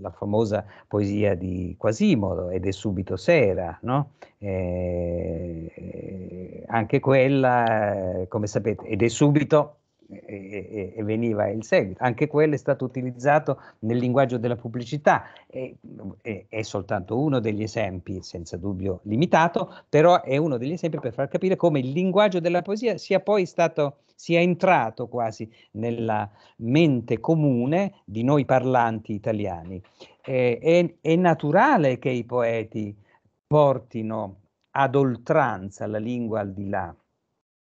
[SPEAKER 2] la famosa poesia di Quasimodo ed è subito sera, no? eh, eh anche quella, eh, come sapete, ed è subito e, e, veniva il seguito. Anche quello è stato utilizzato nel linguaggio della pubblicità, e, e, è soltanto uno degli esempi, senza dubbio limitato, però è uno degli esempi per far capire come il linguaggio della poesia sia poi stato, sia entrato quasi nella mente comune di noi parlanti italiani. Eh, è, è naturale che i poeti portino ad oltranza la lingua al di là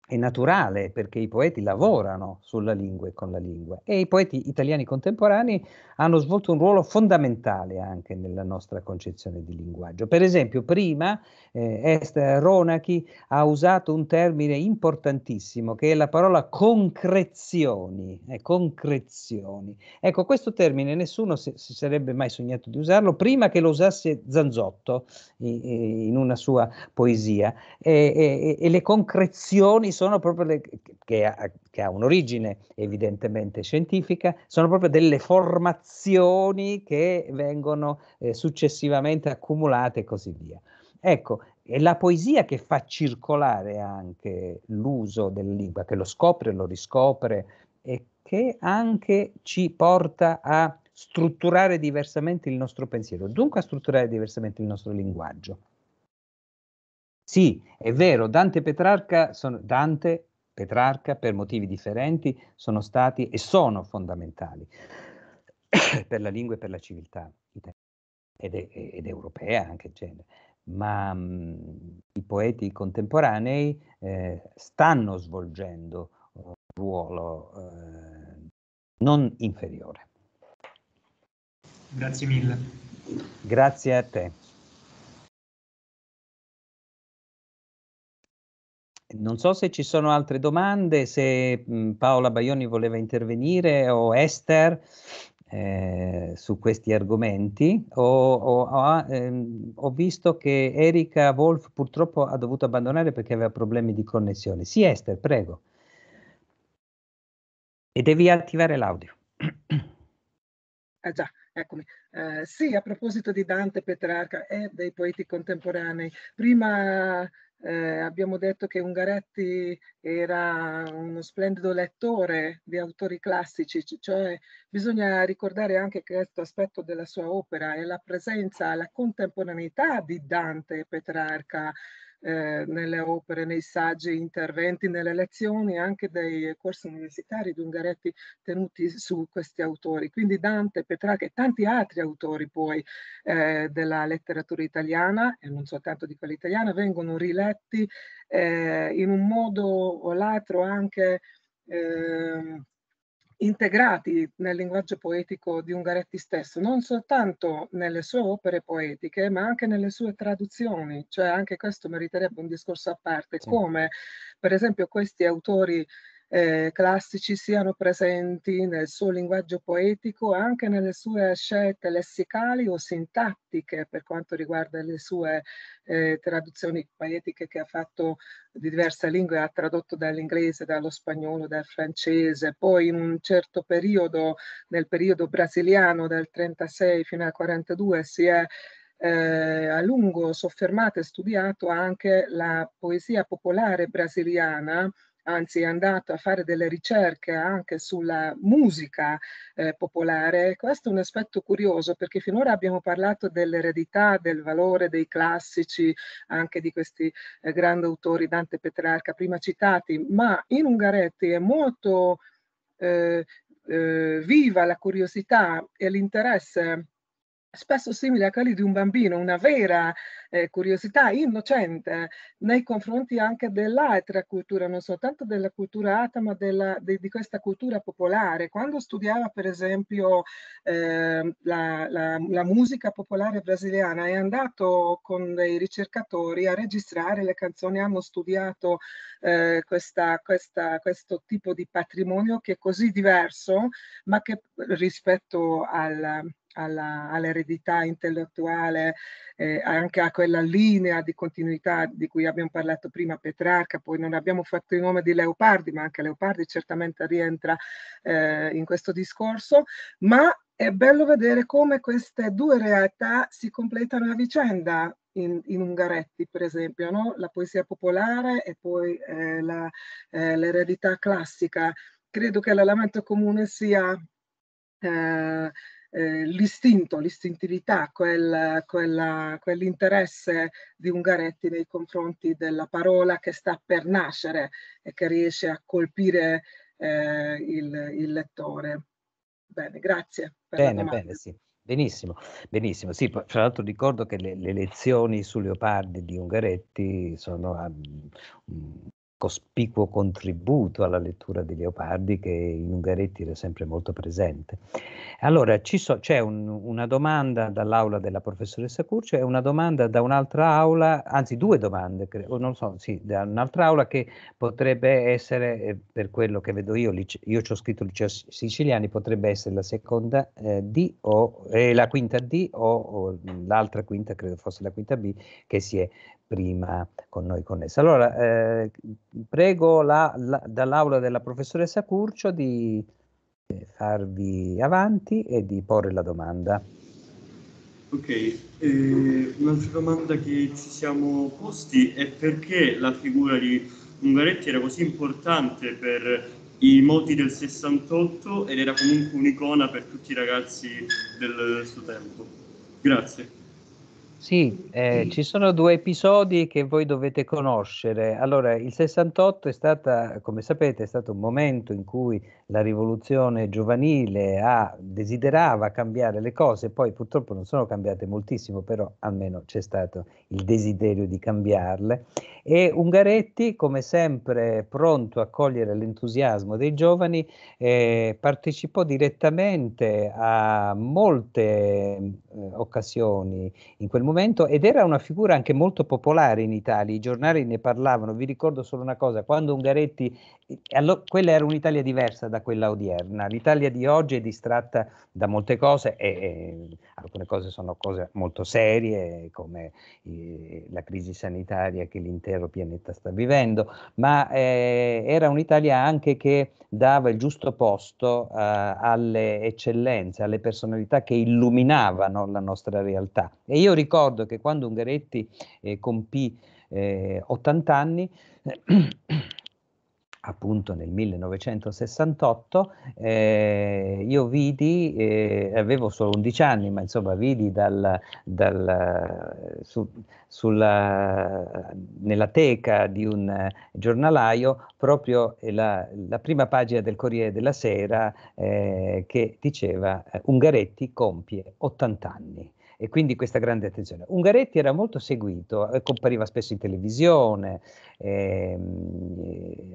[SPEAKER 2] è naturale perché i poeti lavorano sulla lingua e con la lingua e i poeti italiani contemporanei hanno svolto un ruolo fondamentale anche nella nostra concezione di linguaggio. Per esempio, prima eh, Esther Ronachi ha usato un termine importantissimo che è la parola concrezioni, eh, concrezioni. Ecco, questo termine nessuno si, si, sarebbe mai sognato di usarlo prima che lo usasse Zanzotto in, in una sua poesia e, e, e le concrezioni sono proprio le, che, ha, che ha un'origine evidentemente scientifica, sono proprio delle formazioni che vengono eh, successivamente accumulate e così via. Ecco, è la poesia che fa circolare anche l'uso della lingua, che lo scopre, lo riscopre e che anche ci porta a strutturare diversamente il nostro pensiero, dunque a strutturare diversamente il nostro linguaggio. Sì, è vero, Dante e Petrarca, sono, Dante, Petrarca per motivi differenti sono stati e sono fondamentali per la lingua e per la civiltà ed, ed europea anche in genere ma mh, mhmm, i poeti contemporanei eh, stanno svolgendo eh, un ruolo eh,
[SPEAKER 1] non inferiore. Grazie mille. Grazie a te.
[SPEAKER 2] Non so se ci sono altre domande, se mh, mhmm, Paola Baioni voleva intervenire o Esther eh, su questi argomenti. O, o, o, ehm, ho visto che Erika Wolf purtroppo ha dovuto abbandonare perché aveva problemi di connessione. Sì, Esther, prego. E devi attivare l'audio.
[SPEAKER 9] Ah già, eccomi. Eh, sì, a proposito di Dante, Petrarca e dei poeti contemporanei, prima eh, abbiamo detto che Ungaretti era uno splendido lettore di autori classici, cioè bisogna ricordare anche questo aspetto della sua opera e la presenza, la contemporaneità di Dante e Petrarca eh, nelle opere, nei saggi, interventi, nelle lezioni anche dei corsi universitari di Ungaretti tenuti su questi autori. Quindi Dante, Petrarca e tanti altri autori poi eh, della letteratura italiana e non soltanto di quella italiana vengono riletti eh, in un modo o l'altro anche ehm, integrati nel linguaggio poetico di Ungaretti stesso, non soltanto nelle sue opere poetiche, ma anche nelle sue traduzioni, cioè anche questo meriterebbe un discorso a parte, come per esempio questi autori eh, classici siano presenti nel suo linguaggio poetico, anche nelle sue scelte lessicali o sintattiche per quanto riguarda le sue eh, traduzioni poetiche che ha fatto di diverse lingue, ha tradotto dall'inglese, dallo spagnolo, dal francese, poi in un certo periodo, nel periodo brasiliano dal 36 fino al 42, si è eh, a lungo soffermato e studiato anche la poesia popolare brasiliana anzi è andato a fare delle ricerche anche sulla musica eh, popolare. Questo è un aspetto curioso perché finora abbiamo parlato dell'eredità, del valore dei classici, anche di questi eh, grandi autori Dante e Petrarca prima citati, ma in Ungaretti è molto eh, eh viva la curiosità e l'interesse spesso simili a quelli di un bambino, una vera eh, curiosità innocente nei confronti anche dell'altra cultura, non soltanto della cultura ata, ma della, de, di questa cultura popolare. Quando studiava, per esempio, eh, la, la, la, musica popolare brasiliana, è andato con dei ricercatori a registrare le canzoni, hanno studiato eh, questa, questa, questo tipo di patrimonio che è così diverso, ma che rispetto al alla, all'eredità intellettuale, eh, anche a quella linea di continuità di cui abbiamo parlato prima, Petrarca, poi non abbiamo fatto il nome di Leopardi, ma anche Leopardi certamente rientra eh, in questo discorso, ma è bello vedere come queste due realtà si completano a vicenda. In, in Ungaretti, per esempio, no? la poesia popolare e poi eh, la, eh, l'eredità classica. Credo che l'elemento comune sia eh, eh, l'istinto, l'istintività, quel, quella, quell'interesse di Ungaretti nei confronti della parola che sta per nascere e che riesce a colpire eh, il, il, lettore. Bene, grazie. bene, bene,
[SPEAKER 2] sì. Benissimo, benissimo. Sì, tra l'altro ricordo che le, le lezioni su Leopardi di Ungaretti sono um, cospicuo contributo alla lettura di Leopardi che in Ungaretti era sempre molto presente. Allora so, c'è un, una domanda dall'aula della professoressa Curcio e una domanda da un'altra aula, anzi due domande, non so, sì, da un'altra aula che potrebbe essere, eh, per quello che vedo io, io ci ho scritto liceo siciliani, potrebbe essere la seconda eh, D o eh, la quinta D o, o l'altra quinta, credo fosse la quinta B, che si è prima con noi connessa. Allora, eh, prego la, la, dall'aula della professoressa Curcio di eh, farvi avanti e di porre la domanda.
[SPEAKER 5] Ok, eh,
[SPEAKER 11] un'altra domanda che ci siamo posti è perché la figura di Ungaretti era così importante per i moti del 68 ed era comunque un'icona per tutti i ragazzi del suo tempo. Grazie.
[SPEAKER 2] Sì, eh, ci sono due episodi che voi dovete conoscere. Allora, il 68 è stato, come sapete, è stato un momento in cui la rivoluzione giovanile ha, desiderava cambiare le cose, poi purtroppo non sono cambiate moltissimo, però almeno c'è stato il desiderio di cambiarle e Ungaretti, come sempre pronto a cogliere l'entusiasmo dei giovani, eh, partecipò direttamente a molte eh, occasioni in quel momento ed era una figura anche molto popolare in Italia, i giornali ne parlavano, vi ricordo solo una cosa, quando Ungaretti, eh, allo, quella era un'Italia diversa da quella odierna, l'Italia di oggi è distratta da molte cose e, e alcune cose sono cose molto serie come eh, la crisi sanitaria che l'intera l'intero pianeta sta vivendo, ma eh, era un'Italia anche che dava il giusto posto eh, alle eccellenze, alle personalità che illuminavano la nostra realtà. E io ricordo che quando Ungaretti eh, compì 80 eh, anni, appunto nel 1968, eh, io vidi, eh, avevo solo 11 anni, ma insomma vidi dal, dal, su, sulla, nella teca di un giornalaio proprio la, la prima pagina del Corriere della Sera eh, che diceva eh, Ungaretti compie 80 anni e quindi questa grande attenzione. Ungaretti era molto seguito, eh, compariva spesso in televisione, eh,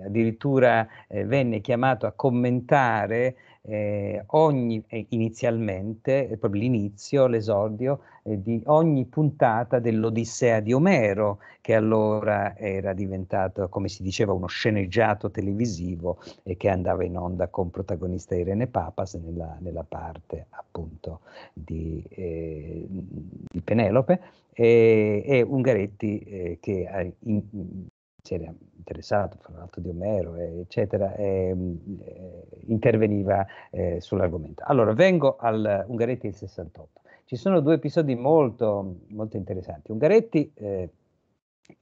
[SPEAKER 2] addirittura eh, venne chiamato a commentare eh, ogni, eh, inizialmente, eh, proprio l'inizio, l'esordio eh, di ogni puntata dell'Odissea di Omero, che allora era diventato, come si diceva, uno sceneggiato televisivo e che andava in onda con protagonista Irene Papas nella, nella parte appunto di, eh, di Penelope e, e Ungaretti che in, si era interessato, fra l'altro di Omero, eccetera, e, mm, e, eh, interveniva eh, sull'argomento. Allora, vengo al Ungaretti del 68. Ci sono due episodi molto, molto interessanti. Ungaretti eh,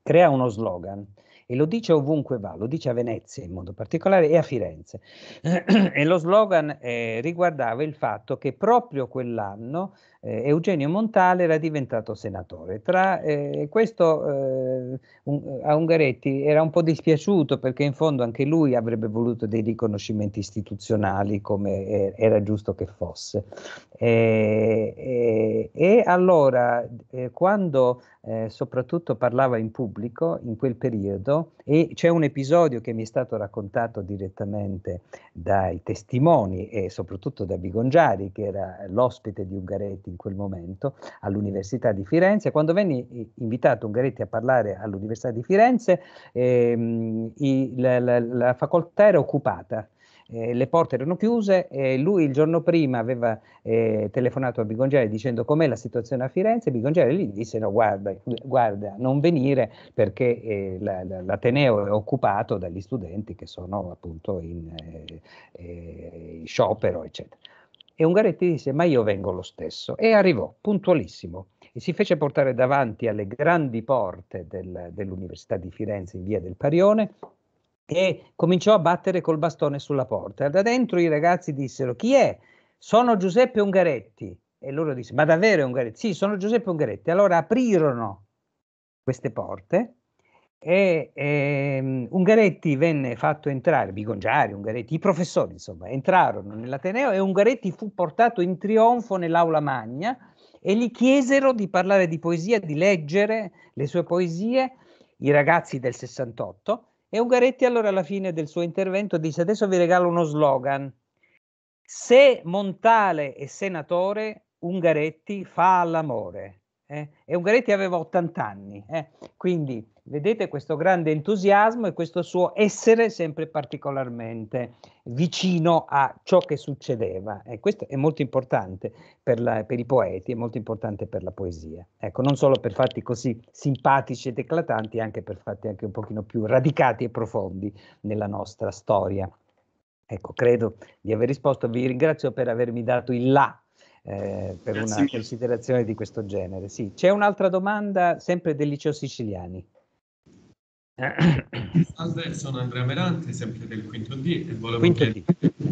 [SPEAKER 2] crea uno slogan e lo dice ovunque va, lo dice a Venezia in modo particolare e a Firenze. e lo slogan eh, riguardava il fatto che proprio quell'anno eh, Eugenio Montale era diventato senatore. Tra, eh, questo eh, un, eh, a Ungaretti era un po' dispiaciuto perché in fondo anche lui avrebbe voluto dei riconoscimenti istituzionali come era giusto che fosse. E, allora eh, quando eh, soprattutto parlava in pubblico in quel periodo e c'è un episodio che mi è stato raccontato direttamente dai testimoni e soprattutto da Bigongiari che era l'ospite di Ungaretti in quel momento all'Università di Firenze. Quando venne invitato Ungaretti a parlare all'Università di Firenze, ehm, i, la, la, la facoltà era occupata. Eh, le porte erano chiuse e lui il giorno prima aveva eh, telefonato a Bigongieri dicendo com'è la situazione a Firenze e Bigongieri gli disse no guarda, guarda non venire perché eh, la, la, l'Ateneo è occupato dagli studenti che sono appunto in eh, eh, sciopero eccetera. E Ungaretti disse: Ma io vengo lo stesso. E arrivò puntualissimo e si fece portare davanti alle grandi porte del, dell'Università di Firenze in via del Parione e cominciò a battere col bastone sulla porta. Da dentro i ragazzi dissero: Chi è? Sono Giuseppe Ungaretti. E loro dissero: Ma davvero è Ungaretti? Sì, sono Giuseppe Ungaretti. Allora aprirono queste porte e ehm, Ungaretti venne fatto entrare, Bigongiari, Ungaretti, i professori insomma, entrarono nell'Ateneo e Ungaretti fu portato in trionfo nell'aula magna e gli chiesero di parlare di poesia, di leggere le sue poesie, i ragazzi del 68 e Ungaretti allora alla fine del suo intervento disse adesso vi regalo uno slogan, se Montale è senatore, Ungaretti fa all'amore. Eh? E Ungaretti aveva 80 anni, eh? quindi Vedete questo grande entusiasmo e questo suo essere sempre particolarmente vicino a ciò che succedeva. E questo è molto importante per, la, per i poeti, è molto importante per la poesia. Ecco, non solo per fatti così simpatici ed eclatanti, anche per fatti anche un pochino più radicati e profondi nella nostra storia. Ecco, credo di aver risposto. Vi ringrazio per avermi dato il là eh, per Grazie eh, una considerazione di questo genere. Sì. C'è un'altra domanda sempre del liceo siciliani. Salve,
[SPEAKER 11] sono Andrea Merante, sempre del quinto D e volevo quinto chiedere D.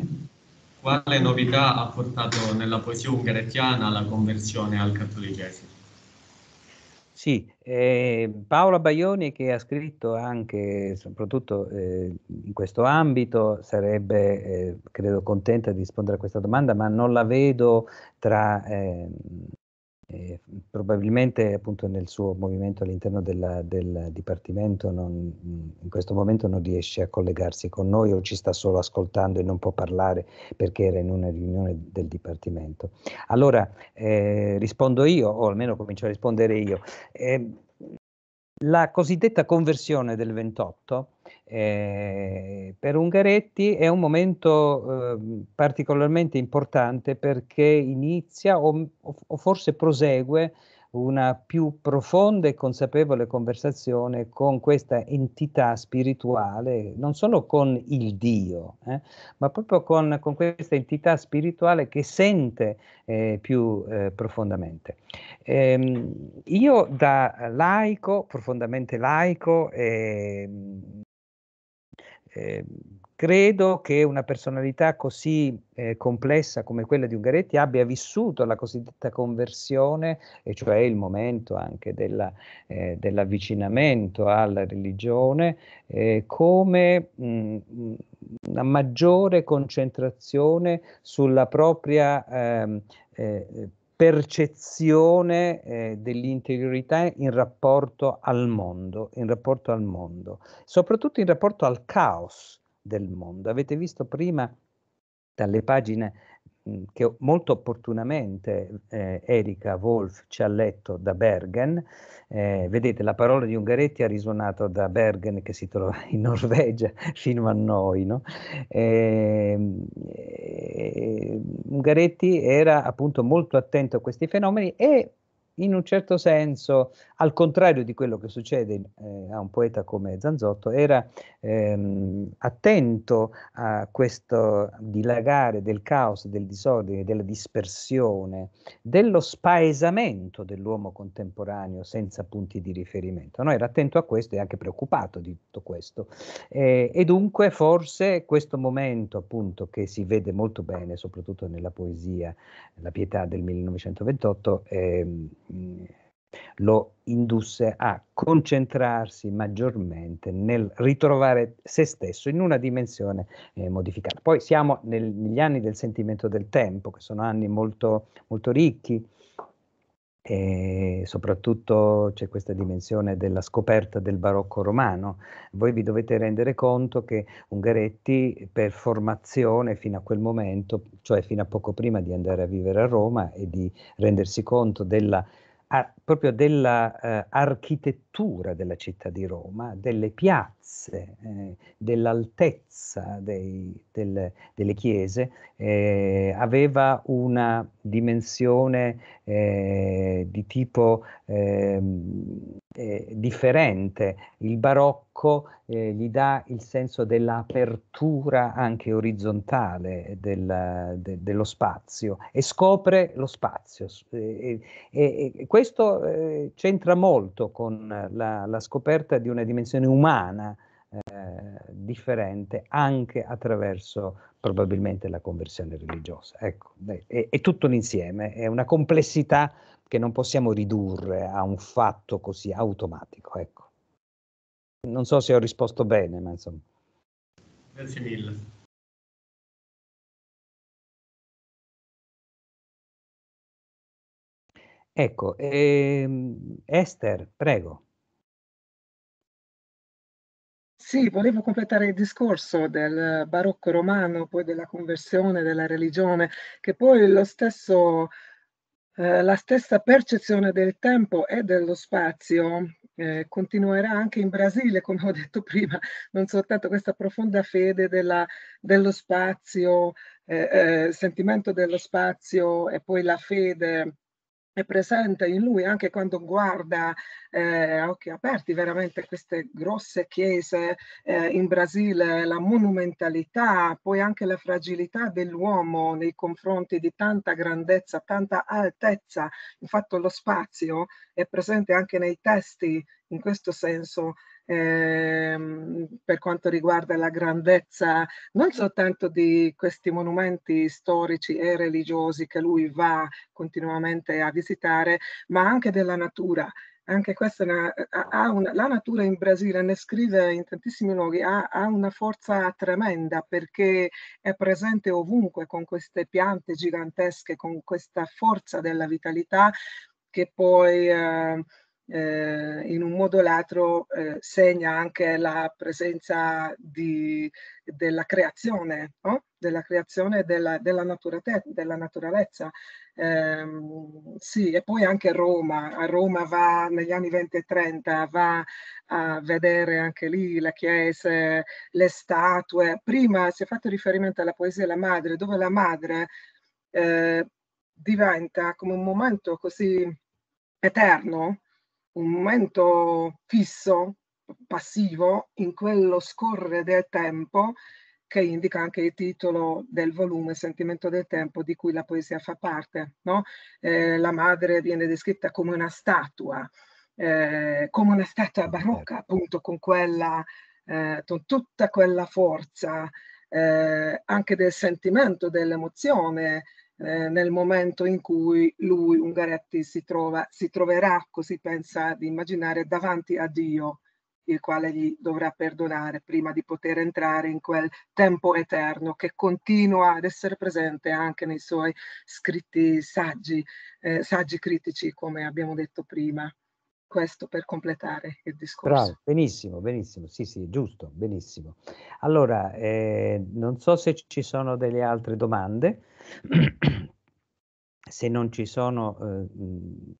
[SPEAKER 11] quale novità ha portato nella poesia ungarettiana la conversione al cattolicesimo?
[SPEAKER 2] Sì, eh, Paola Baioni che ha scritto anche, soprattutto eh, in questo ambito, sarebbe, eh, credo, contenta di rispondere a questa domanda, ma non la vedo tra eh, eh, probabilmente appunto nel suo movimento all'interno della, del Dipartimento non, mhmm, in questo momento non riesce a collegarsi con noi o ci sta solo ascoltando e non può parlare perché era in una riunione del Dipartimento. Allora eh, rispondo io, o almeno comincio a rispondere io. Eh, la cosiddetta conversione del 28 eh, per Ungaretti è un momento eh, particolarmente importante perché inizia o, o, forse prosegue una più profonda e consapevole conversazione con questa entità spirituale, non solo con il Dio, eh, ma proprio con, con, questa entità spirituale che sente eh, più eh, profondamente. Ehm, io da laico, profondamente laico, ehm, Ehm, credo che una personalità così eh, complessa come quella di Ungaretti abbia vissuto la cosiddetta conversione, e cioè il momento anche della, eh, dell'avvicinamento alla religione, eh, come mh, mm, una maggiore concentrazione sulla propria ehm, eh, percezione eh, dell'interiorità in rapporto al mondo, in rapporto al mondo, soprattutto in rapporto al caos del mondo. Avete visto prima dalle pagine che molto opportunamente eh, Erika Wolf ci ha letto da Bergen. Eh, vedete, la parola di Ungaretti ha risuonato da Bergen, che si trova in Norvegia, fino a noi. No? Ehm, eh, Ungaretti era appunto molto attento a questi fenomeni e in un certo senso, al contrario di quello che succede eh, a un poeta come Zanzotto, era ehm, attento a questo dilagare del caos, del disordine, della dispersione, dello spaesamento dell'uomo contemporaneo senza punti di riferimento. No? Era attento a questo e anche preoccupato di tutto questo. Eh, e dunque forse questo momento appunto che si vede molto bene, soprattutto nella poesia La pietà del 1928, ehm, lo indusse a concentrarsi maggiormente nel ritrovare se stesso in una dimensione eh, modificata. Poi siamo nel, negli anni del sentimento del tempo, che sono anni molto, molto ricchi, e soprattutto c'è questa dimensione della scoperta del barocco romano. Voi vi dovete rendere conto che Ungaretti per formazione fino a quel momento, cioè fino a poco prima di andare a vivere a Roma e di rendersi conto della a, proprio dell'architettura eh, della città di Roma, delle piazze, eh, dell'altezza dei, del, delle chiese, eh, aveva una dimensione eh, di tipo ehm, eh, differente. Il barocco eh, gli dà il senso dell'apertura anche orizzontale del, de, dello spazio e scopre lo spazio. E, e, e questo eh, c'entra molto con la, la, scoperta di una dimensione umana eh, differente anche attraverso probabilmente la conversione religiosa. Ecco, è, è tutto un insieme, è una complessità che non possiamo ridurre a un fatto così automatico. Ecco. Non so se ho risposto bene, ma insomma. Grazie mille.
[SPEAKER 1] Ecco, ehm, Esther, prego.
[SPEAKER 9] Sì, volevo completare il discorso del barocco romano, poi della conversione della religione, che poi lo stesso eh, la stessa percezione del tempo e dello spazio eh, continuerà anche in Brasile, come ho detto prima, non soltanto questa profonda fede della, dello spazio, eh, eh sentimento dello spazio e poi la fede è presente in lui anche quando guarda eh, a occhi aperti veramente queste grosse chiese eh, in Brasile, la monumentalità, poi anche la fragilità dell'uomo nei confronti di tanta grandezza, tanta altezza. Infatti lo spazio è presente anche nei testi in questo senso ehm, per quanto riguarda la grandezza non soltanto di questi monumenti storici e religiosi che lui va continuamente a visitare, ma anche della natura anche questa una, ha una, la natura in Brasile, ne scrive in tantissimi luoghi, ha, ha, una forza tremenda perché è presente ovunque con queste piante gigantesche, con questa forza della vitalità che poi... Eh, eh, in un modo o l'altro eh, segna anche la presenza di, della creazione, no? della creazione della, della, natura te, della naturalezza. Eh, sì, e poi anche Roma, a Roma va negli anni 20 e 30, va a vedere anche lì la chiesa, le statue. Prima si è fatto riferimento alla poesia della madre, dove la madre eh, diventa come un momento così eterno un momento fisso, passivo, in quello scorrere del tempo che indica anche il titolo del volume Sentimento del tempo di cui la poesia fa parte. No? Eh, la madre viene descritta come una statua, eh, come una statua barocca, certo. appunto, con, quella, eh, tutta quella forza eh, anche del sentimento, dell'emozione, eh, nel momento in cui lui, Ungaretti, si, trova, si troverà, così pensa di immaginare, davanti a Dio, il quale gli dovrà perdonare prima di poter entrare in quel tempo eterno che continua ad essere presente anche nei suoi scritti saggi, eh, saggi critici, come abbiamo detto prima questo per completare il discorso. Bravo,
[SPEAKER 2] benissimo, benissimo, sì, sì, giusto, benissimo. Allora, eh, non so se ci sono delle altre domande, se non ci sono, eh, mm,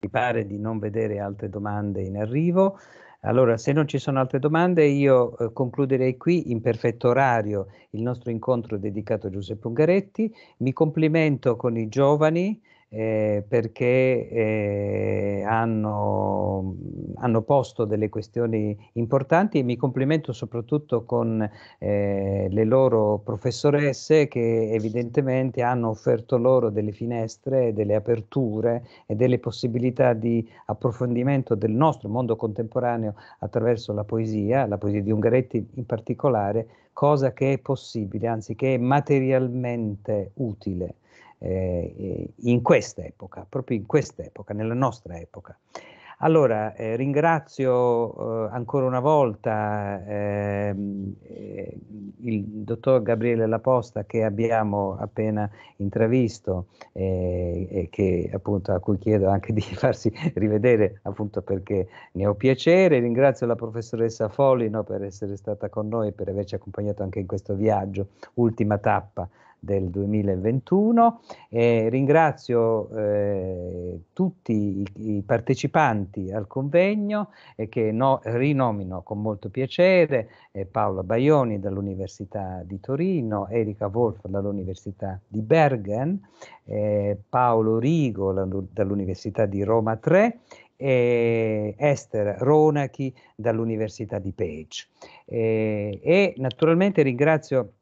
[SPEAKER 2] mi pare di non vedere altre domande in arrivo. Allora, se non ci sono altre domande, io eh, concluderei qui in perfetto orario il nostro incontro dedicato a Giuseppe Ungaretti. Mi complimento con i giovani eh, perché eh, hanno, hanno, posto delle questioni importanti e mi complimento soprattutto con eh, le loro professoresse che evidentemente hanno offerto loro delle finestre, delle aperture e delle possibilità di approfondimento del nostro mondo contemporaneo attraverso la poesia, la poesia di Ungaretti in particolare, cosa che è possibile, anzi che è materialmente utile eh, in questa epoca, proprio in questa epoca, nella nostra epoca. Allora, eh, ringrazio eh, ancora una volta ehm, eh, il dottor Gabriele Laposta che abbiamo appena intravisto eh, e che, appunto, a cui chiedo anche di farsi rivedere appunto perché ne ho piacere. Ringrazio la professoressa Folino per essere stata con noi, e per averci accompagnato anche in questo viaggio, ultima tappa del 2021. Eh, ringrazio eh, tutti i, i, partecipanti al convegno e che no, rinomino con molto piacere eh, Paola Baioni dall'Università di Torino, Erika Wolf dall'Università di Bergen, eh, Paolo Rigo dall'Università di Roma 3 e Esther Ronachi dall'Università di Page. Eh, e naturalmente ringrazio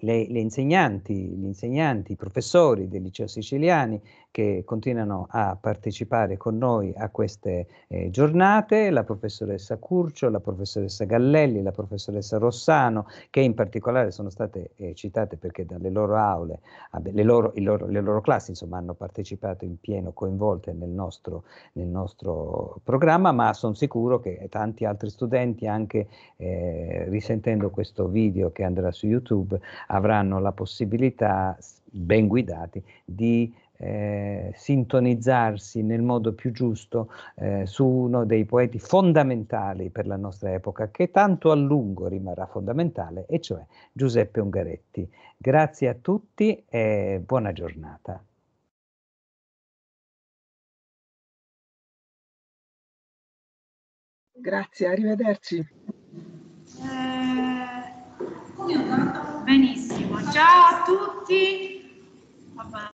[SPEAKER 2] le, le insegnanti, gli insegnanti, i professori dei licei siciliani che continuano a partecipare con noi a queste eh, giornate, la professoressa Curcio, la professoressa Gallelli, la professoressa Rossano, che in particolare sono state eh, citate perché dalle loro aule, le loro, loro, le loro, classi insomma, hanno partecipato in pieno coinvolte nel nostro, nel nostro programma, ma sono sicuro che tanti altri studenti, anche eh, risentendo questo video che andrà su YouTube, avranno la possibilità ben guidati di eh, sintonizzarsi nel modo più giusto eh, su uno dei poeti fondamentali per la nostra epoca, che tanto a lungo rimarrà fondamentale, e cioè Giuseppe Ungaretti. Grazie a tutti e
[SPEAKER 1] buona giornata.
[SPEAKER 9] Grazie, arrivederci.
[SPEAKER 1] Eh, benissimo, ciao a tutti. Vabbè.